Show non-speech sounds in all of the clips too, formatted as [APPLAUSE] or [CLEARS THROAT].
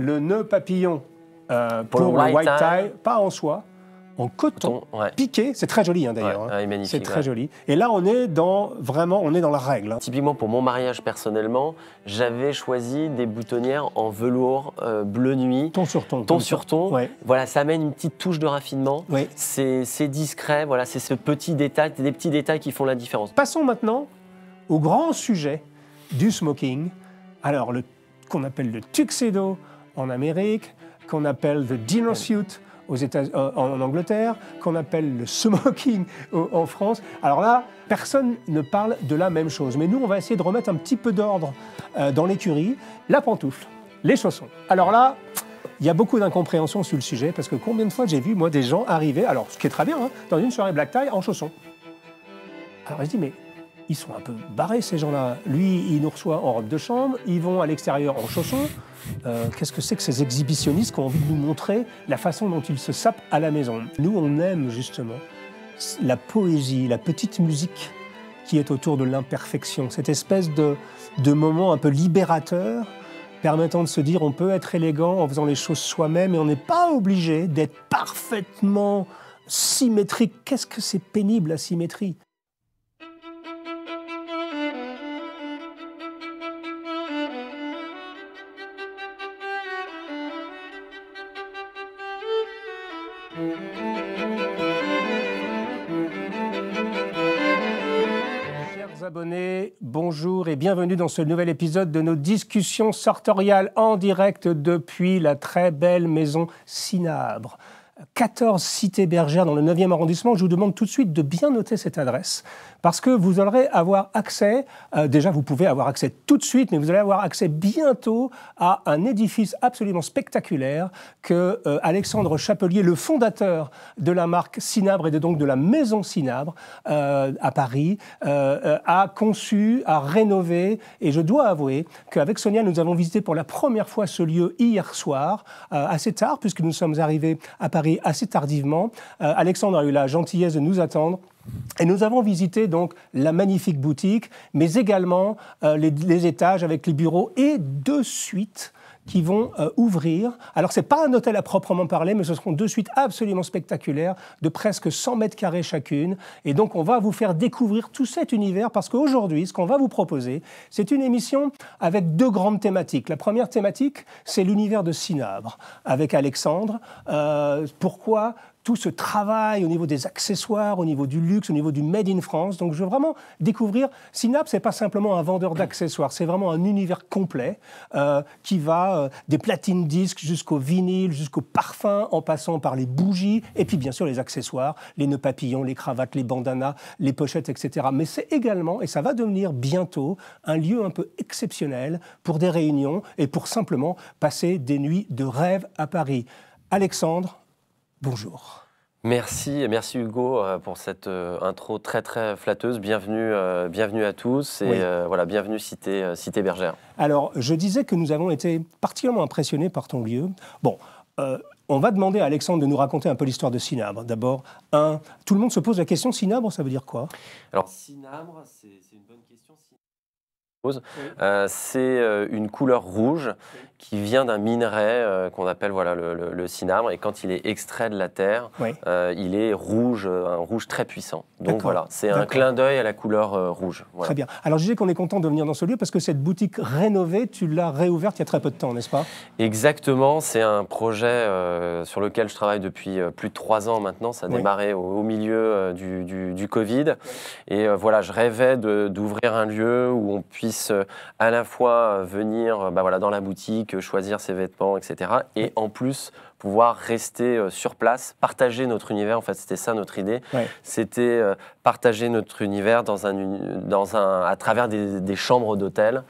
le nœud papillon euh, pour, le white, tie, pas en soie, en coton, piqué. C'est très joli hein, d'ailleurs. Hein. C'est très joli. Et là, on est dans vraiment, on est dans la règle. Hein. Typiquement pour mon mariage personnellement, j'avais choisi des boutonnières en velours euh, bleu nuit. Ton sur ton. Ton sur ton. Voilà, ça amène une petite touche de raffinement. C'est discret. Voilà, c'est ce petit détail, des petits détails qui font la différence. Passons maintenant au grand sujet du smoking. Alors le qu'on appelle le tuxedo, en Amérique, qu'on appelle the dinner suit aux États, euh, en Angleterre, qu'on appelle le smoking [LAUGHS] en France. Alors là, personne ne parle de la même chose. Mais nous, on va essayer de remettre un petit peu d'ordre euh, dans l'écurie. La pantoufle, les chaussons. Alors là, il y a beaucoup d'incompréhension sur le sujet parce que combien de fois j'ai vu, moi, des gens arriver, alors ce qui est très bien, hein, dans une soirée black tie en chaussons. Alors je dis, mais ils sont un peu barrés, ces gens-là. Lui, il nous reçoit en robe de chambre, ils vont à l'extérieur en chaussons. Euh, qu'est-ce que c'est que ces exhibitionnistes qui ont envie de nous montrer la façon dont ils se sapent à la maison Nous, on aime justement la poésie, la petite musique qui est autour de l'imperfection, cette espèce de moment un peu libérateur permettant de se dire on peut être élégant en faisant les choses soi-même et on n'est pas obligé d'être parfaitement symétrique. Qu'est-ce que c'est pénible la symétrie bienvenue dans ce nouvel épisode de nos discussions sortoriales en direct depuis la très belle maison Cinabre. 14 cités bergères dans le 9e arrondissement. Je vous demande tout de suite de bien noter cette adresse parce que vous allez avoir accès, euh, déjà vous pouvez avoir accès tout de suite, mais vous allez avoir accès bientôt à un édifice absolument spectaculaire que euh, Alexandre Chapelier, le fondateur de la marque Cinabre et de, donc de la maison Cinabre euh, à Paris, a conçu, a rénové. Et je dois avouer qu'avec Sonia, nous avons visité pour la première fois ce lieu hier soir, assez tard, puisque nous sommes arrivés à Paris assez tardivement. Alexandre a eu la gentillesse de nous attendre. Et nous avons visité donc la magnifique boutique, mais également euh, les, étages avec les bureaux et deux suites qui vont euh, ouvrir. Alors, ce n'est pas un hôtel à proprement parler, mais ce seront deux suites absolument spectaculaires de presque 100 mètres carrés chacune. Et donc, on va vous faire découvrir tout cet univers parce qu'aujourd'hui, ce qu'on va vous proposer, c'est une émission avec deux grandes thématiques. La première thématique, c'est l'univers de sinabre avec Alexandre. Euh, pourquoi tout ce travail au niveau des accessoires, au niveau du luxe, au niveau du made in France. Donc je veux vraiment découvrir. Synapse, c'est pas simplement un vendeur d'accessoires, c'est vraiment un univers complet euh, qui va euh, des platines disques jusqu'au vinyle, jusqu'au parfum, en passant par les bougies et puis bien sûr les accessoires, les nœuds papillons, les cravates, les bandanas, les pochettes, etc. Mais c'est également et ça va devenir bientôt un lieu un peu exceptionnel pour des réunions et pour simplement passer des nuits de rêve à Paris. Alexandre, bonjour. Merci, merci Hugo euh, pour cette euh, intro très très flatteuse. Bienvenue, euh, bienvenue à tous et voilà, bienvenue Cité, Cité Bergère. Alors, je disais que nous avons été particulièrement impressionnés par ton lieu. Bon, on va demander à Alexandre de nous raconter un peu l'histoire de Cinabre. D'abord, un, tout le monde se pose la question Cinabre, ça veut dire quoi Alors, Cinabre, c'est une bonne question. c'est une couleur rouge qui vient d'un minerai euh, qu'on appelle voilà, le, le, cinabre. Et quand il est extrait de la terre, euh, il est rouge, euh, un rouge très puissant. Donc voilà, c'est un clin d'œil à la couleur rouge. Très bien. Alors je qu'on est content de venir dans ce lieu parce que cette boutique rénovée, tu l'as réouverte il y a très peu de temps, n'est-ce pas Exactement. C'est un projet sur lequel je travaille depuis plus de trois ans maintenant. Ça a démarré au, milieu du, du, Covid. Et voilà, je rêvais d'ouvrir un lieu où on puisse à la fois venir bah, voilà, dans la boutique, choisir ses vêtements, etc. Et en plus, pouvoir rester euh, sur place, partager notre univers. En fait, c'était ça notre idée. C'était euh, partager notre univers dans un, dans un, à travers des, chambres d'hôtel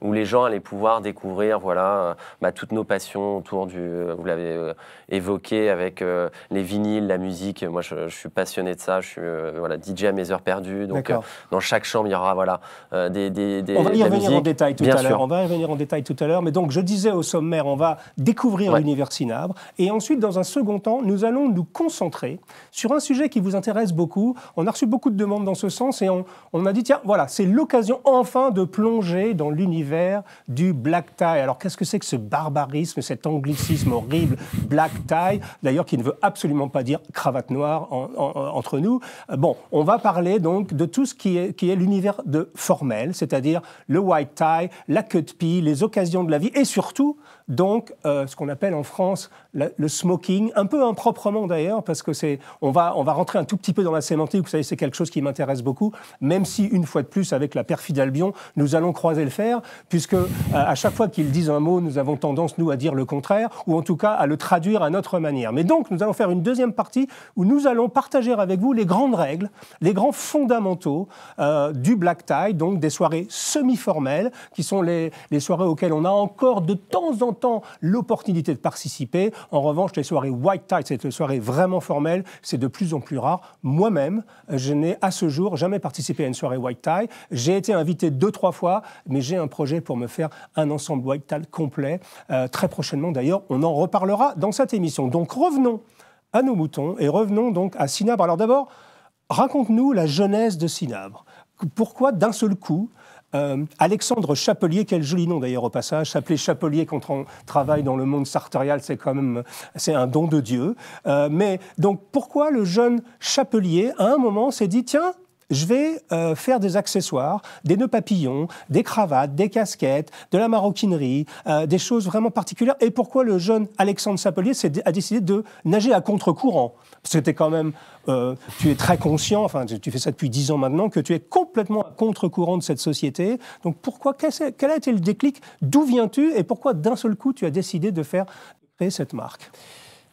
où les gens allaient pouvoir découvrir voilà, euh, bah, toutes nos passions autour du. Vous l'avez évoquer avec euh, les vinyles, la musique. Moi, je, suis passionné de ça. Je suis euh, voilà, DJ à mes heures perdues. Donc, euh, dans chaque chambre, il y aura voilà, des, On va y revenir en détail tout à l'heure. On va y revenir en détail tout à l'heure. Mais donc, je disais au sommaire, on va découvrir l'univers Cinabre. Et ensuite, dans un second temps, nous allons nous concentrer sur un sujet qui vous intéresse beaucoup. On a reçu beaucoup de demandes dans ce sens et on, on a dit, tiens, voilà, c'est l'occasion enfin de plonger dans l'univers du black tie. Alors, qu'est-ce que c'est que ce barbarisme, cet anglicisme horrible, black taille, d'ailleurs qui ne veut absolument pas dire cravate noire entre nous. Euh, bon, on va parler donc de tout ce qui est, l'univers de formel, c'est-à-dire le white tie, la queue de pie, les occasions de la vie et surtout donc euh, ce qu'on appelle en France le smoking, un peu improprement d'ailleurs, parce que c'est, on va, on va rentrer un tout petit peu dans la sémantique, vous savez, c'est quelque chose qui m'intéresse beaucoup, même si une fois de plus, avec la perfide Albion, nous allons croiser le fer, puisque euh, à chaque fois qu'ils disent un mot, nous avons tendance, nous, à dire le contraire, ou en tout cas à le traduire à notre manière. Mais donc, nous allons faire une deuxième partie où nous allons partager avec vous les grandes règles, les grands fondamentaux euh, du black tie, donc des soirées semi-formelles, qui sont les, les soirées auxquelles on a encore de temps en temps l'opportunité de participer. En revanche, les soirées white tie, c'est une soirée vraiment formelle, c'est de plus en plus rare. Moi-même, euh, je n'ai à ce jour jamais participé à une soirée white tie. J'ai été invité deux, trois fois, mais j'ai un projet pour me faire un ensemble white tie complet. Euh, très prochainement, d'ailleurs, on en reparlera dans cette émission. Donc revenons à nos moutons et revenons donc à Sinabre. Alors d'abord, raconte-nous la jeunesse de Sinabre. Pourquoi d'un seul coup euh, Alexandre Chapelier, quel joli nom d'ailleurs au passage, s'appelait Chapelier quand on travaille dans le monde sartorial, c'est quand même c'est un don de Dieu. Euh, mais donc pourquoi le jeune Chapelier, à un moment, s'est dit tiens, je vais euh, faire des accessoires, des nœuds papillons, des cravates, des casquettes, de la maroquinerie, euh, des choses vraiment particulières. Et pourquoi le jeune Alexandre Sapelier a décidé de nager à contre-courant C'était quand même, euh, tu es très conscient, enfin tu fais ça depuis dix ans maintenant, que tu es complètement à contre-courant de cette société. Donc pourquoi, quel a été le déclic D'où viens-tu Et pourquoi d'un seul coup tu as décidé de faire créer cette marque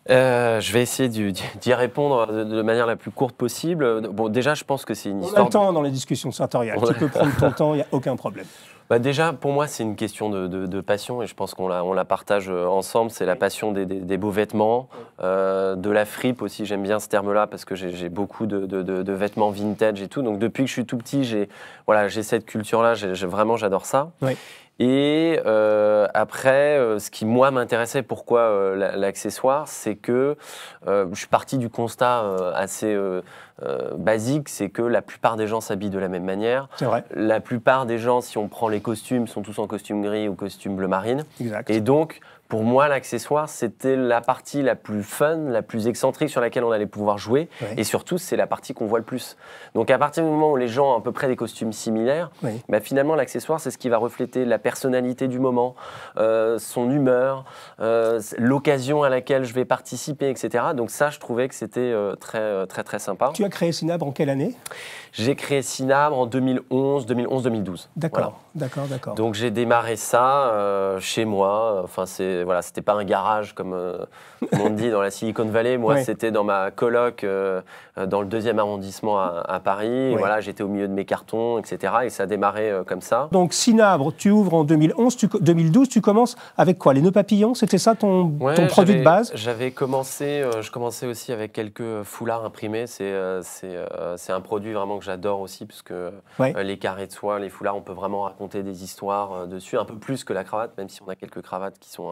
euh, je vais essayer d'y répondre de, manière la plus courte possible. Bon, déjà, je pense que c'est une histoire. On attend dans les discussions sartoriales. tu peux [LAUGHS] prendre ton temps, il n'y a aucun problème. Bah déjà, pour moi, c'est une question de, passion et je pense qu'on la, on la partage euh, ensemble. C'est la passion des, beaux vêtements, euh, de la fripe aussi. J'aime bien ce terme-là parce que j'ai beaucoup de, vêtements vintage et tout. Donc, depuis que je suis tout petit, j'ai voilà, cette culture-là. Vraiment, j'adore ça. Oui. Et euh, après, euh, ce qui moi m'intéressait, pourquoi euh, l'accessoire, c'est que je suis parti du constat assez basique, c'est que la plupart des gens s'habillent de la même manière. C'est vrai. La plupart des gens, si on prend les costumes, sont tous en costume gris ou costume bleu marine. Exact. Et donc, pour moi, l'accessoire, c'était la partie la plus fun, la plus excentrique sur laquelle on allait pouvoir jouer. Et surtout, c'est la partie qu'on voit le plus. Donc, à partir du moment où les gens ont à peu près des costumes similaires, bah, finalement, l'accessoire, c'est ce qui va refléter la personnalité du moment, euh, son humeur, euh, l'occasion à laquelle je vais participer, etc. Donc, ça, je trouvais que c'était euh, très, très, très sympa. Tu as créé Cinabre en quelle année J'ai créé Cinabre en 2011, 2011, 2012. D'accord, d'accord, d'accord. Donc, j'ai démarré ça chez moi. Enfin, c'est c'était voilà, c'était pas un garage comme euh, on dit dans la Silicon Valley. Moi, c'était dans ma coloc euh, euh, dans le deuxième arrondissement à, Paris. voilà, j'étais au milieu de mes cartons, etc. Et ça a démarré comme ça. Donc sinabre tu ouvres en 2011, tu, 2012, tu commences avec quoi Les nœuds papillons, c'était ça ton, ton produit de base J'avais commencé, je commençais aussi avec quelques foulards imprimés. C'est c'est un produit vraiment que j'adore aussi puisque les carrés de soie, les foulards, on peut vraiment raconter des histoires dessus, un peu plus que la cravate, même si on a quelques cravates qui sont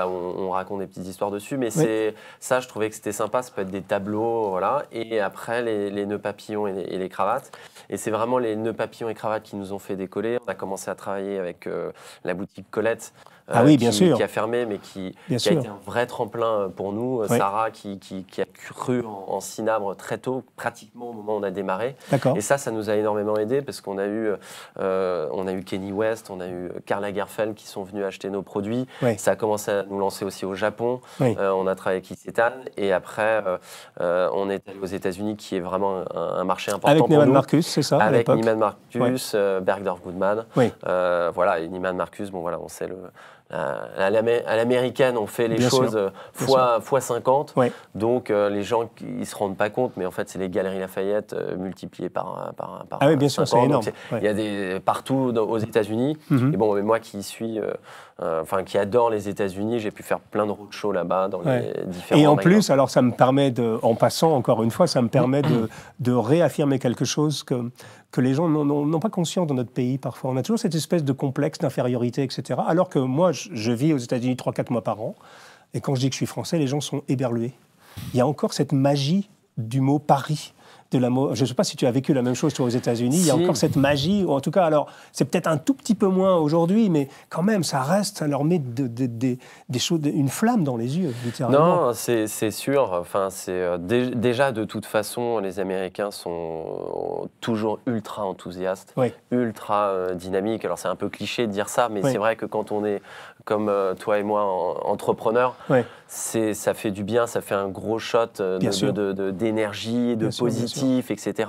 on, raconte des petites histoires dessus. Mais c'est ça, je trouvais que c'était sympa. Ça peut être des tableaux, voilà. Et après, les, nœuds papillons et les, cravates. Et c'est vraiment les nœuds papillons et cravates qui nous ont fait décoller. On a commencé à travailler avec euh, la boutique Colette. Ah euh, qui, a fermé, mais qui, a été un vrai tremplin pour nous. Sarah, qui, qui, a cru en, cinabre très tôt, pratiquement au moment où on a démarré. Et ça, ça nous a énormément aidé parce qu'on a eu, euh, a eu Kenny West, on a eu Carla Lagerfeld qui sont venus acheter nos produits. Ça a commencé à nous lancer aussi au Japon. Euh, on a travaillé avec Isetan. Et après, euh, euh, on est allé aux États-Unis, qui est vraiment un, marché important. Avec Neiman Marcus, c'est ça Avec Neiman Marcus, Bergdorf Goodman. voilà, et Neiman Marcus, bon voilà, on sait le euh, à l'américaine, on fait les choses euh, fois, fois 50. Donc euh, les gens ils se rendent pas compte, mais en fait c'est les Galeries Lafayette multipliées par par, par Ah oui, bien sûr, c'est énorme. Il y a des partout aux États-Unis. Mhm. Et bon, moi qui suis enfin qui adore les États-Unis, j'ai pu faire plein de roadshows là-bas dans les différents Et en plus, alors ça me permet de en passant encore une fois, ça me permet de [CLEARS THROAT] réaffirmer quelque chose que que les gens n'ont pas conscience dans notre pays parfois. On a toujours cette espèce de complexe d'infériorité, etc. Alors que moi, je, vis aux États-Unis 3-4 mois par an, et quand je dis que je suis français, les gens sont éberlués. Il y a encore cette magie du mot Paris de la Je ne sais pas si tu as vécu la même chose toi, aux États-Unis. Il y a encore cette magie, ou en tout cas, alors c'est peut-être un tout petit peu moins aujourd'hui, mais quand même, ça reste, ça leur met de, des choses, une flamme dans les yeux, Non, c'est sûr. Enfin, c'est euh, déjà de toute façon, les Américains sont euh, toujours ultra enthousiastes, ultra euh, dynamiques. Alors c'est un peu cliché de dire ça, mais c'est vrai que quand on est comme toi et moi entrepreneurs, c'est ça fait du bien, ça fait un gros shot d'énergie, de, d'énergie, de positif etc.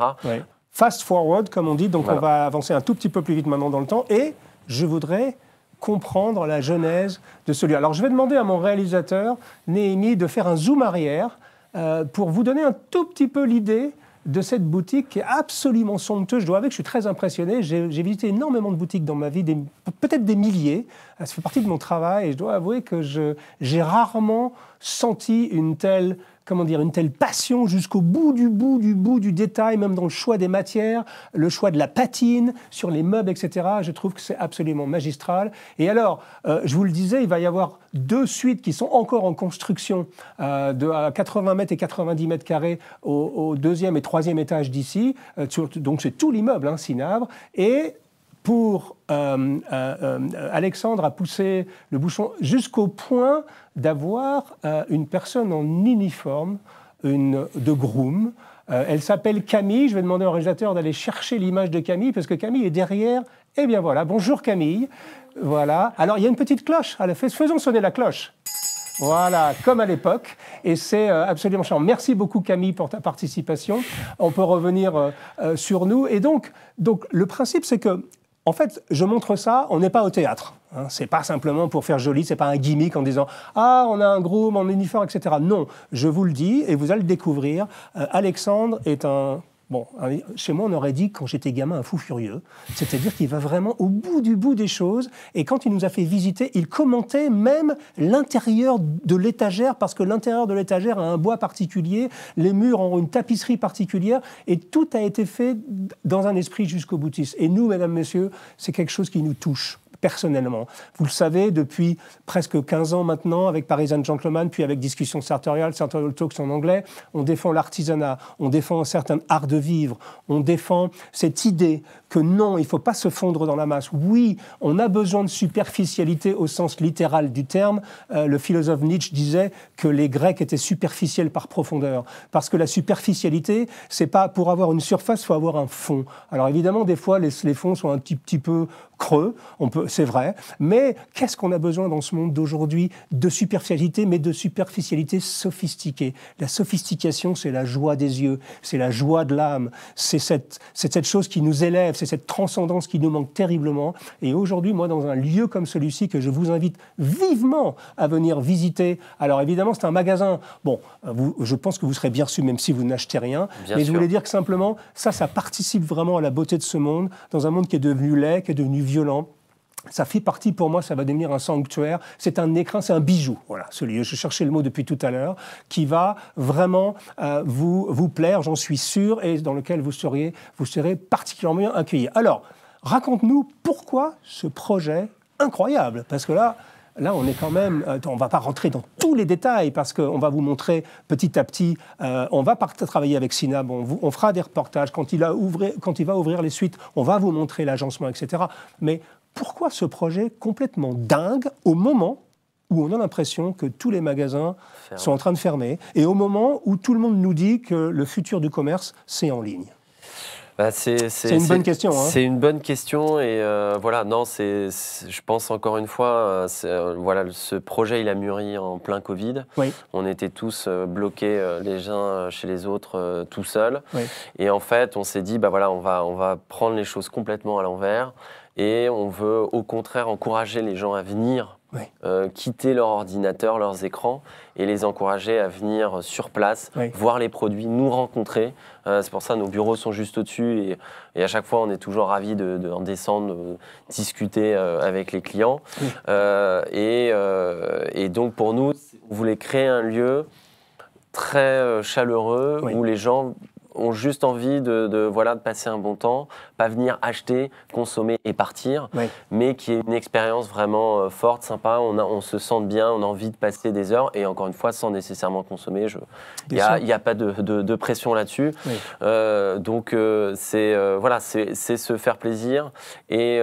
Fast forward, comme on dit, donc on va avancer un tout petit peu plus vite maintenant dans le temps. Et je voudrais comprendre la genèse de celui-là. Alors je vais demander à mon réalisateur, Néhémie, de faire un zoom arrière euh, pour vous donner un tout petit peu l'idée de cette boutique qui est absolument somptueuse. Je dois avouer que je suis très impressionné. J'ai visité énormément de boutiques dans ma vie, peut-être des milliers. Ça fait partie de mon travail et je dois avouer que j'ai rarement senti une telle comment dire, une telle passion jusqu'au bout du bout du bout du détail, même dans le choix des matières, le choix de la patine, sur les meubles, etc. Je trouve que c'est absolument magistral. Et alors, euh, je vous le disais, il va y avoir deux suites qui sont encore en construction euh, de à 80 mètres et 90 mètres carrés au, deuxième et troisième étage d'ici. Euh, donc c'est tout l'immeuble, hein, Cinavre. Et pour Alexandre a poussé le bouchon jusqu'au point d'avoir euh, une personne en uniforme une, de groom. Euh, elle s'appelle Camille. Je vais demander au réalisateur d'aller chercher l'image de Camille parce que Camille est derrière. Eh bien voilà, bonjour Camille. Voilà. Alors il y a une petite cloche. faisons sonner la cloche. Voilà, comme à l'époque. Et c'est euh, absolument charmant. Merci beaucoup Camille pour ta participation. On peut revenir sur nous. Et donc, donc le principe, c'est que en fait, je montre ça, on n'est pas au théâtre. Hein, c'est pas simplement pour faire joli, c'est pas un gimmick en disant Ah, on a un groom en uniforme, etc. Non, je vous le dis et vous allez le découvrir. Euh, Alexandre est un Bon, chez moi, on aurait dit, quand j'étais gamin, un fou furieux. C'est-à-dire qu'il va vraiment au bout du bout des choses. Et quand il nous a fait visiter, il commentait même l'intérieur de l'étagère, parce que l'intérieur de l'étagère a un bois particulier, les murs ont une tapisserie particulière, et tout a été fait dans un esprit jusqu'au boutiste. Et nous, mesdames, messieurs, c'est quelque chose qui nous touche personnellement. Vous le savez, depuis presque 15 ans maintenant, avec Parisian Gentleman, puis avec Discussion Sartorial, Sartorial Talks en anglais, on défend l'artisanat, on défend un certain art de vivre, on défend cette idée que non, il ne faut pas se fondre dans la masse. Oui, on a besoin de superficialité au sens littéral du terme. Euh, le philosophe Nietzsche disait que les Grecs étaient superficiels par profondeur, parce que la superficialité, c'est pas pour avoir une surface, il faut avoir un fond. Alors évidemment, des fois, les, fonds sont un petit, petit peu creux, c'est vrai, mais qu'est-ce qu'on a besoin dans ce monde d'aujourd'hui de superficialité, mais de superficialité sophistiquée La sophistication, c'est la joie des yeux, c'est la joie de l'âme, c'est cette, cette chose qui nous élève, c'est cette transcendance qui nous manque terriblement. Et aujourd'hui, moi, dans un lieu comme celui-ci, que je vous invite vivement à venir visiter. Alors évidemment, c'est un magasin. Bon, je pense que vous serez bien reçu, même si vous n'achetez rien. mais je voulais dire que simplement, ça, ça participe vraiment à la beauté de ce monde, dans un monde qui est devenu laid, qui est devenu violent ça fait partie pour moi, ça va devenir un sanctuaire. C'est un écrin, c'est un bijou. Voilà, ce lieu. Je cherchais le mot depuis tout à l'heure, qui va vraiment euh, vous, vous plaire, j'en suis sûr, et dans lequel vous seriez, vous serez particulièrement accueillis. Alors, raconte-nous pourquoi ce projet incroyable, parce que là. Là, on est quand même. Euh, on ne va pas rentrer dans tous les détails parce qu'on va vous montrer petit à petit. Euh, on va travailler avec Sinab, on, on, fera des reportages. Quand il, a quand il va ouvrir les suites, on va vous montrer l'agencement, etc. Mais pourquoi ce projet complètement dingue au moment où on a l'impression que tous les magasins sont en train de fermer et au moment où tout le monde nous dit que le futur du commerce, c'est en ligne bah, c'est une bonne question. Hein. C'est une bonne question et euh, voilà, non, c'est, je pense encore une fois, euh, euh, voilà, ce projet il a mûri en plein Covid. On était tous bloqués les uns chez les autres tout seuls. Et en fait, on s'est dit, bah voilà, on va, on va prendre les choses complètement à l'envers. Et on veut au contraire encourager les gens à venir euh, quitter leur ordinateur, leurs écrans et les encourager à venir sur place, voir les produits, nous rencontrer. Euh, c'est pour ça nos bureaux sont juste au-dessus et, à chaque fois on est toujours ravis de, descendre, euh, discuter avec les clients. Et, et, donc pour nous, on voulait créer un lieu très chaleureux où les gens ont juste envie de, voilà, de passer un bon temps, pas venir acheter, consommer et partir, mais qui est une expérience vraiment euh, forte, sympa. On, on se sent bien, on a envie de passer des heures et encore une fois, sans nécessairement consommer. Il n'y a, a, pas de, pression là-dessus. Euh, donc, euh, c'est voilà, c'est se faire plaisir. Et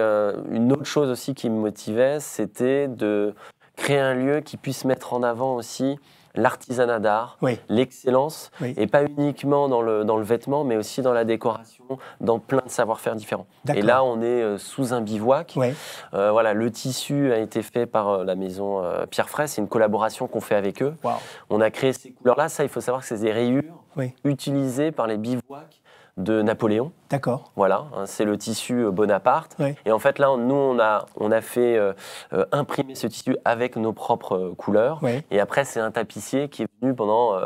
une autre chose aussi qui me motivait, c'était de créer un lieu qui puisse mettre en avant aussi l'artisanat d'art, l'excellence, et pas uniquement dans le, vêtement, mais aussi dans la décoration, dans plein de savoir-faire différents. Et là, on est euh, sous un bivouac. Euh, voilà, le tissu a été fait par euh, la maison Pierre Fray, c'est une collaboration qu'on fait avec eux. On a créé ces couleurs-là. Ça, il faut savoir que c'est des rayures utilisées par les bivouacs de Napoléon. D'accord. Voilà, hein, c'est le tissu euh, Bonaparte. Et en fait, là, nous, on a, on a fait euh, euh, imprimer ce tissu avec nos propres couleurs. Et après, c'est un tapissier qui est venu pendant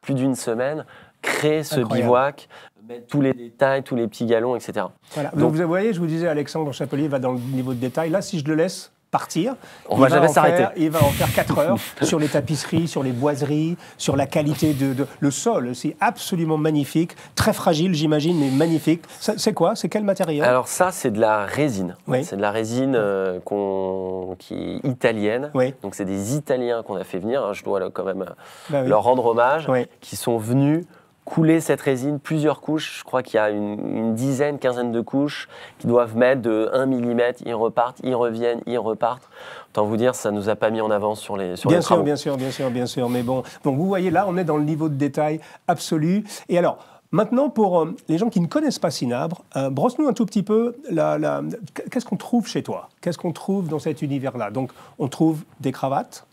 plus d'une semaine créer ce bivouac, mettre tous les détails, tous les petits galons, etc. Voilà. Donc, Donc, vous voyez, je vous disais, Alexandre Chapelier va dans le niveau de détail. Là, si je le laisse, partir. On il va jamais s'arrêter. Il va en faire 4 [LAUGHS] heures sur les tapisseries, sur les boiseries, sur la qualité de, le sol. C'est absolument magnifique, très fragile, j'imagine, mais magnifique. C'est quoi C'est quel matériel Alors ça, c'est de la résine. C'est de la résine euh, qui est italienne. Donc c'est des Italiens qu'on a fait venir. Hein. je dois quand même euh, bah leur rendre hommage, qui sont venus couler cette résine plusieurs couches. Je crois qu'il y a une, dizaine, quinzaine de couches qui doivent mettre de 1 mm, ils repartent, ils reviennent, ils repartent. Autant vous dire, ça ne nous a pas mis en avance sur les sur Bien sûr, travaux. bien sûr, bien sûr, bien sûr. Mais bon, donc vous voyez là, on est dans le niveau de détail absolu. Et alors, Maintenant, pour euh, les gens qui ne connaissent pas Cinabre, euh, brosse-nous un tout petit peu la, qu'est-ce qu'on trouve chez toi Qu'est-ce qu'on trouve dans cet univers-là Donc, on trouve des cravates,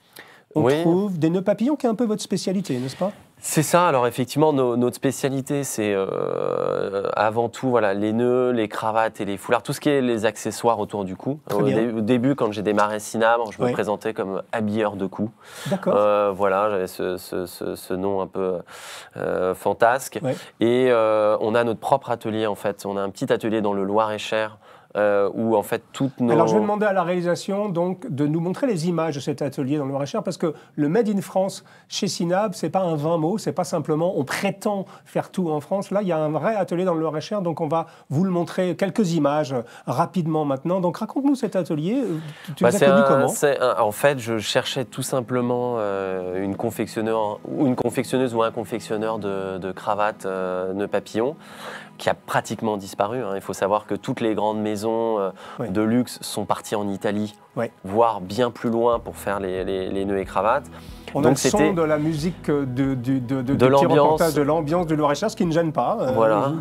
on trouve des nœuds papillons, qui est un peu votre spécialité, n'est-ce pas c'est ça. Alors effectivement, notre spécialité, c'est euh, avant tout voilà les nœuds, les cravates et les foulards, tout ce qui est les accessoires autour du cou. Au, début, quand j'ai démarré Cinabre, je me présentais comme habilleur de cou. D'accord. Euh, voilà, j'avais ce, nom un peu euh, fantasque. Et on a notre propre atelier en fait. On a un petit atelier dans le Loir-et-Cher euh, où en fait toutes nos... Alors je vais demander à la réalisation donc de nous montrer les images de cet atelier dans le Loir-et-Cher parce que le Made in France chez synab c'est pas un vain mot, c'est pas simplement on prétend faire tout en France. Là, il y a un vrai atelier dans le Loir-et-Cher, donc on va vous le montrer quelques images euh, rapidement maintenant. Donc raconte-nous cet atelier. Euh, tu bah, as un, comment En fait, je cherchais tout simplement une confectionneur ou une confectionneuse ou un confectionneur de, de cravates euh, nœuds papillons qui a pratiquement disparu. Hein. Il faut savoir que toutes les grandes maisons euh, de luxe sont parties en Italie, voire bien plus loin pour faire les, les, nœuds et cravates. On Donc, a le son de la musique, euh, de, de, de, de l'ambiance, de l'ambiance du qui ne gêne pas. Euh, voilà.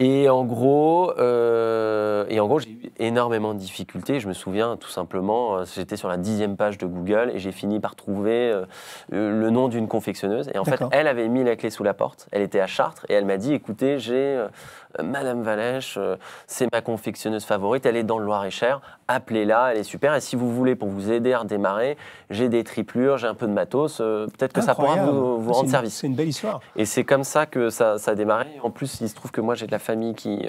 Et en gros, euh, et en gros, j'ai eu énormément de difficultés. Je me souviens tout simplement, euh, j'étais sur la dixième page de Google et j'ai fini par trouver euh, le nom d'une confectionneuse. Et en fait, elle avait mis la clé sous la porte. Elle était à Chartres et elle m'a dit, écoutez, j'ai euh, Madame Valèche, euh, c'est ma confectionneuse favorite, elle est dans le Loir-et-Cher, appelez-la, elle est super. Et si vous voulez, pour vous aider à redémarrer, j'ai des triplures, j'ai un peu de matos, euh, peut-être que ça pourra vous, rendre service. C'est une belle histoire. Et c'est comme ça que ça, a démarré. En plus, il se trouve que moi, j'ai de la famille qui,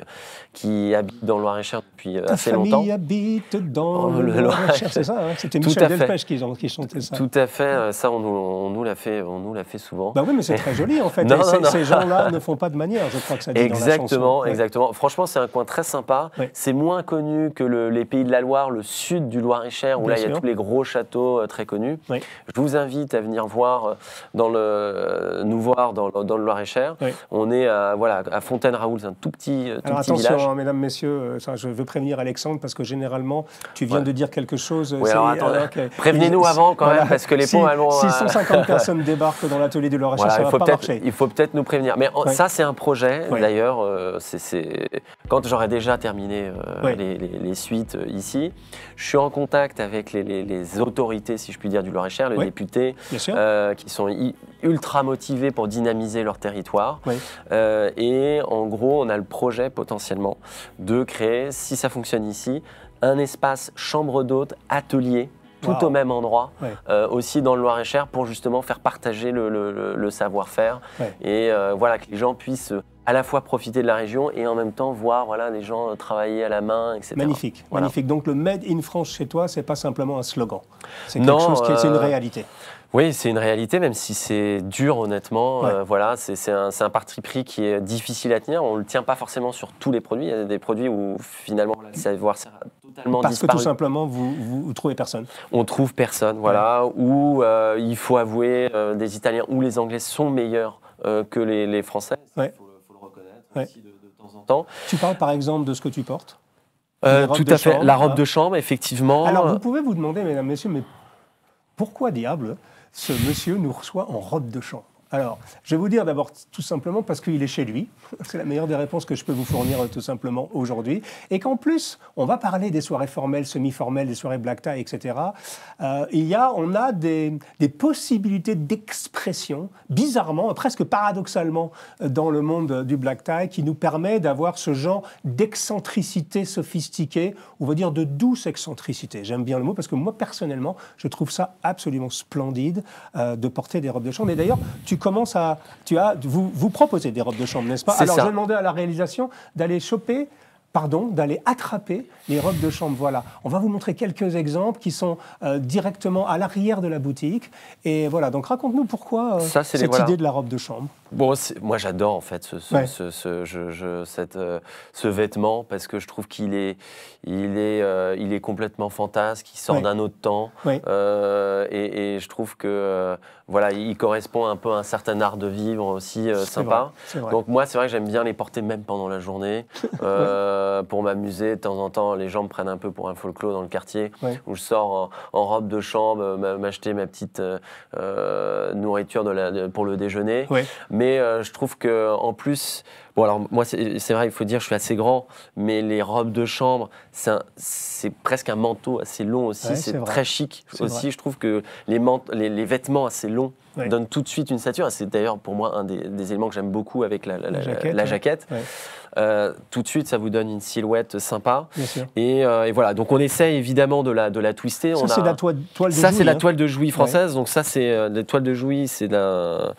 qui habite dans le Loir-et-Cher depuis assez longtemps. famille habite dans le Loir-et-Cher, c'est ça hein? C'était Michel Delpech qui, chantait ça. Tout à fait, ça, on, nous l'a fait, on nous fait souvent. Bah oui, mais c'est très [LAUGHS] joli, en fait. Ces gens-là ne font pas de manière, je crois que ça dit Exactement. Dans chanson. Exactement, Franchement, c'est un coin très sympa. C'est moins connu que les pays de la Loire, le sud du Loir-et-Cher, où là, il y a tous les gros châteaux euh, très connus. Je vous invite à venir voir euh, dans le, euh, nous voir dans, le Loir-et-Cher. On est à, voilà, à Fontaine-Raoul, c'est un tout petit, tout Alors, attention, hein, mesdames, messieurs, je veux prévenir Alexandre parce que généralement, tu viens de dire quelque chose. Prévenez-nous avant quand même, parce que les ponts allons. Si 150 personnes débarquent dans l'atelier du Loir-et-Cher, ça va pas marcher. Il faut peut-être nous prévenir. Mais ça, c'est un projet, d'ailleurs, quand j'aurai déjà terminé euh, les, suites euh, ici, je suis en contact avec les, autorités, si je puis dire, du Loir-et-Cher, les députés, euh, qui sont ultra motivés pour dynamiser leur territoire. et en gros, on a le projet potentiellement de créer, si ça fonctionne ici, un espace chambre d'hôte, atelier tout au même endroit, euh, aussi dans le Loir-et-Cher, pour justement faire partager le, savoir-faire et euh, voilà que les gens puissent euh, à la fois profiter de la région et en même temps voir voilà les gens travailler à la main, etc. Magnifique, magnifique. Donc le Made in France chez toi, c'est pas simplement un slogan, c'est quelque chose qui, c'est une réalité. Oui, c'est une réalité, même si c'est dur, honnêtement. voilà, c'est un, un, parti pris qui est difficile à tenir. On ne le tient pas forcément sur tous les produits. Il y a des produits où, finalement, le savoir parce que tout simplement, vous, trouvez personne. On trouve personne, voilà. Ou euh, il faut avouer, euh, des Italiens ou les Anglais sont meilleurs euh, que les, Français. Il faut, le reconnaître de, temps en temps. Tu parles par exemple de ce que tu portes tout à fait, la robe hein. de chambre, effectivement. Alors vous pouvez vous demander, mesdames, messieurs, mais pourquoi diable ce monsieur nous reçoit en robe de chambre alors, je vais vous dire d'abord tout simplement parce qu'il est chez lui. [LAUGHS] C'est la meilleure des réponses que je peux vous fournir euh, tout simplement aujourd'hui. Et qu'en plus, on va parler des soirées formelles, semi-formelles, des soirées black tie, etc. Euh, il y a, on a des, possibilités d'expression, bizarrement, presque paradoxalement, euh, dans le monde du black tie, qui nous permet d'avoir ce genre d'excentricité sophistiquée, on va dire de douce excentricité. J'aime bien le mot parce que moi, personnellement, je trouve ça absolument splendide de porter des robes de chambre. Et d'ailleurs, tu Commence à. Tu as, vous, vous proposez des robes de chambre, n'est-ce pas Alors, je à la réalisation d'aller choper pardon, d'aller attraper les robes de chambre. Voilà, on va vous montrer quelques exemples qui sont euh, directement à l'arrière de la boutique. Et voilà, donc raconte-nous pourquoi euh, cette idée de la robe de chambre moi j'adore en fait ce, ce, ce, je, je, cette, euh, ce, vêtement parce que je trouve qu'il est, il est, euh, il est complètement fantasque, il sort d'un autre temps euh, et, je trouve que voilà, il correspond un peu à un certain art de vivre aussi sympa. Donc moi c'est vrai que j'aime bien les porter même pendant la journée [LAUGHS] pour m'amuser de temps en temps. Les gens me prennent un peu pour un folklore dans le quartier où je sors en, robe de chambre, m'acheter ma petite nourriture pour le déjeuner. Mais euh, je trouve que en plus, bon alors moi c'est vrai, il faut dire, je suis assez grand, mais les robes de chambre, c'est presque un manteau assez long aussi, c'est très chic aussi. Je trouve que les, vêtements assez longs donnent tout de suite une stature. C'est d'ailleurs pour moi un des, éléments que j'aime beaucoup avec la, jaquette. Euh, tout de suite, ça vous donne une silhouette sympa. Et, euh, et, voilà, donc on essaie évidemment de la, de la twister. Ça, c'est la toile, de Ça, c'est la hein. toile de jouy française. Donc ça, c'est la toile de jouy, c'est d'un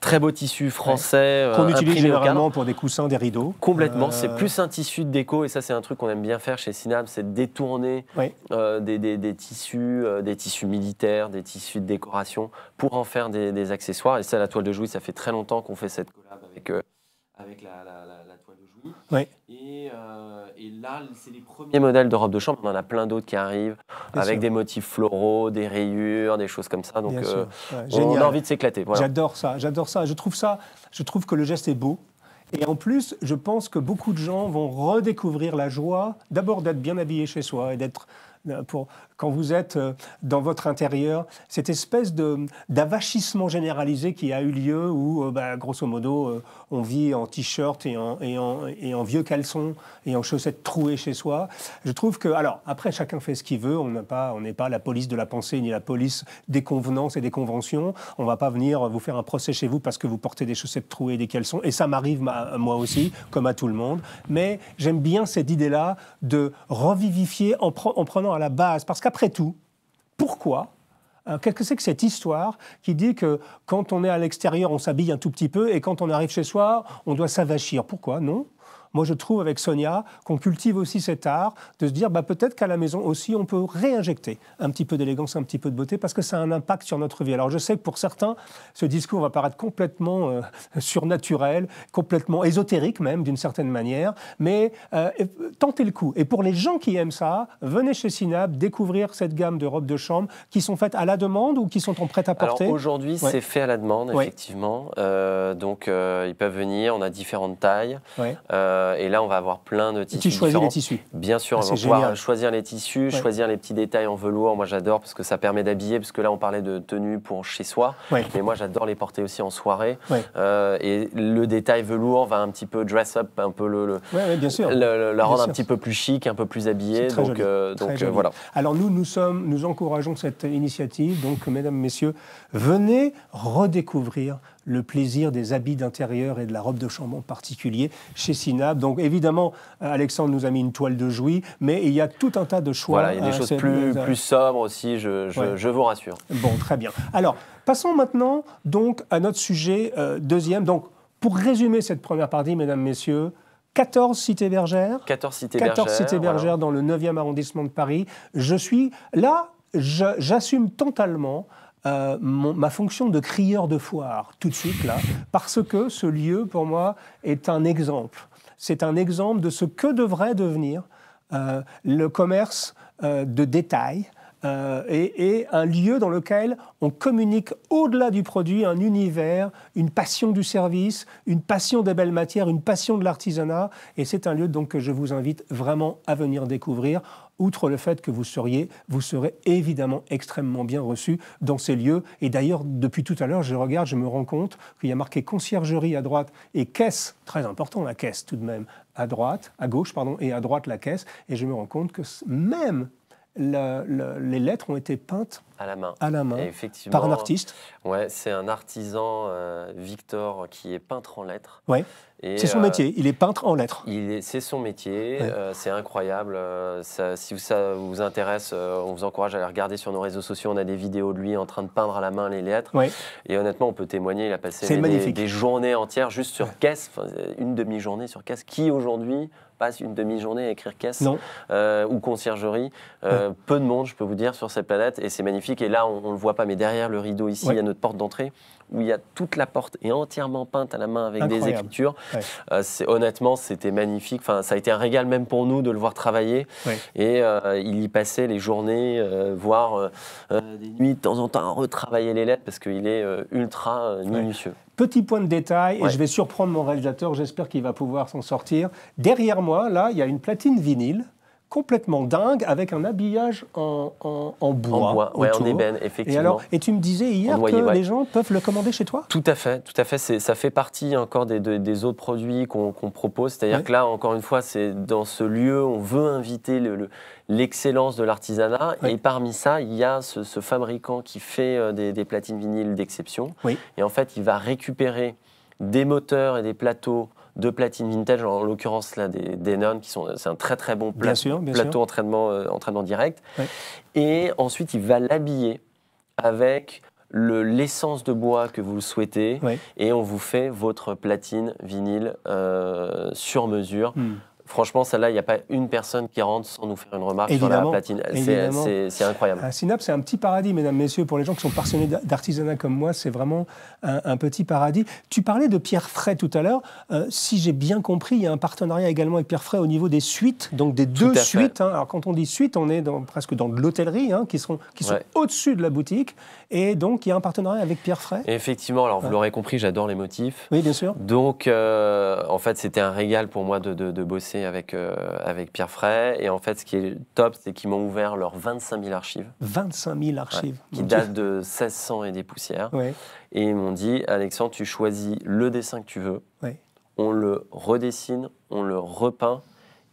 Très beau tissu français. Euh, qu'on utilise généralement pour des coussins, des rideaux. Complètement. C'est euh, plus un tissu de déco et ça, c'est un truc qu'on aime bien faire chez Synab, c'est détourner euh, des, tissus, des tissus militaires, des tissus de décoration pour en faire des, accessoires. Et ça, la toile de Jouy, ça fait très longtemps qu'on fait cette collab avec, avec la, toile de Jouy. Oui. Et, et là, c'est les premiers modèles de robe de chambre. On en a plein d'autres qui arrivent avec des motifs floraux, des rayures, des choses comme ça. Donc, euh, on a envie de s'éclater. J'adore ça. J'adore ça. Je trouve ça. Je trouve que le geste est beau. Et en plus, je pense que beaucoup de gens vont redécouvrir la joie, d'abord d'être bien habillé chez soi et d'être euh, pour quand vous êtes euh, dans votre intérieur, cette espèce d'avachissement généralisé qui a eu lieu où, euh, bah, grosso modo, euh, on vit en t-shirt et en, et, en, et en, vieux caleçon et en chaussettes trouées chez soi. Je trouve que, alors, après, chacun fait ce qu'il veut. On n'est pas, pas, la police de la pensée ni la police des convenances et des conventions. On ne va pas venir vous faire un procès chez vous parce que vous portez des chaussettes trouées et des caleçons. Et ça m'arrive, moi aussi, comme à tout le monde. Mais j'aime bien cette idée-là de revivifier en, en prenant à la base. Parce que après tout, pourquoi euh, Qu'est-ce que c'est que cette histoire qui dit que quand on est à l'extérieur, on s'habille un tout petit peu et quand on arrive chez soi, on doit s'avachir Pourquoi Non moi, je trouve avec Sonia qu'on cultive aussi cet art de se dire bah, peut-être qu'à la maison aussi, on peut réinjecter un petit peu d'élégance, un petit peu de beauté, parce que ça a un impact sur notre vie. Alors, je sais que pour certains, ce discours va paraître complètement euh, [LAUGHS] surnaturel, complètement ésotérique même, d'une certaine manière, mais euh, tentez le coup. Et pour les gens qui aiment ça, venez chez Synab découvrir cette gamme de robes de chambre qui sont faites à la demande ou qui sont en prêt-à-porter. Alors, aujourd'hui, c'est fait à la demande, effectivement. Euh, donc, ils peuvent venir, on a différentes tailles. Oui euh, et là, on va avoir plein de tissus. Tu choisis les tissus. Bien sûr, ah, on va pouvoir choisir les tissus, choisir les petits détails en velours. Moi, j'adore parce que ça permet d'habiller, parce que là, on parlait de tenues pour chez soi. Mais moi, j'adore les porter aussi en soirée. Euh, et le détail velours va un petit peu dress up, un peu le, la rendre un petit peu plus chic, un peu plus habillé. Donc, euh, donc voilà. Alors nous, nous sommes, nous encourageons cette initiative. Donc, mesdames, messieurs, venez redécouvrir le plaisir des habits d'intérieur et de la robe de chambre en particulier chez Sinab. Donc évidemment, euh, Alexandre nous a mis une toile de jouy, mais il y a tout un tas de choix. Voilà, il y a des euh, choses plus, plus sobres aussi, je, vous rassure. Bon, très bien. Alors, passons maintenant donc à notre sujet euh, deuxième. Donc, pour résumer cette première partie, mesdames, messieurs, 14 cités bergères. 14 cités 14 cités bergères dans le 9e arrondissement de Paris. Je suis là, j'assume totalement euh, ma fonction de crieur de foire tout de suite là, parce que ce lieu pour moi est un exemple. C'est un exemple de ce que devrait devenir euh, le commerce euh, de détail. Et, et, un lieu dans lequel on communique au-delà du produit un univers, une passion du service, une passion des belles matières, une passion de l'artisanat. Et c'est un lieu donc que je vous invite vraiment à venir découvrir outre le fait que vous, seriez, vous serez évidemment extrêmement bien reçu dans ces lieux. Et d'ailleurs, depuis tout à l'heure, je regarde, je me rends compte qu'il y a marqué conciergerie à droite et caisse, très important la caisse tout de même, à droite, à gauche, pardon, et à droite la caisse. Et je me rends compte que même les lettres ont été peintes à la main, à la main par un artiste. Ouais, c'est un artisan, euh, Victor, qui est peintre en lettres. Ouais. C'est son euh, métier, il est peintre en lettres. C'est son métier, euh, c'est incroyable. Euh, si ça vous intéresse, on vous encourage à aller regarder sur nos réseaux sociaux. On a des vidéos de lui en train de peindre à la main les lettres. Et honnêtement, on peut témoigner, il a passé des, journées entières juste sur caisse, une demi-journée sur caisse. Qui aujourd'hui passe une demi-journée à écrire caisse ou conciergerie. Peu de monde, je peux vous dire, sur cette planète, et c'est magnifique. Et là, on ne le voit pas, mais derrière le rideau ici, il y a notre porte d'entrée, où il y a toute la porte est entièrement peinte à la main avec des écritures. Euh, c'est, honnêtement, c'était magnifique. ça a été un régal même pour nous de le voir travailler. Et euh, il y passait les journées, euh, voire des nuits de temps en temps à retravailler les lettres parce qu'il est ultra minutieux. Petit point de détail, et je vais surprendre mon réalisateur, j'espère qu'il va pouvoir s'en sortir. Derrière moi, là, il y a une platine vinyle complètement dingue avec un habillage en, bois. En bois, en ébène, effectivement. Et, tu me disais hier que les gens peuvent le commander chez toi Tout à fait, tout à fait. Ça fait partie encore des, autres produits qu'on propose. C'est-à-dire que là, encore une fois, c'est dans ce lieu, on veut inviter l'excellence de l'artisanat. Et parmi ça, il y a ce, fabricant qui fait euh, des, platines vinyles d'exception. Et en fait, il va récupérer des moteurs et des plateaux de platines vintage, en l'occurrence là des, Denon, qui sont c'est un très très bon plateau entraînement euh, entraînement direct. Et ensuite, il va l'habiller avec l'essence de bois que vous souhaitez et on vous fait votre platine vinyle euh, sur mesure. Hmm. Franchement, celle-là, il n'y a pas une personne qui rentre sans nous faire une remarque sur la platine. C'est incroyable. Un synapse, c'est un petit paradis, mesdames, messieurs. Pour les gens qui sont passionnés d'artisanat comme moi, c'est vraiment un, petit paradis. Tu parlais de Pierre Fray tout à l'heure. Euh, si j'ai bien compris, il y a un partenariat également avec Pierre Fray au niveau des suites, donc des deux suites. Hein. Alors, quand on dit suite, on est presque dans de l'hôtellerie, hein, qui, seront, qui sont au-dessus de la boutique. Et donc, il y a un partenariat avec Pierre Fray. Effectivement, alors vous l'aurez compris, j'adore les motifs. Oui, bien sûr. Donc, euh, en fait, c'était un régal pour moi de bosser avec, euh, avec Pierre Fray. Et en fait, ce qui est top, c'est qu'ils m'ont ouvert leurs 25 000 archives. 25 000 archives. qui datent de 1600 et des poussières. Et ils m'ont dit, Alexandre, tu choisis le dessin que tu veux. On le redessine, on le repeint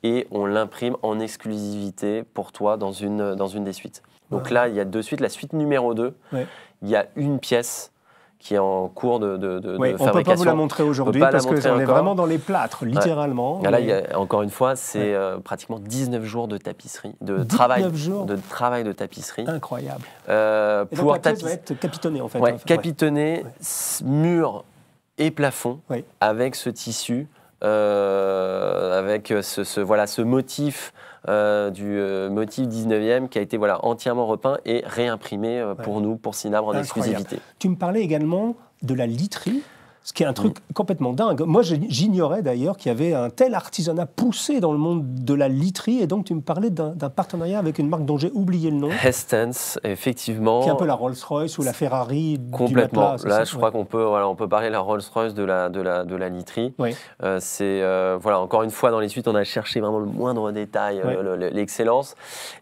et on l'imprime en exclusivité pour toi dans une, dans une des suites. Donc là, il y a deux suites. La suite numéro 2, il y a une pièce qui est en cours de, fabrication. On ne peut pas vous la montrer aujourd'hui parce qu'on est vraiment dans les plâtres, littéralement. Ah, là, encore une fois, c'est euh, pratiquement 19 jours de tapisserie, de travail, jours. de travail de tapisserie. Incroyable. Euh, et pour la être en fait. Ouais, hein. capitonnée, mur et plafond avec ce tissu, euh, avec ce, ce, voilà ce motif euh, du euh, motif 19e qui a été voilà, entièrement repeint et réimprimé euh, pour nous, pour Cinabre en exclusivité. Tu me parlais également de la literie. Ce qui est un truc mm. complètement dingue. Moi, j'ignorais d'ailleurs qu'il y avait un tel artisanat poussé dans le monde de la literie. Et donc, tu me parlais d'un partenariat avec une marque dont j'ai oublié le nom. Hestens, effectivement. Qui est un peu la Rolls-Royce ou la Ferrari. Complètement. Du matelas, Là, je crois qu'on peut, voilà, on peut parler de la Rolls-Royce de la, de, la, de la literie. Oui. Euh, c'est, euh, voilà, encore une fois, dans les suites, on a cherché vraiment le moindre détail, euh, l'excellence.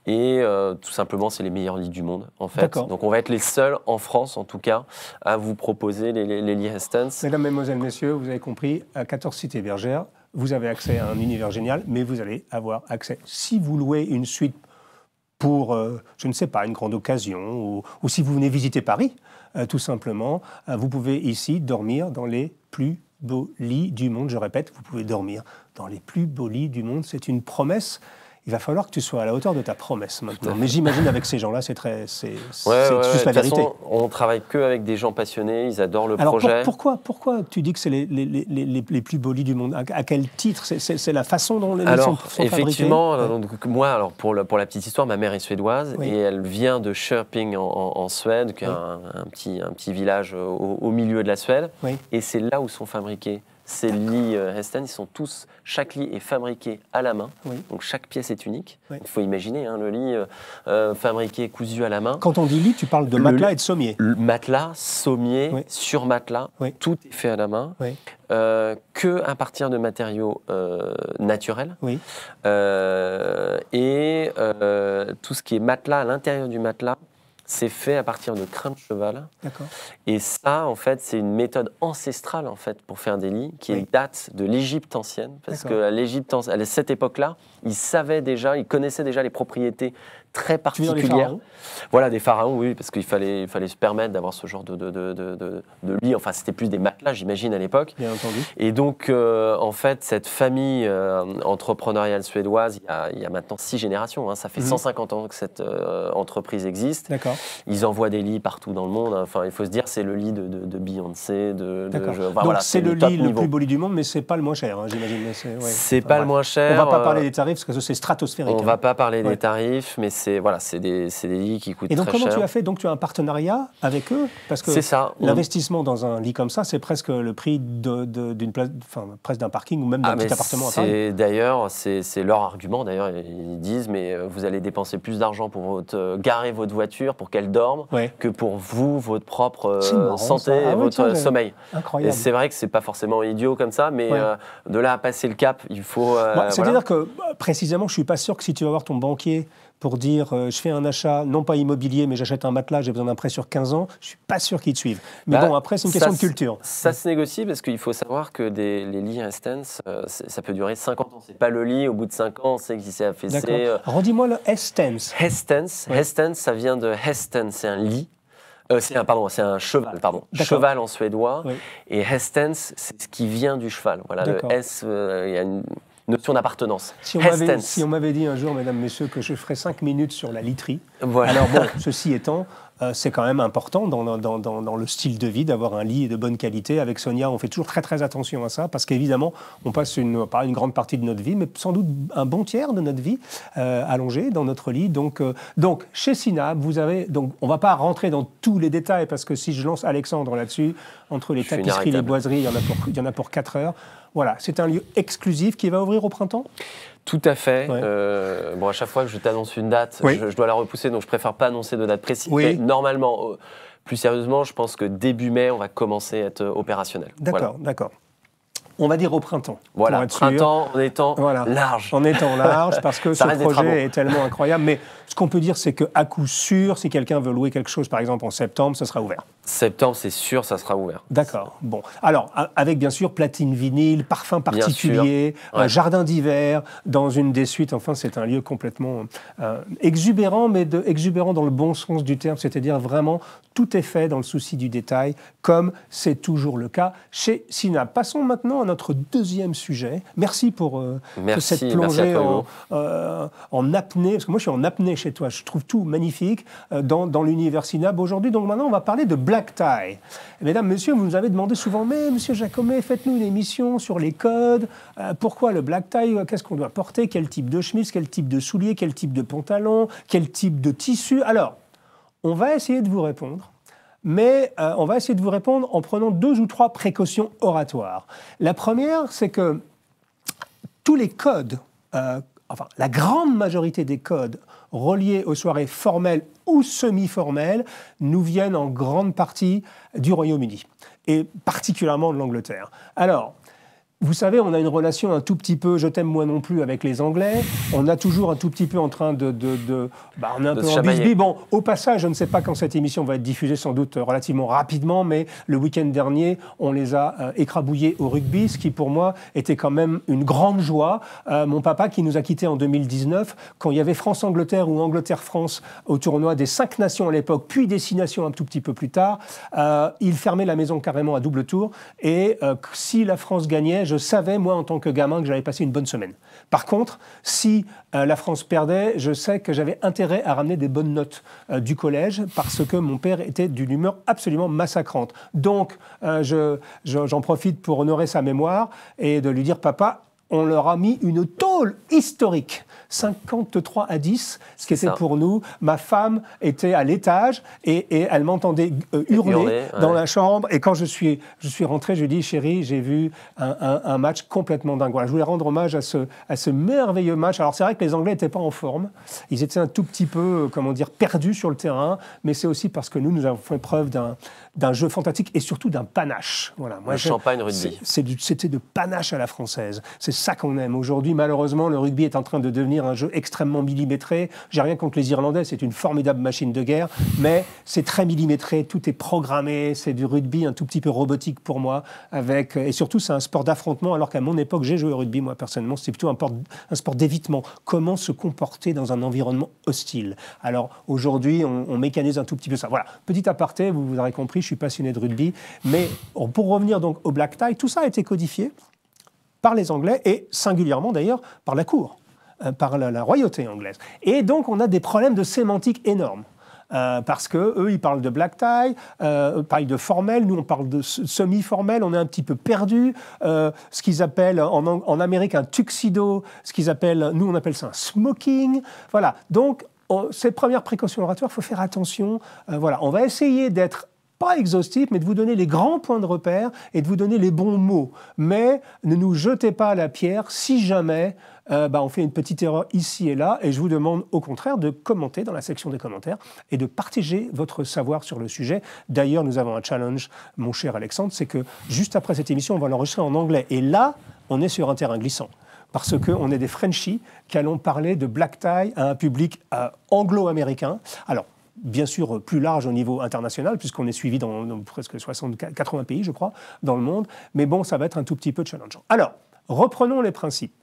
Et tout simplement, c'est les meilleurs lits du monde, en fait. Donc, on va être les seuls, en France en tout cas, à vous proposer les, les, les lits Hestens. Mesdames, Mesdemoiselles, Messieurs, vous avez compris, à 14 cités bergères, vous avez accès à un univers génial, mais vous allez avoir accès, si vous louez une suite pour, euh, je ne sais pas, une grande occasion, ou, si vous venez visiter Paris, euh, tout simplement, euh, vous pouvez ici dormir dans les plus beaux lits du monde. Je répète, vous pouvez dormir dans les plus beaux lits du monde. C'est une promesse il va falloir que tu sois à la hauteur de ta promesse maintenant. Mais j'imagine avec ces gens-là, c'est très, c'est la vérité. Façon, on travaille que avec des gens passionnés, ils adorent le projet. pourquoi, pourquoi tu dis que c'est les, les, les, les, plus bolis du monde à, quel titre C'est la façon dont les alors, sont, effectivement, moi, alors pour, pour la petite histoire, ma mère est suédoise et elle vient de Sherping en, Suède, qui est un, petit, un petit village au, milieu de la Suède, et c'est là où sont fabriqués ces lits euh, Heston, sont tous, chaque lit est fabriqué à la main, donc chaque pièce est unique. Il faut imaginer hein, le lit euh, euh, fabriqué, cousu à la main. Quand on dit lit, tu parles de matelas et de sommier. matelas, sommier, sur matelas, tout est fait à la main, euh, que à partir de matériaux naturels. et tout ce qui est matelas à l'intérieur du matelas c'est fait à partir de crins de cheval. Et ça, en fait, c'est une méthode ancestrale en fait pour faire des lits qui date de l'Égypte ancienne, parce que l'Égypte à cette époque-là, ils savaient déjà, ils connaissaient déjà les propriétés très particulières. voilà, des pharaons, oui, parce qu'il fallait, fallait se permettre d'avoir ce genre de, de, de, de, lit. Enfin, c'était plus des matelas, j'imagine, à l'époque. Bien entendu. Et donc, euh, en fait, cette famille euh, entrepreneuriale suédoise, il y, a, il y, a, maintenant six générations. Hein, ça fait 150 mhm. ans que cette euh, entreprise existe. D'accord. Ils envoient des lits partout dans le monde. Hein. Enfin, il faut se dire, c'est le lit de, Beyoncé. De, donc, voilà, c'est le, lit le plus beau lit du monde, mais c'est pas le moins cher, hein, j'imagine. C'est ouais. pas le moins cher. On va pas parler des tarifs parce que c'est stratosphérique. On ne va hein. pas parler des tarifs, mais c'est voilà, des, des lits qui coûtent très cher. Et donc comment tu as fait Donc tu as un partenariat avec eux Parce que l'investissement dans un lit comme ça, c'est presque le prix d'une de, place, enfin, presque d'un parking ou même d'un ah, petit appartement à D'ailleurs, c'est leur argument, d'ailleurs, ils disent, mais euh, vous allez dépenser plus d'argent pour votre, euh, garer votre voiture, pour qu'elle dorme, que pour vous, votre propre euh, santé, ah et votre sommeil. Incroyable. Et c'est vrai que c'est pas forcément idiot comme ça, mais de là à passer le cap, il faut... C'est-à-dire que précisément, je suis pas sûr que si tu vas voir ton banquier pour dire euh, je fais un achat, non pas immobilier, mais j'achète un matelas, j'ai besoin d'un prêt sur 15 ans, je suis pas sûr qu'il te suive. Mais bah, bon, après, c'est une question de culture. Ça se négocie parce qu'il faut savoir que des, les lits Estens, euh, ça peut durer 50 ans. n'est pas le lit, au bout de 5 ans, on sait qu'il s'est affaissé. Euh. Rendis-moi le Estens. Estens, ça vient de Hesten, c'est un lit. c'est un, pardon, c'est un cheval, pardon. Cheval en suédois. Et Hestens, c'est ce qui vient du cheval. Voilà, le S, il y a une, notion d'appartenance. Si on, m'avait dit un jour, mesdames, messieurs, que je ferais cinq minutes sur la literie, alors bon, [LAUGHS] ceci étant, euh, c'est quand même important dans, le style de vie d'avoir un lit de bonne qualité. Avec Sonia, on fait toujours très très attention à ça parce qu'évidemment, on passe une, une grande partie de notre vie, mais sans doute un bon tiers de notre vie euh, allongé dans notre lit. Donc, euh, chez Sinab, vous avez. Donc, on va pas rentrer dans tous les détails parce que si je lance Alexandre là-dessus, entre les je tapisseries, les boiseries, il y en a pour, il y en a pour 4 heures. Voilà, c'est un lieu exclusif qui va ouvrir au printemps tout à fait. Euh, bon, à chaque fois que je t'annonce une date, je, dois la repousser, donc je préfère pas annoncer de date précise. normalement, euh, plus sérieusement, je pense que début mai, on va commencer à être opérationnel. D'accord, d'accord on va dire au printemps. Voilà, pour être printemps en étant large. En étant large, parce que [LAUGHS] ce projet est tellement incroyable. Mais ce qu'on peut dire, c'est qu'à coup sûr, si quelqu'un veut louer quelque chose, par exemple en septembre, ce sera ouvert. Septembre, c'est sûr, ça sera ouvert. D'accord. Bon. Alors, avec bien sûr platine vinyle, parfum particulier, un jardin d'hiver, dans une des suites. Enfin, c'est un lieu complètement euh, exubérant, mais de, exubérant dans le bon sens du terme, c'est-à-dire vraiment tout est fait dans le souci du détail, comme c'est toujours le cas chez Sina. Passons maintenant notre deuxième sujet. Merci pour euh, cette plongée euh, en, apnée, parce que moi je suis en apnée chez toi, je trouve tout magnifique euh, dans, dans l'univers SINAB aujourd'hui. Donc maintenant on va parler de black tie. Mesdames, messieurs, vous nous avez demandé souvent, mais monsieur Jacomet, faites-nous une émission sur les codes, pourquoi le black tie, qu'est-ce qu'on doit porter, quel type de chemise, quel type de souliers, quel type de pantalon, quel type de tissu. Alors, on va essayer de vous répondre mais euh, on va essayer de vous répondre en prenant deux ou trois précautions oratoires. La première, c'est que tous les codes, euh, enfin la grande majorité des codes reliés aux soirées formelles ou semi-formelles, nous viennent en grande partie du Royaume-Uni et particulièrement de l'Angleterre. Alors, vous savez, on a une relation un tout petit peu, je t'aime moi non plus, avec les Anglais. On a toujours un tout petit peu en train de, de, bah, on est un peu en bisbille. Bon, au passage, je ne sais pas quand cette émission va être diffusée, sans doute euh, relativement rapidement, mais le week-end dernier, on les a euh, écrabouillés au rugby, ce qui pour moi était quand même une grande joie. Euh, mon papa, qui nous a quittés en 2019, quand il y avait France-Angleterre ou Angleterre-France au tournoi des cinq nations à l'époque, puis des six nations un tout petit peu plus tard, il fermait la maison carrément à double tour. Et si la France gagnait, je savais, moi, en tant que gamin, que j'avais passé une bonne semaine. Par contre, si euh, la France perdait, je sais que j'avais intérêt à ramener des bonnes notes euh, du collège parce que mon père était d'une humeur absolument massacrante. Donc, euh, j'en profite pour honorer sa mémoire et de lui dire, papa, on leur a mis une tôle historique. 53 à 10, ce qui était pour nous. Ma femme était à l'étage et, elle m'entendait euh, hurler, dans la chambre. Et quand je suis, je suis rentré, je lui ai dit, chérie, j'ai vu un, match complètement dingue. je voulais rendre hommage à ce, à ce merveilleux match. Alors c'est vrai que les Anglais n'étaient pas en forme. Ils étaient un tout petit peu, euh, comment dire, perdus sur le terrain. Mais c'est aussi parce que nous, nous avons fait preuve d'un d'un jeu fantastique et surtout d'un panache. Voilà, moi, le champagne rugby. C'était de panache à la française. C'est ça qu'on aime. Aujourd'hui, malheureusement, le rugby est en train de devenir un jeu extrêmement millimétré. J'ai rien contre les Irlandais, c'est une formidable machine de guerre, mais c'est très millimétré, tout est programmé, c'est du rugby un tout petit peu robotique pour moi. Avec, et surtout, c'est un sport d'affrontement, alors qu'à mon époque, j'ai joué au rugby, moi personnellement, c'était plutôt un, sport d'évitement. Comment se comporter dans un environnement hostile Alors aujourd'hui, on, mécanise un tout petit peu ça. Voilà, petit aparté, vous, vous aurez compris, je suis passionné de rugby. Mais pour revenir donc au black tie, tout ça a été codifié par les Anglais et singulièrement d'ailleurs par la cour, euh, par la, royauté anglaise. Et donc on a des problèmes de sémantique énormes. Euh, parce que eux ils parlent de black tie, ils euh, parlent de formel, nous on parle de semi-formel, on est un petit peu perdu. ce qu'ils appellent en, Amérique un tuxedo, ce qu'ils appellent, nous on appelle ça un smoking. Voilà. Donc cette ces premières précautions oratoires, il faut faire attention. voilà, on va essayer d'être pas exhaustif, mais de vous donner les grands points de repère et de vous donner les bons mots. Mais ne nous jetez pas la pierre si jamais euh, bah, on fait une petite erreur ici et là. Et je vous demande au contraire de commenter dans la section des commentaires et de partager votre savoir sur le sujet. D'ailleurs, nous avons un challenge, mon cher Alexandre, c'est que juste après cette émission, on va l'enregistrer en anglais. Et là, on est sur un terrain glissant parce qu'on est des Frenchies qui allons parler de black tie à un public euh, anglo-américain. Alors, bien sûr plus large au niveau international, puisqu'on est suivi dans, presque 60, 80 pays, je crois, dans le monde. Mais bon, ça va être un tout petit peu challengeant. Alors, reprenons les principes.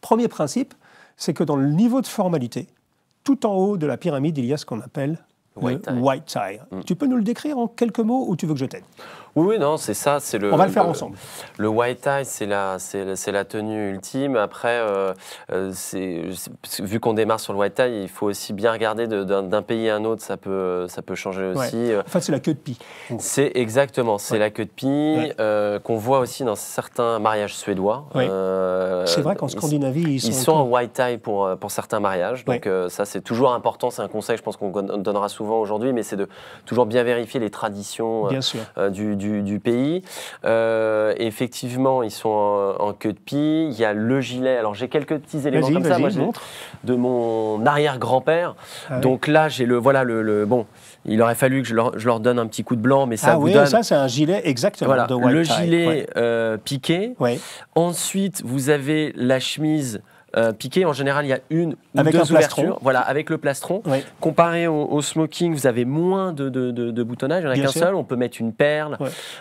Premier principe, c'est que dans le niveau de formalité, tout en haut de la pyramide, il y a ce qu'on appelle white le white tie. Mm. Tu peux nous le décrire en quelques mots ou tu veux que je t'aide oui, non, c'est ça. C'est le. On va le faire ensemble. Le white tie, c'est la, c'est la tenue ultime. Après, euh, euh, c'est, vu qu'on démarre sur le white tie, il faut aussi bien regarder d'un, pays à un autre. Ça peut, ça peut changer aussi. Euh. Enfin, c'est la queue de pie. C'est exactement. C'est la queue de pie qu'on voit aussi dans certains mariages suédois. c'est vrai qu'en Scandinavie, ils, sont. Ils sont en white tie pour pour certains mariages. Donc ça, c'est toujours important. C'est un conseil, je pense qu'on donnera souvent aujourd'hui, mais c'est de toujours bien vérifier les traditions bien sûr. du du, pays. Euh, effectivement, ils sont en, queue de pie. Il y a le gilet. Alors, j'ai quelques petits éléments comme ça. Moi, de mon arrière-grand-père. Ah Donc là, j'ai le. Voilà, le, Bon, il aurait fallu que je leur, donne un petit coup de blanc, mais ça ah, vous oui, donne. ça, c'est un gilet, exactement. de white le gilet euh, piqué. Ensuite, vous avez la chemise. Euh, piqué, en général, il y a une ou avec deux ouvertures. Voilà, avec le plastron. Comparé au, smoking, vous avez moins de, de, boutonnage. Il n'y en a qu'un seul. On peut mettre une perle.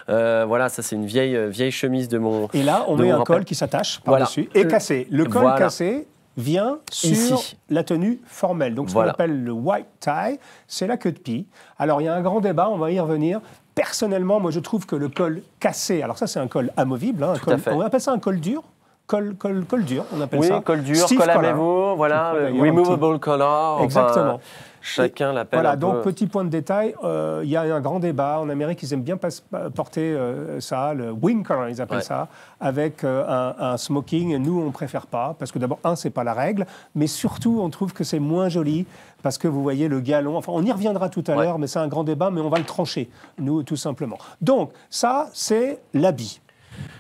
Euh, voilà, ça, c'est une vieille, euh, vieille chemise de mon. Et là, on met un col qui s'attache par-dessus et cassé. Le col cassé vient sur la tenue formelle. Donc, ce qu'on appelle le white tie, c'est la queue de pie. Alors, il y a un grand débat, on va y revenir. Personnellement, moi, je trouve que le col cassé, alors ça, c'est un col amovible, hein, on appelle ça un col dur, Col, col, col, dur, on appelle ça. Oui, col dur, col à mémo, voilà, removable collar. Exactement. chacun l'appelle. Voilà, donc petit point de détail, euh, il y a un grand débat. En Amérique, ils aiment bien porter euh, ça, le wing collar, ils appellent ça, avec euh, un, smoking et Nous, on préfère pas, parce que d'abord, un, c'est pas la règle, mais surtout, on trouve que c'est moins joli, parce que vous voyez le galon. Enfin, on y reviendra tout à l'heure, mais c'est un grand débat, mais on va le trancher, nous, tout simplement. Donc, ça, c'est l'habit.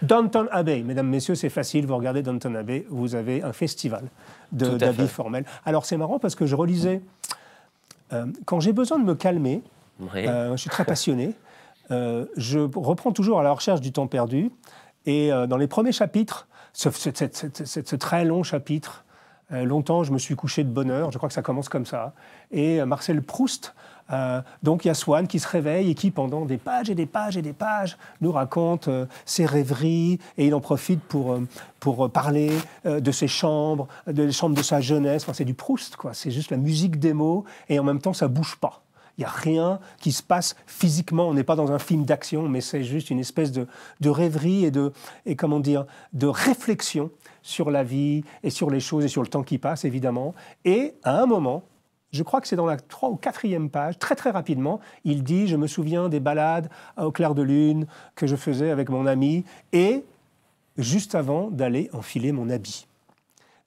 Downton Abbey, mesdames, messieurs, c'est facile, vous regardez Downton Abbey, vous avez un festival d'habits formels. Alors c'est marrant parce que je relisais, euh, quand j'ai besoin de me calmer, euh, je suis très passionné, euh, je reprends toujours à la recherche du temps perdu, et dans les premiers chapitres, ce, ce très long chapitre, longtemps je me suis couché de bonheur, je crois que ça commence comme ça, et Marcel Proust euh, donc il y a Swann qui se réveille et qui, pendant des pages et des pages et des pages, nous raconte euh, ses rêveries et il en profite pour, euh, parler de ses chambres, de les chambres de sa jeunesse. Enfin, c'est du Proust, quoi. C'est juste la musique des mots et en même temps, ça bouge pas. Il n'y a rien qui se passe physiquement. On n'est pas dans un film d'action, mais c'est juste une espèce de, rêverie et de, comment dire, de réflexion sur la vie et sur les choses et sur le temps qui passe, évidemment. Et à un moment, je crois que c'est dans la 3 ou 4e page, très très rapidement, il dit Je me souviens des balades au clair de lune que je faisais avec mon ami, et juste avant d'aller enfiler mon habit.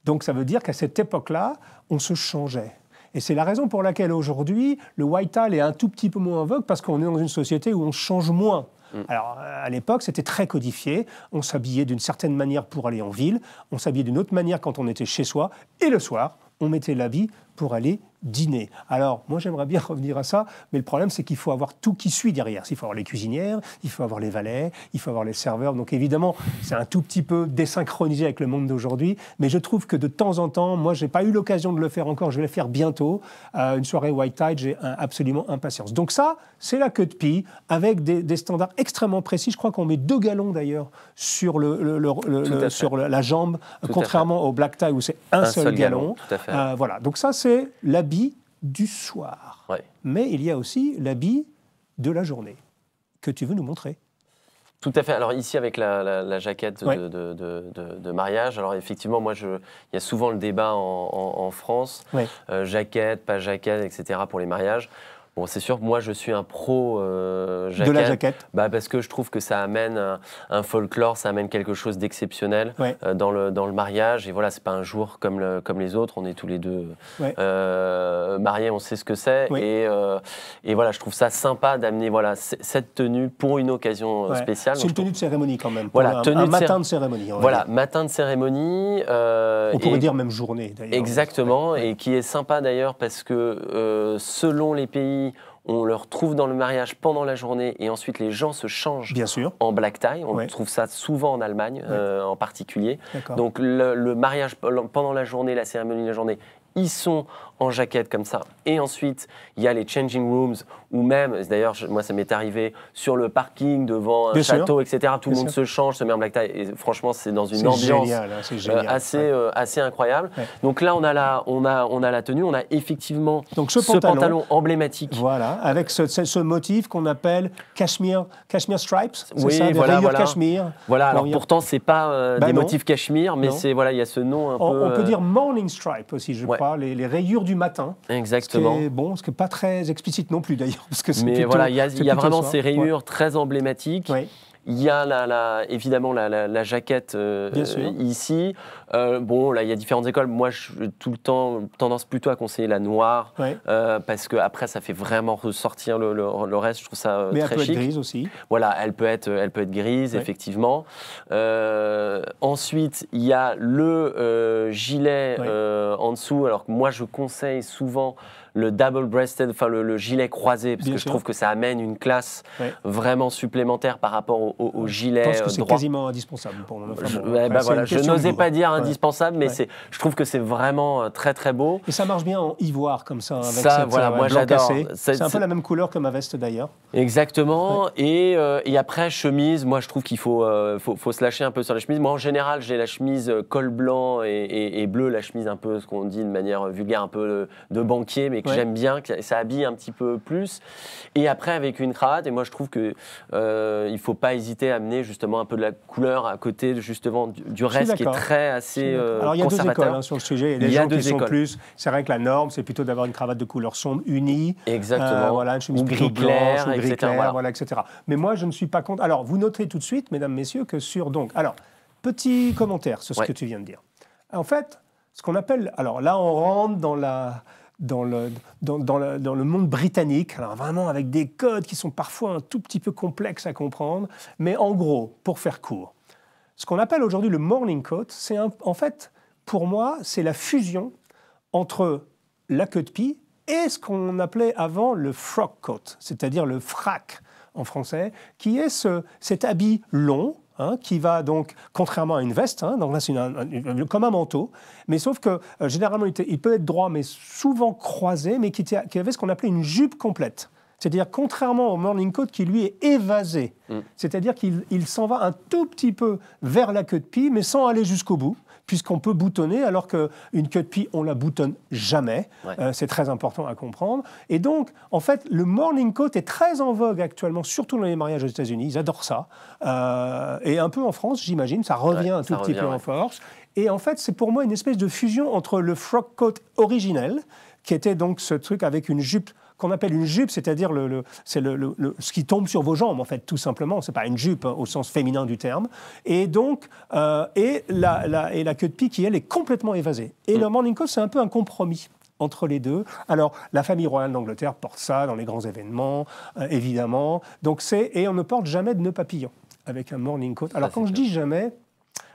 Donc ça veut dire qu'à cette époque-là, on se changeait. Et c'est la raison pour laquelle aujourd'hui, le white est un tout petit peu moins en vogue parce qu'on est dans une société où on change moins. Mm. Alors, à l'époque, c'était très codifié. On s'habillait d'une certaine manière pour aller en ville, on s'habillait d'une autre manière quand on était chez soi, et le soir, on mettait l'habit pour aller dîner. Alors, moi, j'aimerais bien [LAUGHS] revenir à ça, mais le problème, c'est qu'il faut avoir tout qui suit derrière. Il faut avoir les cuisinières, il faut avoir les valets, il faut avoir les serveurs. Donc, évidemment, c'est un tout petit peu désynchronisé avec le monde d'aujourd'hui, mais je trouve que de temps en temps, moi, je n'ai pas eu l'occasion de le faire encore, je vais le faire bientôt. Euh, une soirée White Tide, j'ai absolument impatience. Donc, ça, c'est la queue de pie, avec des, standards extrêmement précis. Je crois qu'on met deux galons, d'ailleurs, sur, le, sur la jambe, contrairement au black tie où c'est un, seul, gallon. galon. Euh, voilà. Donc, ça, c'est la l'habit du soir. Mais il y a aussi l'habit de la journée que tu veux nous montrer. Tout à fait. Alors ici avec la, jaquette de, mariage, alors effectivement, moi, il y a souvent le débat en, France, euh, jaquette, pas jaquette, etc. pour les mariages. Bon, c'est sûr, moi je suis un pro euh, De la jaquette bah, Parce que je trouve que ça amène un, folklore, ça amène quelque chose d'exceptionnel euh, dans, le, dans le mariage. Et voilà, c'est pas un jour comme, le, comme les autres, on est tous les deux euh, mariés, on sait ce que c'est. Et, et, voilà, je trouve ça sympa d'amener voilà, cette tenue pour une occasion spéciale. C'est une tenue de cérémonie quand même. Voilà, un, tenue matin de cérémonie. Voilà, matin de cérémonie. on pourrait dire même journée d'ailleurs. Exactement, et qui est sympa d'ailleurs parce que selon les pays, on le retrouve dans le mariage pendant la journée et ensuite les gens se changent en black tie. On trouve ça souvent en Allemagne euh, en particulier. Donc le mariage pendant la journée, la cérémonie de la journée, ils sont en jaquette comme ça. Et ensuite, il y a les changing rooms, ou même, d'ailleurs, moi ça m'est arrivé, sur le parking, devant un château, etc. Tout le monde se change, se met en black tie. Et franchement, c'est dans une ambiance hein, euh, assez, euh, assez incroyable. Donc là, on a, la, on, a, on a la tenue, on a effectivement Donc ce, pantalon, emblématique. Voilà, avec ce, motif qu'on appelle cashmere, cashmere stripes. Oui, ça, des voilà, Cashmere. Voilà, alors, pourtant, c'est pas euh, ben des motifs cashmere, mais c'est voilà, il y a ce nom on, peut dire morning stripe aussi, je parle crois, les, les rayures matin. Exactement. Ce qui est, bon, ce qui n'est pas très explicite non plus d'ailleurs. Parce que Mais voilà, il y a, vraiment ces rayures très emblématiques. Il y a évidemment la, jaquette euh, euh, ici. Euh, bon, là, il y a différentes écoles. Moi, je tout le temps tendance plutôt à conseiller la noire parce que après, ça fait vraiment ressortir le, reste. Je trouve ça Mais elle peut être grise aussi. Voilà, elle peut être, elle peut être grise, effectivement. ensuite, il y a le gilet en dessous. Alors que moi, je conseille souvent le double-breasted, enfin le, gilet croisé, parce que je trouve que ça amène une classe vraiment supplémentaire par rapport au, gilet. Je pense que euh, c'est quasiment indispensable pour le je, bah voilà, je n'osais pas dire indispensable, mais je trouve que c'est vraiment euh, très très beau. Et ça marche bien en ivoire comme ça. Avec ça, voilà, euh, moi j'adore. C'est un peu la même couleur que ma veste d'ailleurs. Exactement. Et, et, après chemise, moi je trouve qu'il faut, faut, se lâcher un peu sur la chemise. Moi en général j'ai la chemise col blanc et, et, bleu, la chemise un peu ce qu'on dit de manière vulgaire, un peu de banquier, mais j'aime bien, que ça habille un petit peu plus. Et après, avec une cravate, et moi je trouve qu'il euh, ne faut pas hésiter à amener justement un peu de la couleur à côté justement du, reste qui est très assez euh, Alors il y a écoles hein, sur le sujet. Il y a, gens deux qui sont plus. C'est vrai que la norme, c'est plutôt d'avoir une cravate de couleur sombre unie. Exactement. Euh, voilà, ou gris clair, gris etc., clair, voilà. Mais moi, je ne suis pas contre. Alors, vous noterez tout de suite, mesdames, messieurs, que sur donc. Alors, petit commentaire sur ce que tu viens de dire. En fait, ce qu'on appelle. Alors là, on rentre dans la dans le, dans, dans, le, monde britannique, alors vraiment avec des codes qui sont parfois un tout petit peu complexes à comprendre, mais en gros, pour faire court, ce qu'on appelle aujourd'hui le morning coat, c'est en fait, pour moi, c'est la fusion entre la queue de pie et ce qu'on appelait avant le frock coat, c'est-à-dire le frac en français, qui est ce, cet habit long, Hein, qui va donc, contrairement à une veste, hein, donc là c'est comme un manteau, mais sauf que euh, généralement il, peut être droit, mais souvent croisé, mais qui, avait ce qu'on appelait une jupe complète. C'est-à-dire, contrairement au morning coat qui lui est évasé, mm. c'est-à-dire qu'il s'en va un tout petit peu vers la queue de pie, mais sans aller jusqu'au bout puisqu'on peut boutonner, alors qu'une queue de pie, on la boutonne jamais. Euh, c'est très important à comprendre. Et donc, en fait, le morning coat est très en vogue actuellement, surtout dans les mariages aux États-Unis. Ils adorent ça. Euh, et un peu en France, j'imagine. Ça revient un tout petit peu en force. Et en fait, c'est pour moi une espèce de fusion entre le frock coat originel, qui était donc ce truc avec une jupe qu'on appelle une jupe, c'est-à-dire le, le c'est le, ce qui tombe sur vos jambes, en fait, tout simplement. Ce n'est pas une jupe hein, au sens féminin du terme. Et donc, euh, et, la, et la queue de pique, qui, elle, est complètement évasée. Et le mm. morning coat, c'est un peu un compromis entre les deux. Alors, la famille royale d'Angleterre porte ça dans les grands événements, euh, évidemment. Donc, c'est et on ne porte jamais de nœud papillon avec un morning coat. Alors, quand je dis jamais,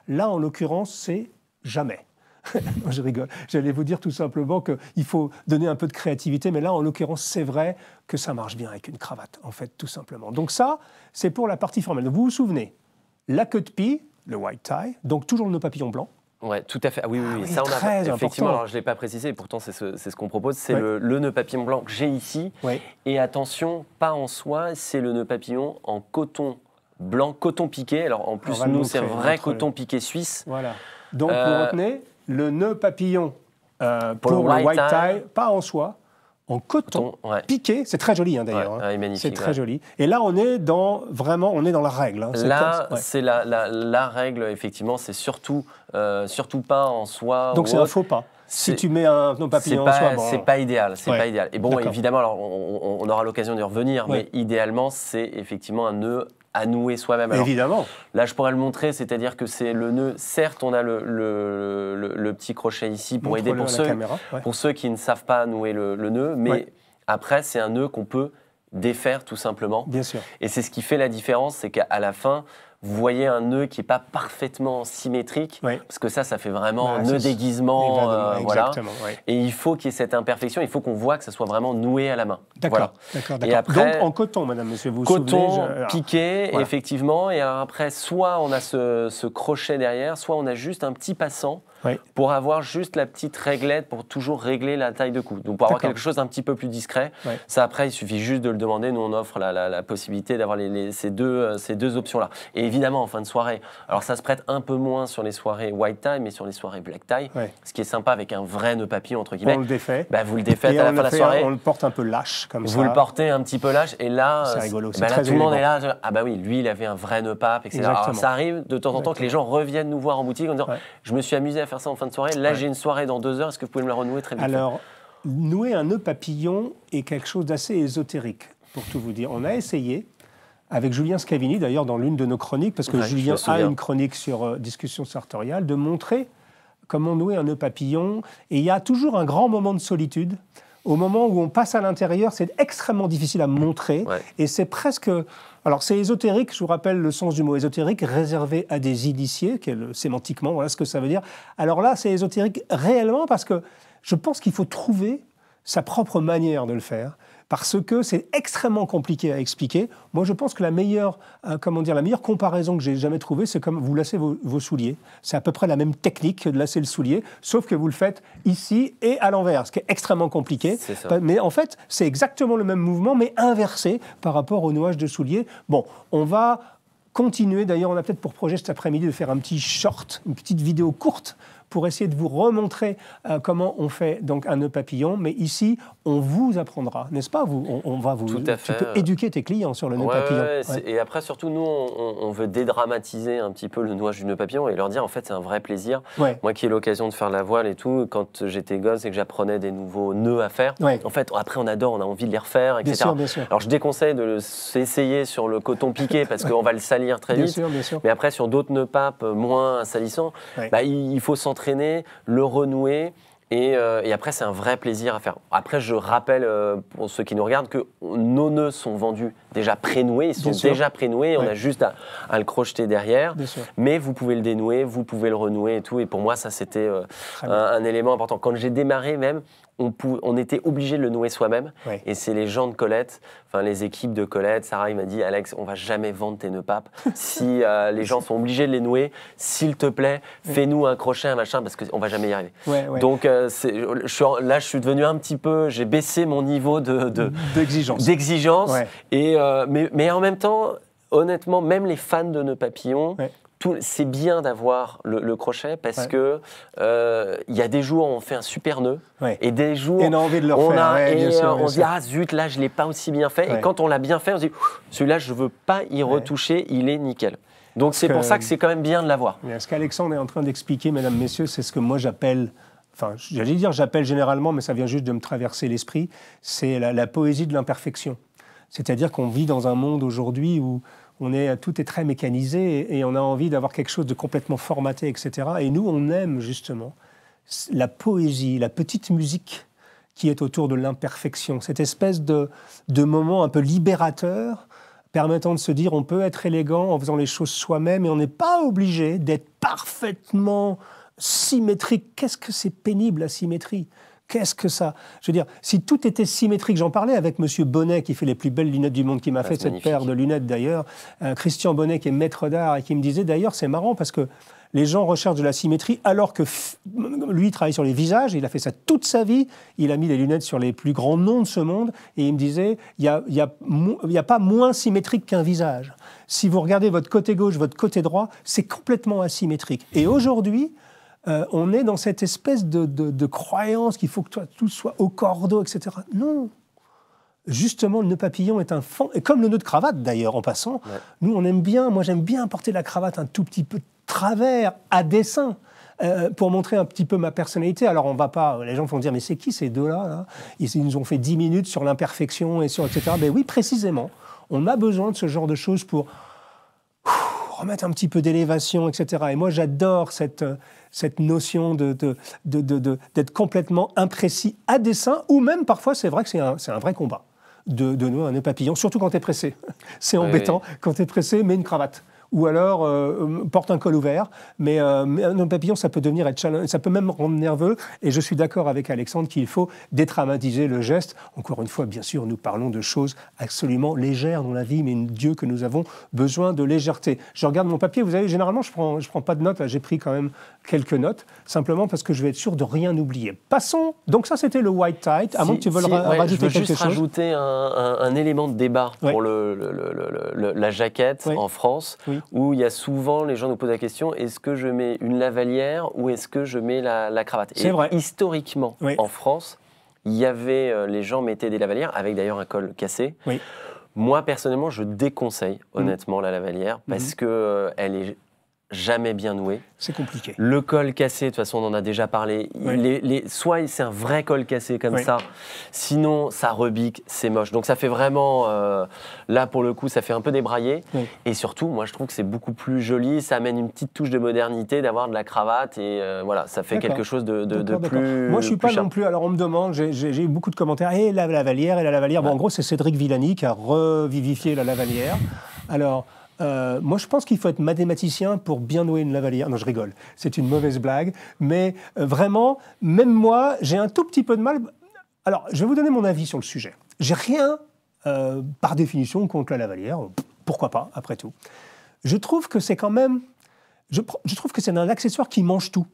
là, en l'occurrence, c'est jamais. [LAUGHS] je rigole. J'allais vous dire tout simplement qu'il faut donner un peu de créativité, mais là, en l'occurrence, c'est vrai que ça marche bien avec une cravate, en fait, tout simplement. Donc ça, c'est pour la partie formelle. vous vous souvenez, la queue de pie, le white tie, donc toujours le nœud papillon blanc, Ouais, tout à fait. Ah oui, ah oui, oui. ça, on a, effectivement, alors, je ne l'ai pas précisé, pourtant, c'est ce, ce qu'on propose. C'est le, nœud papillon blanc que j'ai ici. Et attention, pas en soie, c'est le nœud papillon en coton blanc, coton piqué. Alors, en plus, nous, c'est vrai coton piqué suisse. Voilà. Donc, vous euh, retenez le nœud papillon euh, pour, le white, tie, pas en soie, en coton, piqué. C'est très joli hein, d'ailleurs. Hein. C'est très joli. Et là, on est dans vraiment, on est dans la règle. Hein. Là, c'est la, règle effectivement. C'est surtout, euh, surtout pas en soie. Donc c'est un faux pas. Si tu mets un nœud papillon en soie, c'est pas idéal, c'est pas idéal. Et bon, évidemment, alors on, on aura l'occasion d'y revenir, mais idéalement, c'est effectivement un nœud à nouer soi-même. Évidemment. Là, je pourrais le montrer, c'est-à-dire que c'est le nœud. Certes, on a le, petit crochet ici pour aider pour ceux, pour ceux qui ne savent pas nouer le, nœud, mais après, c'est un nœud qu'on peut défaire tout simplement. Bien sûr. Et c'est ce qui fait la différence, c'est qu'à la fin, vous voyez un nœud qui n'est pas parfaitement symétrique, parce que ça, ça fait vraiment un bah, nœud déguisement. Euh, voilà. Et il faut qu'il y ait cette imperfection, il faut qu'on voit que ça soit vraiment noué à la main. D'accord, après, Donc en coton, madame, monsieur, vous Coton, vous souvenez, Coton, piqué, effectivement, et après, soit on a ce, ce crochet derrière, soit on a juste un petit passant pour avoir juste la petite réglette pour toujours régler la taille de coupe. Donc pour avoir quelque chose d'un petit peu plus discret, ça après il suffit juste de le demander. Nous on offre la, la, possibilité d'avoir les, ces deux, euh, ces deux options-là. Et évidemment en fin de soirée, alors ça se prête un peu moins sur les soirées white tie, mais sur les soirées black tie, ce qui est sympa avec un vrai nœud papier entre guillemets. On le défait. Bah, vous le défaites à la fin de la soirée. on le porte un peu lâche comme vous ça. Vous le portez un petit peu lâche et là, rigolo, bah, là tout le monde est là. Ah bah oui, lui il avait un vrai nœud pape, etc. ça arrive de temps en temps que les gens reviennent nous voir en boutique en disant je me suis amusé à faire en fin de soirée. Là, j'ai une soirée dans deux heures. Est-ce que vous pouvez me la renouer très vite Alors, nouer un nœud papillon est quelque chose d'assez ésotérique, pour tout vous dire. On a essayé. Avec Julien Scavini, d'ailleurs, dans l'une de nos chroniques, parce que Julien a une chronique sur euh, discussion sartoriale, de montrer comment nouer un nœud papillon. Et il y a toujours un grand moment de solitude au moment où on passe à l'intérieur, c'est extrêmement difficile à montrer. Et c'est presque alors c'est ésotérique, je vous rappelle le sens du mot ésotérique, réservé à des initiés, qui est sémantiquement, voilà ce que ça veut dire. Alors là, c'est ésotérique réellement parce que je pense qu'il faut trouver sa propre manière de le faire parce que c'est extrêmement compliqué à expliquer. Moi, je pense que la meilleure, euh, comment dire, la meilleure comparaison que j'ai jamais trouvée, c'est comme vous lassez vos, souliers. C'est à peu près la même technique de lasser le soulier, sauf que vous le faites ici et à l'envers, ce qui est extrêmement compliqué. mais en fait, c'est exactement le même mouvement, mais inversé par rapport au nouage de souliers. Bon, on va continuer. D'ailleurs, on a peut-être pour projet cet après-midi de faire un petit short, une petite vidéo courte pour essayer de vous remontrer euh, comment on fait donc un nœud papillon. Mais ici, on vous apprendra, n'est-ce pas vous on, va vous éduquer tes clients sur le nœud papillon. Et après, surtout, nous, on, veut dédramatiser un petit peu le nouage du nœud papillon et leur dire, en fait, c'est un vrai plaisir. Moi qui ai l'occasion de faire la voile et tout, quand j'étais gosse et que j'apprenais des nouveaux nœuds à faire, en fait, après, on adore, on a envie de les refaire, etc. Alors, je déconseille de s'essayer sur le coton piqué [LAUGHS] parce qu'on va le salir très vite. Mais après, sur d'autres nœuds papes euh, moins salissants, bah, il faut s'entraîner le renouer. Euh, et, après, c'est un vrai plaisir à faire. Après, je rappelle euh, pour ceux qui nous regardent que nos nœuds sont vendus déjà prénoués, ils sont déjà prénoués, noués on a juste à, le crocheter derrière. Mais vous pouvez le dénouer, vous pouvez le renouer et tout. Et pour moi, ça, c'était euh, un, élément important. Quand j'ai démarré même, on, était obligé de le nouer soi-même. Et c'est les gens de Colette, enfin les équipes de Colette. Sarah, il m'a dit Alex, on va jamais vendre tes nœuds papes. [LAUGHS] si euh, les gens sont obligés de les nouer, s'il te plaît, fais-nous un crochet, un machin, parce qu'on va jamais y arriver. Donc euh, là, je suis devenu un petit peu. J'ai baissé mon niveau d'exigence. De, et euh, mais, mais en même temps, honnêtement, même les fans de nœuds papillons c'est bien d'avoir le, crochet parce qu'il que euh, il y a des jours où on fait un super nœud et des jours où on a envie de le refaire. et on se dit ah zut là je l'ai pas aussi bien fait et quand on l'a bien fait on se dit celui-là je veux pas y retoucher il est nickel. Donc c'est pour ça que c'est quand même bien de l'avoir. Mais ce qu'Alexandre est en train d'expliquer, mesdames, messieurs, c'est ce que moi j'appelle enfin, j'allais dire, j'appelle généralement, mais ça vient juste de me traverser l'esprit, c'est la, poésie de l'imperfection. C'est-à-dire qu'on vit dans un monde aujourd'hui où on est, tout est très mécanisé et on a envie d'avoir quelque chose de complètement formaté, etc. Et nous, on aime justement la poésie, la petite musique qui est autour de l'imperfection, cette espèce de, de moment un peu libérateur permettant de se dire on peut être élégant en faisant les choses soi-même et on n'est pas obligé d'être parfaitement symétrique. Qu'est-ce que c'est pénible la symétrie Qu'est-ce que ça Je veux dire, si tout était symétrique, j'en parlais avec Monsieur Bonnet qui fait les plus belles lunettes du monde, qui m'a ah, fait cette paire de lunettes d'ailleurs, euh, Christian Bonnet qui est maître d'art et qui me disait d'ailleurs, c'est marrant parce que les gens recherchent de la symétrie alors que lui travaille sur les visages, il a fait ça toute sa vie, il a mis des lunettes sur les plus grands noms de ce monde et il me disait, il n'y a pas moins symétrique qu'un visage. Si vous regardez votre côté gauche, votre côté droit, c'est complètement asymétrique. Et aujourd'hui, euh, on est dans cette espèce de, croyance qu'il faut que tout soit au cordeau, etc. Non. Justement, le nœud papillon est un fond, et comme le nœud de cravate d'ailleurs, en passant, nous on aime bien, moi j'aime bien porter la cravate un tout petit peu travers, à dessin, euh, pour montrer un petit peu ma personnalité. Alors on va pas, les gens vont dire mais c'est qui ces deux-là là ils, nous ont fait 10 minutes sur l'imperfection et sur etc. Mais oui, précisément, on a besoin de ce genre de choses pour remettre un petit peu d'élévation, etc. Et moi, j'adore cette, euh, cette notion de, d'être complètement imprécis à dessein, ou même parfois, c'est vrai que c'est un, vrai combat de, de nouer un papillon, surtout quand tu es pressé. [LAUGHS] c'est embêtant quand tu es pressé, mets une cravate ou alors euh, euh, porte un col ouvert. Mais euh, un papillon, ça peut devenir ça peut même rendre nerveux. Et je suis d'accord avec Alexandre qu'il faut détraumatiser le geste. Encore une fois, bien sûr, nous parlons de choses absolument légères dans la vie, mais Dieu que nous avons besoin de légèreté. Je regarde mon papier. Vous savez, généralement, je prends, je prends pas de notes. J'ai pris quand même quelques notes, simplement parce que je vais être sûr de rien oublier. Passons. Donc ça, c'était le white tight. Avant si, que tu veux rajouter je veux juste rajouter un, élément de débat pour le, la jaquette en France. Oui où il y a souvent, les gens nous posent la question, est-ce que je mets une lavalière ou est-ce que je mets la, la cravate C'est vrai. Historiquement, en France, il y avait, euh, les gens mettaient des lavalières, avec d'ailleurs un col cassé. Moi, personnellement, je déconseille honnêtement la lavalière mhm. parce qu'elle euh, elle est jamais bien noué. C'est compliqué. Le col cassé, de toute façon, on en a déjà parlé. soit c'est un vrai col cassé comme ça, sinon ça rebique, c'est moche. Donc ça fait vraiment, euh, là pour le coup, ça fait un peu débraillé. Et surtout, moi je trouve que c'est beaucoup plus joli, ça amène une petite touche de modernité d'avoir de la cravate et euh, voilà, ça fait quelque chose de, plus. Moi je suis pas non plus, alors on me demande, j'ai eu beaucoup de commentaires, et la lavalière, et la lavalière. Bon, en gros, c'est Cédric Villani qui a revivifié la lavalière. Alors. Euh, moi, je pense qu'il faut être mathématicien pour bien nouer une lavalière. Non, je rigole. C'est une mauvaise blague. Mais euh, vraiment, même moi, j'ai un tout petit peu de mal. Alors, je vais vous donner mon avis sur le sujet. J'ai rien, euh, par définition, contre la lavalière. Pourquoi pas, après tout. Je trouve que c'est quand même. Je, trouve que c'est un accessoire qui mange tout.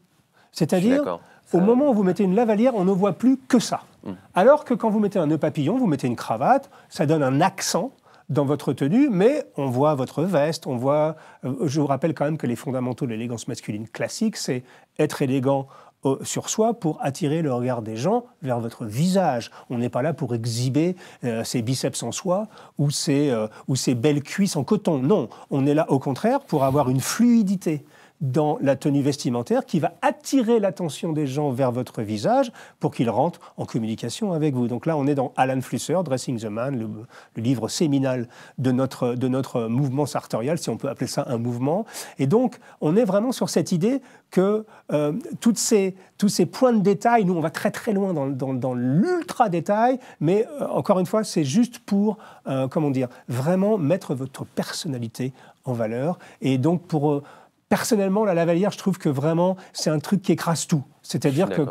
C'est-à-dire, au moment où vous mettez une lavalière, on ne voit plus que ça. Hmm. Alors que quand vous mettez un nœud papillon, vous mettez une cravate, ça donne un accent dans votre tenue, mais on voit votre veste, on voit... Euh, je vous rappelle quand même que les fondamentaux de l'élégance masculine classique, c'est être élégant euh, sur soi pour attirer le regard des gens vers votre visage. On n'est pas là pour exhiber ces euh, ses biceps en soie ou ces ou ses belles cuisses en coton. Non, on est là au contraire pour avoir une fluidité dans la tenue vestimentaire qui va attirer l'attention des gens vers votre visage pour qu'ils rentrent en communication avec vous. Donc là, on est dans Alan Flusser, Dressing the Man, le, livre séminal de notre, de notre mouvement sartorial, si on peut appeler ça un mouvement. Et donc, on est vraiment sur cette idée que euh, toutes ces, tous ces points de détail, nous, on va très très loin dans, dans, l'ultra-détail, mais euh, encore une fois, c'est juste pour, euh, comment dire, vraiment mettre votre personnalité en valeur. Et donc, pour personnellement, la lavalière, je trouve que vraiment, c'est un truc qui écrase tout. C'est-à-dire que,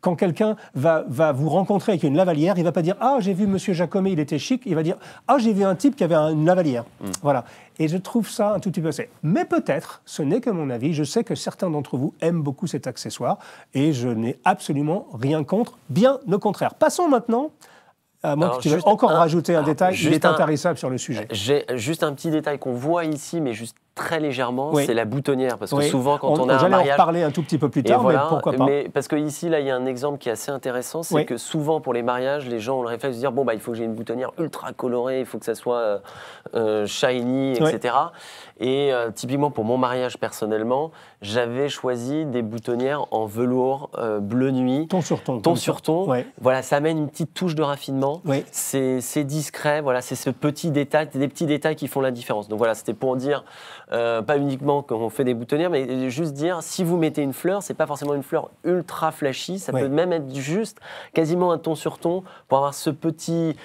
quand quelqu'un va, vous rencontrer avec une lavalière, il va pas dire Ah, j'ai vu Monsieur Jacomet, il était chic. Il va dire Ah, j'ai vu un type qui avait une lavalière. Mm. Voilà. Et je trouve ça un tout petit peu assez. Mais peut-être, ce n'est que mon avis, je sais que certains d'entre vous aiment beaucoup cet accessoire et je n'ai absolument rien contre, bien au contraire. Passons maintenant à moi qui encore rajouter un, ah, détail, qui est intarissable sur le sujet. J'ai juste un petit détail qu'on voit ici, mais juste très légèrement, c'est la boutonnière. Parce que souvent, quand on, a un mariage... en parler un tout petit peu plus tard, mais pourquoi pas. Mais parce que là, il y a un exemple qui est assez intéressant, c'est que souvent, pour les mariages, les gens ont le réflexe de dire, bon, bah, il faut que j'ai une boutonnière ultra colorée, il faut que ça soit euh, euh, shiny, etc. Et euh, typiquement, pour mon mariage, personnellement, j'avais choisi des boutonnières en velours bleu nuit. Ton sur ton. Ton sur ton. Voilà, ça amène une petite touche de raffinement. C'est discret, voilà, c'est ce petit détail, des petits détails qui font la différence. Donc voilà, c'était pour dire... Euh, pas uniquement quand on fait des boutonnières, mais juste dire si vous mettez une fleur, c'est pas forcément une fleur ultra flashy, ça peut même être juste quasiment un ton sur ton pour avoir ce petit.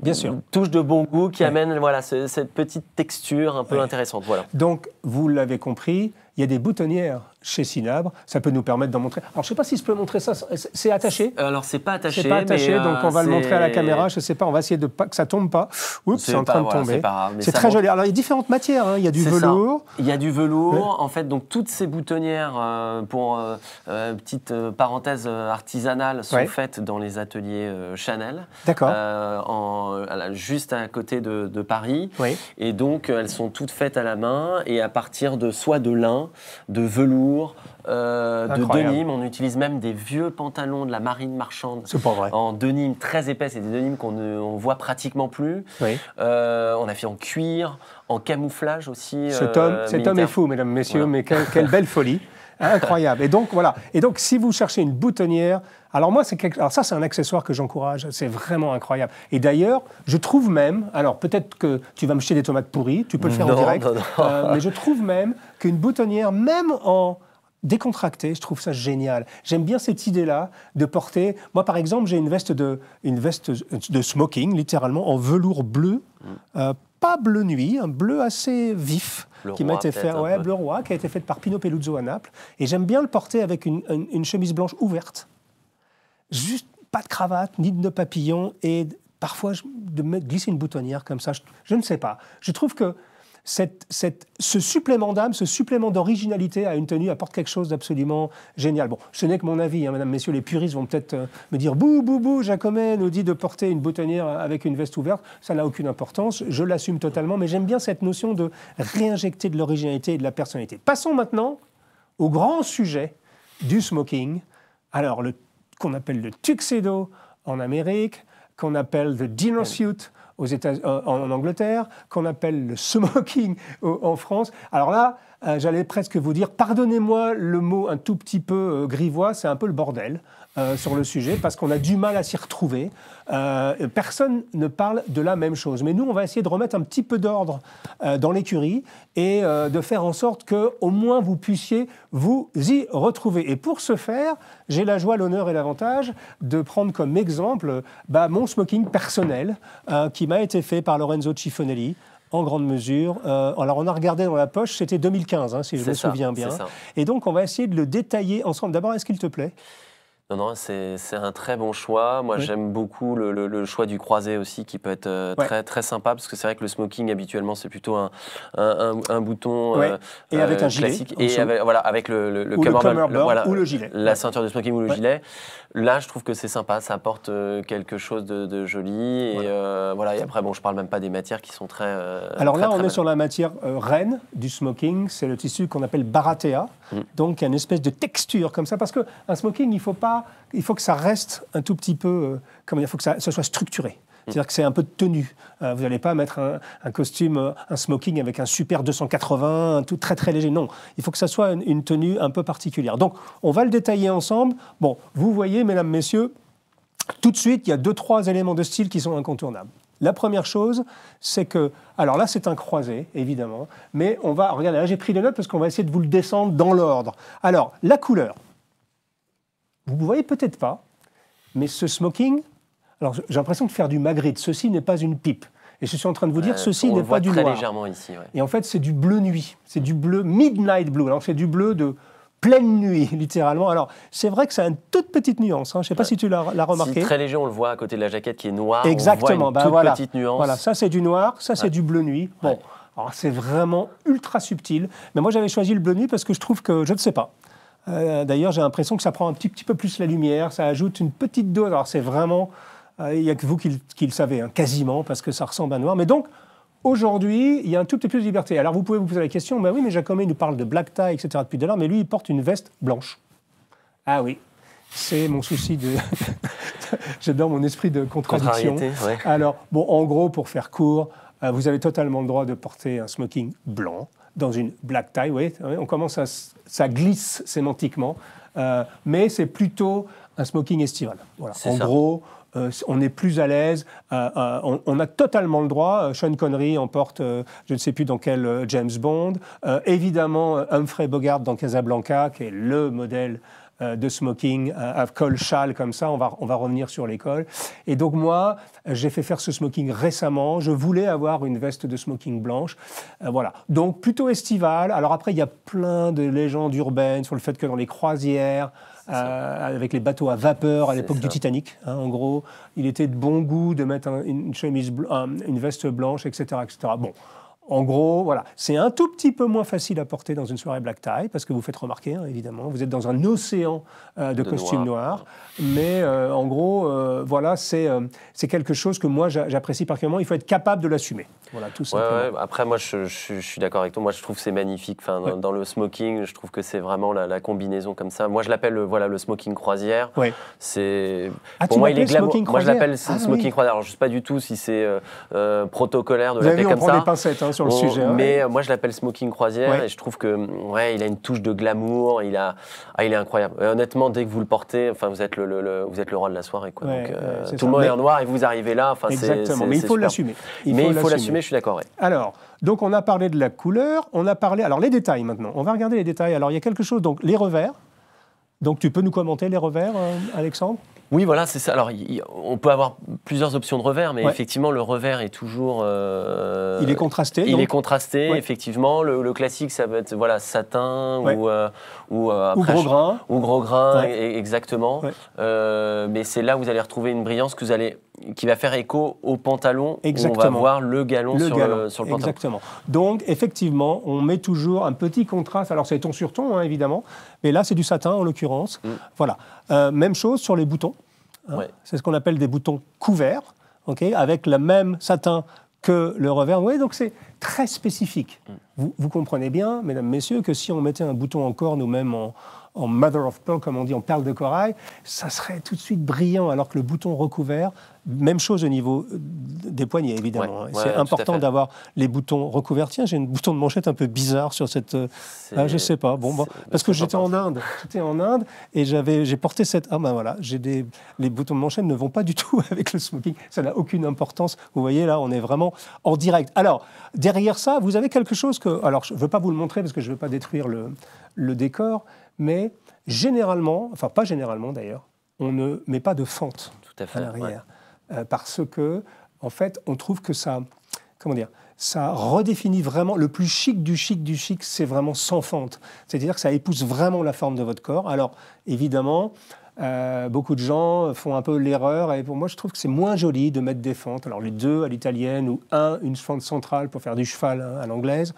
Bien sûr. touche de bon goût qui amène voilà, cette petite texture un peu intéressante. Voilà. Donc, vous l'avez compris, il y a des boutonnières chez Sinabre. Ça peut nous permettre d'en montrer. Alors, je ne sais pas si je peux montrer ça. C'est attaché Alors, c'est pas attaché. C'est pas attaché, euh, donc on va le montrer à la caméra. Je ne sais pas, on va essayer de pas que ça tombe pas. Oups, c'est en train de tomber. c'est très joli. Alors, il y a différentes matières. Hein. Il y a du velours. Il y a du velours. En fait, donc toutes ces boutonnières, euh, pour euh, petite parenthèse artisanale, sont faites dans les ateliers Chanel. D'accord. juste à côté de, Paris. Et donc, elles sont toutes faites à la main et à partir de soie, de lin, de velours, euh, de denim. On utilise même des vieux pantalons de la marine marchande. En denim très épais, et des denims qu'on ne voit pratiquement plus. Euh, on a fait en cuir, en camouflage aussi. Cet homme, euh, cet homme est fou, mesdames, messieurs, mais quelle belle folie. [LAUGHS] Incroyable. Et donc, voilà. Et donc, si vous cherchez une boutonnière, alors moi, c'est quelque... ça, c'est un accessoire que j'encourage. C'est vraiment incroyable. Et d'ailleurs, je trouve même, alors peut-être que tu vas me chier des tomates pourries, tu peux le faire en direct, euh, mais je trouve même qu'une boutonnière, même en décontracté, je trouve ça génial. J'aime bien cette idée-là de porter. Moi, par exemple, j'ai une veste de une veste de smoking, littéralement en velours bleu. Euh, pas bleu nuit, un bleu assez vif. qui m'a été fait, roi, qui a été par Pino Peluzzo à Naples. Et j'aime bien le porter avec une, chemise blanche ouverte. Juste pas de cravate, ni de papillon. Et parfois, je, de me glisser une boutonnière comme ça, je ne sais pas. Je trouve que ce supplément d'âme, ce supplément d'originalité à une tenue apporte quelque chose d'absolument génial. Bon, ce n'est que mon avis, hein, madame, messieurs, les puristes vont peut-être euh, me dire bou, bou, bou, Jacomet nous dit de porter une boutonnière avec une veste ouverte, ça n'a aucune importance, je l'assume totalement, mais j'aime bien cette notion de réinjecter de l'originalité et de la personnalité. Passons maintenant au grand sujet du smoking, alors qu'on appelle le tuxedo en Amérique, qu'on appelle le dinner suit euh, en, Angleterre, qu'on appelle le smoking en France. Alors là, euh, j'allais presque vous dire, pardonnez-moi le mot un tout petit peu euh, grivois, c'est un peu le bordel. Euh, sur le sujet parce qu'on a du mal à s'y retrouver. Euh, personne ne parle de la même chose. Mais nous, on va essayer de remettre un petit peu d'ordre euh, dans l'écurie et de faire en sorte que, au moins, vous puissiez vous y retrouver. Et pour ce faire, j'ai la joie, l'honneur et l'avantage de prendre comme exemple bah, mon smoking personnel qui m'a été fait par Lorenzo Cifonelli en grande mesure. alors, on a regardé dans la poche, c'était 2015, hein, si je me souviens bien. Et donc, on va essayer de le détailler ensemble. D'abord, est-ce qu'il te plaît non, non, c'est un très bon choix. Moi, j'aime beaucoup le, le, choix du croisé aussi, qui peut être euh, très, très sympa, parce que c'est vrai que le smoking, habituellement, c'est plutôt un, un, bouton euh, et avec euh, un classique. gilet, Et avec, voilà, avec le, le, le, ou le gilet. La ceinture de smoking ou le gilet. Là, je trouve que c'est sympa, ça apporte quelque chose de, joli. Et voilà. après, bon, je parle même pas des matières qui sont très. Alors là, on est sur la matière reine du smoking. C'est le tissu qu'on appelle Barathea. Mm. donc il y a une espèce de texture comme ça, parce qu'un smoking, il faut, pas, il faut que ça reste un tout petit peu, euh, comme il faut que ça, soit structuré. Mm. C'est-à-dire que c'est un peu de tenue. Euh, vous n'allez pas mettre un, costume, euh, un smoking avec un super 280, un tout très très léger. Non, il faut que ça soit une, une, tenue un peu particulière. Donc, on va le détailler ensemble. Bon, vous voyez, mesdames, messieurs, tout de suite, il y a deux, trois éléments de style qui sont incontournables. La première chose, c'est que, alors là, c'est un croisé, évidemment, mais on va, regardez, là, j'ai pris les notes parce qu'on va essayer de vous le descendre dans l'ordre. Alors, la couleur. Vous ne voyez peut-être pas, mais ce smoking, alors j'ai l'impression de faire du Magritte. Ceci n'est pas une pipe. Et je suis en train de vous dire, euh, ceci n'est pas du très noir. légèrement ici. Et en fait, c'est du bleu nuit. C'est du bleu midnight blue. Alors c'est du bleu de pleine nuit, [LAUGHS] littéralement. Alors, c'est vrai que c'est une toute petite nuance. Hein. Je ne sais pas si tu l'as remarqué. C'est très léger, on le voit à côté de la jaquette qui est noire. Exactement. On voit une bah toute petite nuance. Voilà, ça c'est du noir, ça c'est du bleu nuit. Bon, c'est vraiment ultra subtil. Mais moi j'avais choisi le bleu nuit parce que je trouve que je ne sais pas. Euh, d'ailleurs, j'ai l'impression que ça prend un petit, petit peu plus la lumière, ça ajoute une petite dose. Alors, c'est vraiment, euh, il n'y a que vous qui, le savez, hein, quasiment, parce que ça ressemble à noir. Mais donc, Aujourd'hui, il y a un tout petit peu de liberté. Alors vous pouvez vous poser la question, mais bah oui, mais Jacomet nous parle de black tie, etc. depuis de l'heure, mais lui, il porte une veste blanche. Ah oui, c'est mon souci de... [LAUGHS] J'adore mon esprit de contradiction. Alors, bon, en gros, pour faire court, euh, vous avez totalement le droit de porter un smoking blanc dans une black tie. Oui, on commence à... Ça glisse sémantiquement, euh, mais c'est plutôt un smoking estival. Voilà. En gros, euh, on est plus à l'aise, euh, euh, on, a totalement le droit. Sean Connery emporte, je ne sais plus dans quel James Bond. évidemment, Humphrey Bogart dans Casablanca, qui est le modèle de smoking à col châle comme ça. On va, revenir sur l'école. Et donc moi, j'ai fait faire ce smoking récemment. Je voulais avoir une veste de smoking blanche. voilà. Donc plutôt estivale. Alors après, il y a plein de légendes urbaines sur le fait que dans les croisières, euh, avec les bateaux à vapeur à l'époque du Titanic. Hein, en gros, il était de bon goût de mettre une, chemise, une veste blanche, etc., etc. Bon, en gros, voilà, c'est un tout petit peu moins facile à porter dans une soirée black tie parce que vous faites remarquer, hein, évidemment, vous êtes dans un océan euh, de, costumes noirs. Mais euh, en gros, euh, voilà, c'est quelque chose que moi j'apprécie particulièrement. Il faut être capable de l'assumer. Voilà, tout simplement. Après, moi, je, suis d'accord avec toi. Moi, je trouve c'est magnifique. Enfin, dans, le smoking, je trouve que c'est vraiment la, combinaison comme ça. Moi, je l'appelle voilà le smoking croisière. C'est ah, pour moi, il est glamour. Moi, je l'appelle ah, smoking croisière. Alors, je sais pas du tout si c'est protocolaire de l'appeler comme ça. pincettes, hein, le Mais euh, moi, je l'appelle Smoking Croisière et je trouve que mm, ouais, il a une touche de glamour. Il a, ah, il est incroyable. honnêtement, dès que vous le portez, enfin, vous êtes le, vous êtes le roi de la soirée, quoi. Euh, tout le monde est en noir et vous arrivez là. Enfin, exactement. mais il faut l'assumer. Mais il faut l'assumer. Je suis d'accord. Alors. Donc on a parlé de la couleur, on a parlé... Alors les détails maintenant, on va regarder les détails. Alors il y a quelque chose, donc les revers. Donc tu peux nous commenter les revers, euh, Alexandre oui, voilà, c'est ça. Alors, on peut avoir plusieurs options de revers, mais effectivement, le revers est toujours. Euh, il est contrasté. Il est contrasté, effectivement. Le, classique, ça va être voilà satin ou euh, ou, euh, gros grain. Ou gros grain, e-, exactement. mais c'est là où vous allez retrouver une brillance que vous allez qui va faire écho au pantalon. Où on va voir le galon, sur, Le, pantalon. Exactement. Donc, effectivement, on met toujours un petit contraste. Alors, c'est ton sur ton, hein, évidemment, mais là, c'est du satin, en l'occurrence. Mm. Voilà. Euh, même chose sur les boutons. Hein. C'est ce qu'on appelle des boutons couverts, ok, avec le même satin que le revers. Vous donc c'est très spécifique. Mm. Vous, vous, comprenez bien, mesdames, messieurs, que si on mettait un bouton en corne ou même en, en mother of pearl, comme on dit, en perles de corail, ça serait tout de suite brillant, alors que le bouton recouvert, même chose au niveau euh, des poignets, évidemment. Hein. c'est important d'avoir les boutons recouverts. Tiens, j'ai un bouton de manchette un peu bizarre sur cette. Euh, ah, je sais pas. Bon, parce que j'étais en Inde. J'étais en Inde et j'avais, j'ai porté cette. Ah ben voilà, j'ai des. Les boutons de manchette ne vont pas du [LAUGHS] tout avec le smoking. Ça n'a aucune importance. Vous voyez là, on est vraiment en direct. Alors derrière ça, vous avez quelque chose que. Alors je ne veux pas vous le montrer parce que je ne veux pas détruire le, le décor mais généralement, enfin pas généralement d'ailleurs, on ne met pas de fente Tout à, l'arrière. Euh, parce que, en fait, on trouve que ça, comment dire, ça redéfinit vraiment le plus chic du chic du chic, c'est vraiment sans fente. C'est-à-dire que ça épouse vraiment la forme de votre corps. Alors, évidemment, euh, beaucoup de gens font un peu l'erreur, et pour moi, je trouve que c'est moins joli de mettre des fentes. Alors, les deux à l'italienne ou un, une fente centrale pour faire du cheval hein, à l'anglaise.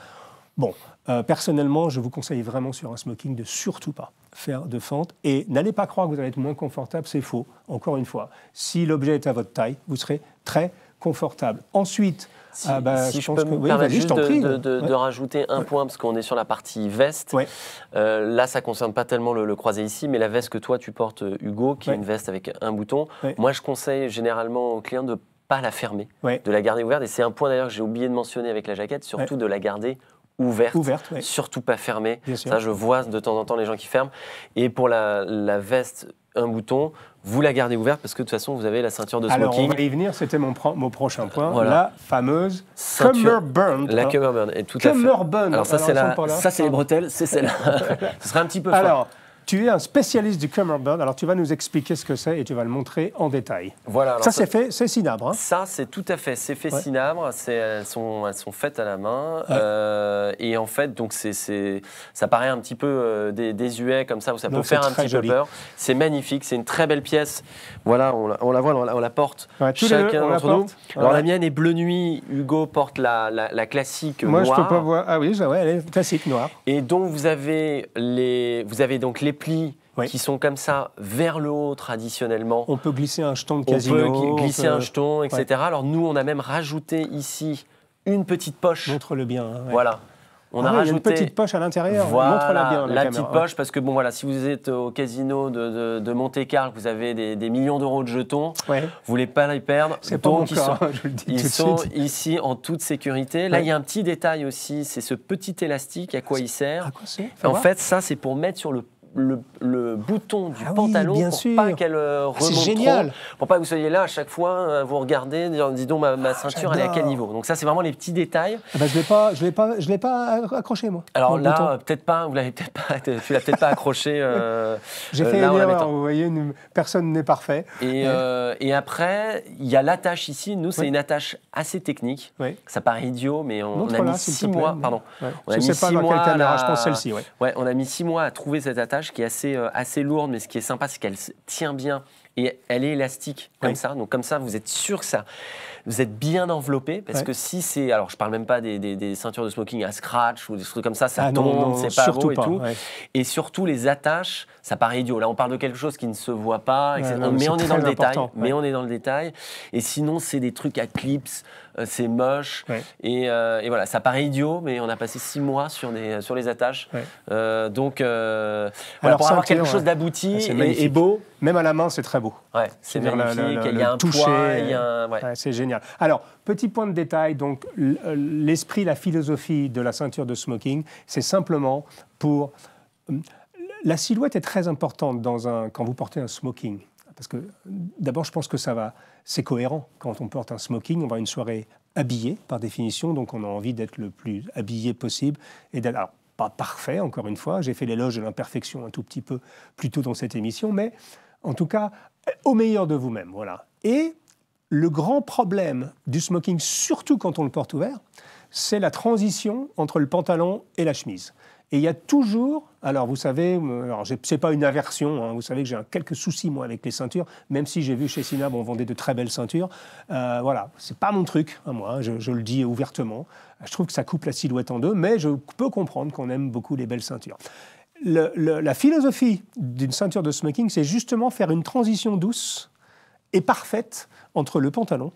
Bon, euh, personnellement, je vous conseille vraiment sur un smoking de surtout pas faire de fente et n'allez pas croire que vous allez être moins confortable, c'est faux. Encore une fois, si l'objet est à votre taille, vous serez très confortable. Ensuite, si, ah bah, je, pense peux que, me oui, bah, juste de, de, rajouter un point, parce qu'on est sur la partie veste. Euh, là, ça ne concerne pas tellement le, croisé ici, mais la veste que toi, tu portes, euh, Hugo, qui est une veste avec un bouton. Moi, je conseille généralement aux clients de ne pas la fermer, de la garder ouverte. Et c'est un point d'ailleurs que j'ai oublié de mentionner avec la jaquette, surtout de la garder ouverte, surtout pas fermée. ça, je vois de temps en temps les gens qui ferment. Et pour la, veste, un bouton, vous la gardez ouverte parce que de toute façon, vous avez la ceinture de smoking. Alors, on va y venir, c'était mon, mon, prochain point, la fameuse La Cummerbund, tout à fait. Alors, ça, c'est la... ça, c'est les bretelles, c'est celle-là. [LAUGHS] Ce serait un petit peu fort. Alors, tu es un spécialiste du Cummerbund, alors tu vas nous expliquer ce que c'est et tu vas le montrer en détail. Voilà. Ça, c'est fait, c'est cinabre. Hein. Ça, c'est tout à fait, c'est fait cinabre, elles sont, elles sont faites à la main. Euh, et en fait, donc c'est, ça paraît un petit peu euh, désuet comme ça, où ça peut faire un petit peu peur. C'est magnifique, c'est une très belle pièce. Voilà, on la, voit, on la, porte chacun d'entre nous. Alors la mienne est bleu nuit, Hugo porte la, la, classique Moi, noire. Moi, je peux pas voir. Ah oui, elle est classique noire. Et donc vous avez les, vous avez donc les plis qui sont comme ça vers le haut traditionnellement. On peut glisser un jeton de casino. On peut glisser un jeton, etc. Alors nous, on a même rajouté ici une petite poche. Montre-le bien. Hein, voilà. On a ah, rajouté une petite poche à l'intérieur. Montre-la bien. La, la petite poche, parce que bon voilà, si vous êtes au casino de, de, Monte Carlo, vous avez des, millions d'euros de jetons. Vous voulez pas les perdre. C'est pas ils sont, [LAUGHS] ils sont ici en toute sécurité. Là, il y a un petit détail aussi, c'est ce petit élastique. À quoi il sert En fait, ça c'est pour mettre sur le le, bouton du ah pantalon bien pour sûr. pas qu'elle euh, remonte génial. Trop, pour pas que vous soyez là à chaque fois, euh, vous regardez, dis donc ma, ceinture elle est à quel niveau. Donc ça c'est vraiment les petits détails. Ah bah, je l'ai pas, je l'ai pas, je l'ai pas accroché moi. Alors là peut-être pas, vous l'avez peut-être pas, tu l'as peut-être pas accroché. Euh, [LAUGHS] J'ai fait là, vous voyez, personne n'est parfait. Et, et après il y a l'attache ici. Nous c'est une attache assez technique. Ça paraît idiot, mais on, a mis six mois, pardon. On a je mis sais pas celle-ci. on a mis six mois à trouver cette attache qui est assez, euh, assez lourde, mais ce qui est sympa, c'est qu'elle tient bien et elle est élastique comme ça. Donc comme ça, vous êtes sûr que ça, vous êtes bien enveloppé parce que si c'est, alors je parle même pas des, des, ceintures de smoking à scratch ou des trucs comme ça, ça ah tombe, c'est pas beau et tout. Et surtout les attaches, ça paraît idiot. Là, on parle de quelque chose qui ne se voit pas, mais, on est dans le détail. Mais on est dans le détail. Et sinon, c'est des trucs à clips. Euh, c'est moche. Euh, et, voilà, ça paraît idiot, mais on a passé six mois sur, sur les attaches. Euh, donc, pour avoir quelque chose d'abouti ah, et, beau. Même à la main, c'est très beau. c'est magnifique. il y a un toucher, poids, c'est génial. Alors, petit point de détail. Donc, l'esprit, la philosophie de la ceinture de smoking, c'est simplement pour. Hum, la silhouette est très importante dans un quand vous portez un smoking, parce que d'abord, je pense que ça va c'est cohérent. Quand on porte un smoking, on va à une soirée habillée par définition, donc on a envie d'être le plus habillé possible et d'aller pas parfait, encore une fois. J'ai fait l'éloge de l'imperfection un tout petit peu plus tôt dans cette émission, mais en tout cas, au meilleur de vous-même. Voilà. Et le grand problème du smoking, surtout quand on le porte ouvert, c'est la transition entre le pantalon et la chemise. Et il y a toujours, alors vous savez, euh, alors c'est pas une aversion, hein, vous savez que j'ai quelques soucis moi avec les ceintures, même si j'ai vu chez Sinab on vendait de très belles ceintures. Euh, voilà, c'est pas mon truc, hein, moi, hein, je, le dis ouvertement. Je trouve que ça coupe la silhouette en deux, mais je peux comprendre qu'on aime beaucoup les belles ceintures. la philosophie d'une ceinture de smoking, c'est justement faire une transition douce et parfaite entre le pantalon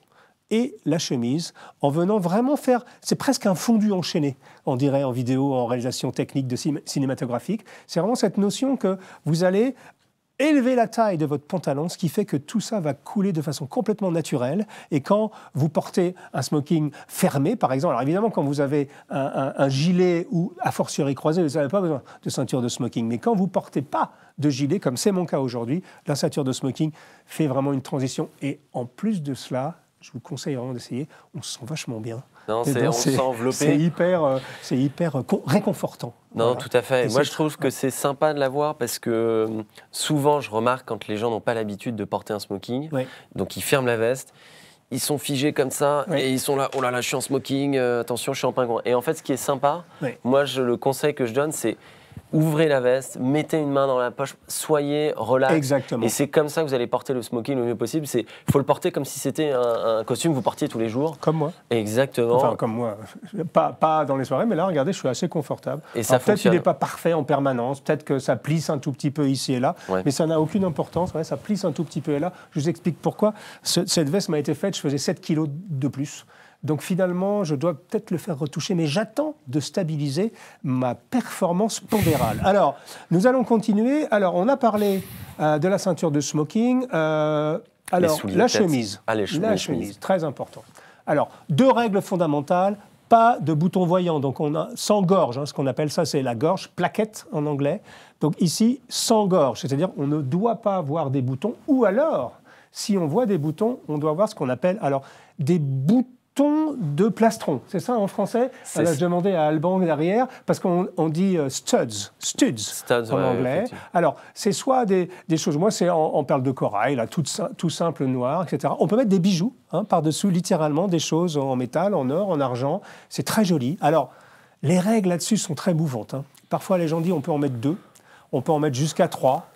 et la chemise, en venant vraiment faire, c'est presque un fondu enchaîné, on dirait en vidéo, en réalisation technique de cinématographique. C'est vraiment cette notion que vous allez élever la taille de votre pantalon, ce qui fait que tout ça va couler de façon complètement naturelle. Et quand vous portez un smoking fermé, par exemple, alors évidemment, quand vous avez un, gilet ou à fortiori croisé, vous n'avez pas besoin de ceinture de smoking. Mais quand vous portez pas de gilet, comme c'est mon cas aujourd'hui, la ceinture de smoking fait vraiment une transition. Et en plus de cela, je vous conseille vraiment d'essayer. On se sent vachement bien. Non, c'est, on enveloppé. C'est hyper, euh, c'est hyper euh, réconfortant. Non, tout à fait. Moi, je trouve que c'est sympa de l'avoir parce que euh, souvent, je remarque quand les gens n'ont pas l'habitude de porter un smoking, donc ils ferment la veste, ils sont figés comme ça et ils sont là, oh là là, je suis en smoking, attention, je suis en pingouin. Et en fait, ce qui est sympa, moi, je, le conseil que je donne, c'est ouvrez la veste, mettez une main dans la poche, soyez relax. Exactement. Et c'est comme ça que vous allez porter le smoking le mieux possible. Il faut le porter comme si c'était un, costume que vous portiez tous les jours. Comme moi. Exactement. Enfin, comme moi. Pas, dans les soirées, mais là, regardez, je suis assez confortable. Et Alors, ça Peut-être qu'il n'est pas parfait en permanence, peut-être que ça plisse un tout petit peu ici et là, mais ça n'a aucune importance. ça plisse un tout petit peu et là. Je vous explique pourquoi. cette veste m'a été faite, je faisais 7 kilos de plus. Donc finalement, je dois peut-être le faire retoucher, mais j'attends de stabiliser ma performance pondérale. Alors, nous allons continuer. Alors, on a parlé euh, de la ceinture de smoking. Euh, alors, la chemise. Allez, la chemise, très important. Alors, deux règles fondamentales pas de bouton voyant, donc on a sans gorge, hein, ce qu'on appelle ça, c'est la gorge, plaquette en anglais. Donc ici, sans gorge, c'est-à-dire on ne doit pas voir des boutons, ou alors, si on voit des boutons, on doit voir ce qu'on appelle alors des boutons de plastron. C'est ça en français Elle a demandé à Alban derrière, parce qu'on dit euh, studs, studs, en anglais. Alors, c'est soit des, choses, moi c'est en, perles de corail, tout, tout simple noir, etc. On peut mettre des bijoux hein, par-dessus, littéralement, des choses en métal, en or, en argent. C'est très joli. Alors, les règles là-dessus sont très mouvantes. Hein. Parfois, les gens disent on peut en mettre deux, on peut en mettre jusqu'à trois.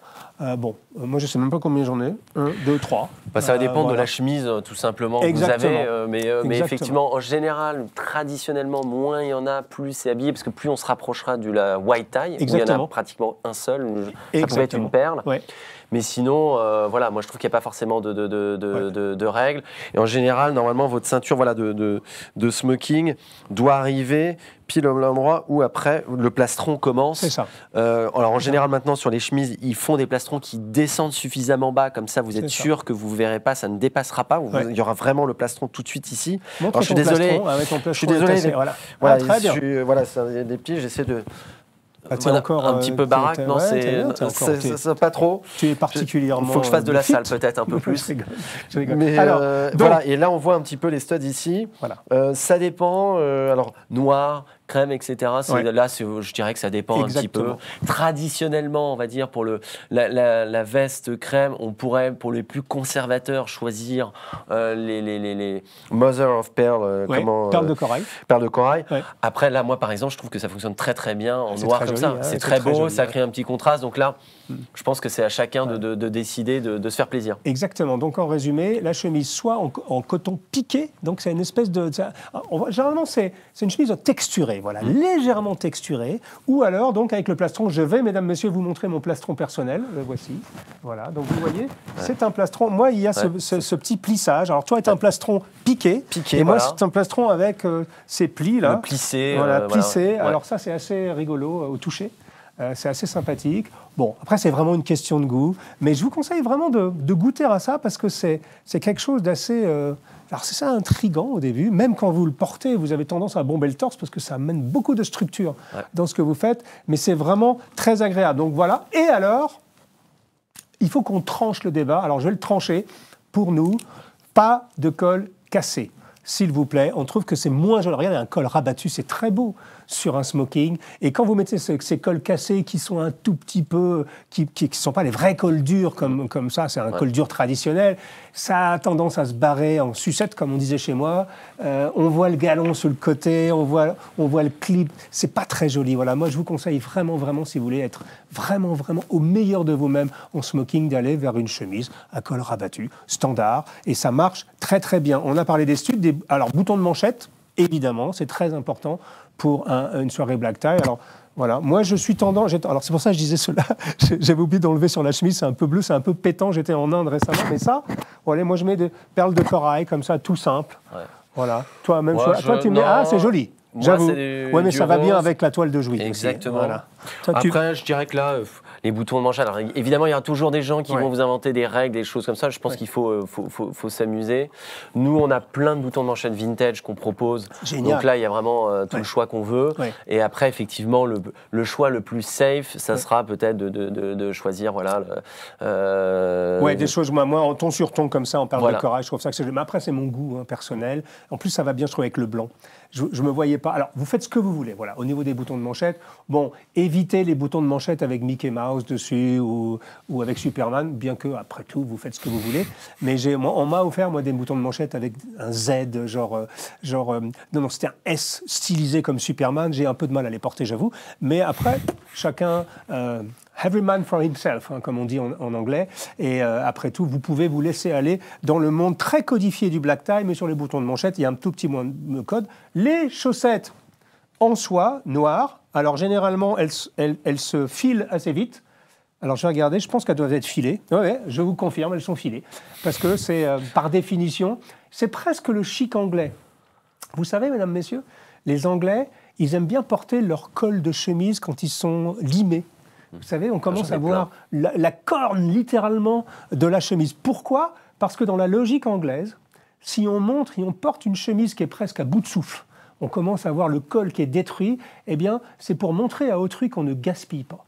Euh, bon, euh, moi je sais même pas combien j'en ai. Un, deux, trois. Bah, ça va euh, dépendre de la chemise, tout simplement. que Vous avez, mais, effectivement, en général, traditionnellement, moins il y en a, plus c'est habillé, parce que plus on se rapprochera du la white tie, où il y en a pratiquement un seul, ça Exactement. peut être une perle. Ouais. Mais sinon, euh, voilà, moi je trouve qu'il n'y a pas forcément de, de, règles. Et en général, normalement, votre ceinture voilà, de, smoking doit arriver pile au l'endroit où après le plastron commence. C'est ça. Euh, alors en général, maintenant sur les chemises, ils font des plastrons qui descendent suffisamment bas, comme ça vous êtes sûr que vous ne verrez pas, ça ne dépassera pas. Il y aura vraiment le plastron tout de suite ici. je suis désolé. Hein, je suis désolé. voilà, ah, très bien. Euh, voilà ça, des piles. j'essaie de ah, un petit peu baraque, non C'est pas trop. Tu es particulièrement. Il faut que je fasse de la salle peut-être un peu [LAUGHS] plus. Mais alors, euh, voilà, et là on voit un petit peu les studs ici. Voilà. Euh, ça dépend. Euh, alors noir, crème, etc. Là, je dirais que ça dépend un petit peu. Traditionnellement, on va dire, pour le, la, veste crème, on pourrait, pour les plus conservateurs, choisir euh, les, Mother of Pearl. Euh, comment, euh, Perle de corail. Perle de corail. Après, là, moi, par exemple, je trouve que ça fonctionne très, très bien en noir comme ça. Hein, c'est très, beau, ça crée un petit contraste. Donc là, mm. je pense que c'est à chacun de, décider de, se faire plaisir. Exactement. Donc, en résumé, la chemise soit en, coton piqué, donc c'est une espèce de... généralement, c'est une chemise texturée voilà, hmm. légèrement texturé, ou alors donc avec le plastron, je vais, mesdames, messieurs, vous montrer mon plastron personnel, le voici, voilà, donc vous voyez, c'est un plastron, moi il y a ce, petit plissage, alors toi est un plastron piqué, et moi c'est un plastron avec euh, ces plis là, plissé, voilà, euh, plissé, alors ça c'est assez rigolo euh, au toucher. Euh, c'est assez sympathique. Bon, après, c'est vraiment une question de goût, mais je vous conseille vraiment de, goûter à ça parce que c'est quelque chose d'assez. Euh, alors, c'est ça intrigant au début. Même quand vous le portez, vous avez tendance à bomber le torse parce que ça amène beaucoup de structure dans ce que vous faites, mais c'est vraiment très agréable. Donc voilà. Et alors, il faut qu'on tranche le débat. Alors, je vais le trancher pour nous. Pas de col cassé s'il vous plaît. On trouve que c'est moins joli. Regardez, un col rabattu, c'est très beau sur un smoking. Et quand vous mettez ces cols cassés qui sont un tout petit peu, qui ne sont pas les vrais cols durs comme, mm. ça, c'est un col dur traditionnel, ça a tendance à se barrer en sucette, comme on disait chez moi. Euh, on voit le galon sur le côté, on voit, on voit le clip. C'est pas très joli. Voilà, moi je vous conseille vraiment, vraiment, si vous voulez être vraiment, vraiment au meilleur de vous-même en smoking, d'aller vers une chemise à col rabattu, standard. Et ça marche très, très bien. On a parlé des studs. Alors, boutons de manchette, évidemment, c'est très important pour une soirée black tie. Alors, voilà. Moi, je suis tendance. Alors, c'est pour ça que je disais cela. [LAUGHS] J'avais oublié d'enlever sur la chemise. C'est un peu bleu, c'est un peu pétant. J'étais en Inde récemment. Mais ça, allez, moi, je mets des perles de corail, comme ça, tout simple. Voilà. Toi, même Toi, tu mets. Ah, c'est joli. J'avoue. Oui, mais ça va bien avec la toile de jouy. Exactement. Voilà. Après, je dirais que là, euh, les boutons de manchette, Alors évidemment, il y a toujours des gens qui vont vous inventer des règles, des choses comme ça. Je pense qu'il euh, faut, faut, faut, s'amuser. Nous, on a plein de boutons de manchette vintage qu'on propose. Donc là, il y a vraiment euh, tout le choix qu'on veut. Et après, effectivement, le, choix le plus safe, ça sera peut-être de, choisir, voilà. Euh, ouais, des choses, moi, moi, en ton sur ton comme ça, on parle le de corail. Je trouve ça que c'est. Mais après, c'est mon goût hein, personnel. En plus, ça va bien, je trouve, avec le blanc je ne me voyais pas. Alors, vous faites ce que vous voulez, voilà, au niveau des boutons de manchette. Bon, évitez les boutons de manchette avec Mickey Mouse dessus ou, ou avec Superman, bien que, après tout, vous faites ce que vous voulez. Mais j'ai, on m'a offert, moi, des boutons de manchette avec un Z, genre. Euh, genre euh, non, non, c'était un S stylisé comme Superman. J'ai un peu de mal à les porter, j'avoue. Mais après, chacun. Euh, every man for himself, hein, comme on dit en, anglais. Et euh, après tout, vous pouvez vous laisser aller dans le monde très codifié du black tie, mais sur les boutons de manchette, il y a un tout petit moins de code. Les chaussettes en soie noire, alors généralement, elles, se filent assez vite. Alors j'ai regardé, je pense qu'elles doivent être filées. Oui, je vous confirme, elles sont filées. Parce que c'est, euh, par définition, c'est presque le chic anglais. Vous savez, mesdames, messieurs, les Anglais, ils aiment bien porter leur col de chemise quand ils sont limés. Vous savez, on commence à voir la, corne littéralement de la chemise. Pourquoi Parce que dans la logique anglaise, si on montre et on porte une chemise qui est presque à bout de souffle, on commence à voir le col qui est détruit, eh bien, c'est pour montrer à autrui qu'on ne gaspille pas.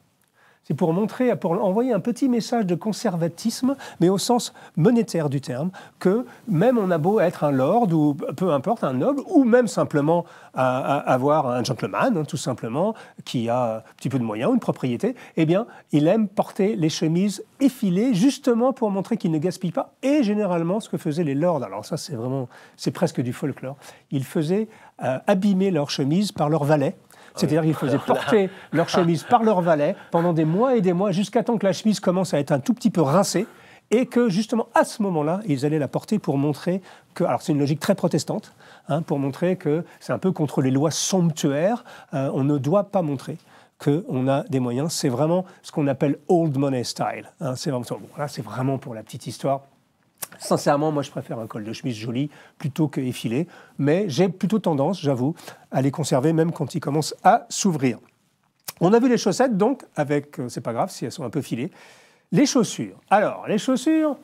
C'est pour montrer, pour envoyer un petit message de conservatisme, mais au sens monétaire du terme, que même on a beau être un lord ou peu importe, un noble, ou même simplement euh, euh, avoir un gentleman, hein, tout simplement, qui a un petit peu de moyens une propriété, eh bien, il aime porter les chemises effilées, justement pour montrer qu'il ne gaspille pas. Et généralement, ce que faisaient les lords, alors ça c'est vraiment, c'est presque du folklore, ils faisaient euh, abîmer leurs chemises par leurs valets c'est-à-dire qu'ils faisaient porter leur chemise par leur valet pendant des mois et des mois, jusqu'à temps que la chemise commence à être un tout petit peu rincée et que justement à ce moment-là, ils allaient la porter pour montrer que, alors c'est une logique très protestante, hein, pour montrer que c'est un peu contre les lois somptuaires, euh, on ne doit pas montrer qu'on a des moyens, c'est vraiment ce qu'on appelle old money style, hein. c'est vraiment, c'est vraiment pour la petite histoire, Sincèrement, moi, je préfère un col de chemise joli plutôt que effilé, mais j'ai plutôt tendance, j'avoue, à les conserver même quand ils commencent à s'ouvrir. On a vu les chaussettes, donc, avec, euh, c'est pas grave si elles sont un peu filées. Les chaussures. Alors, les chaussures,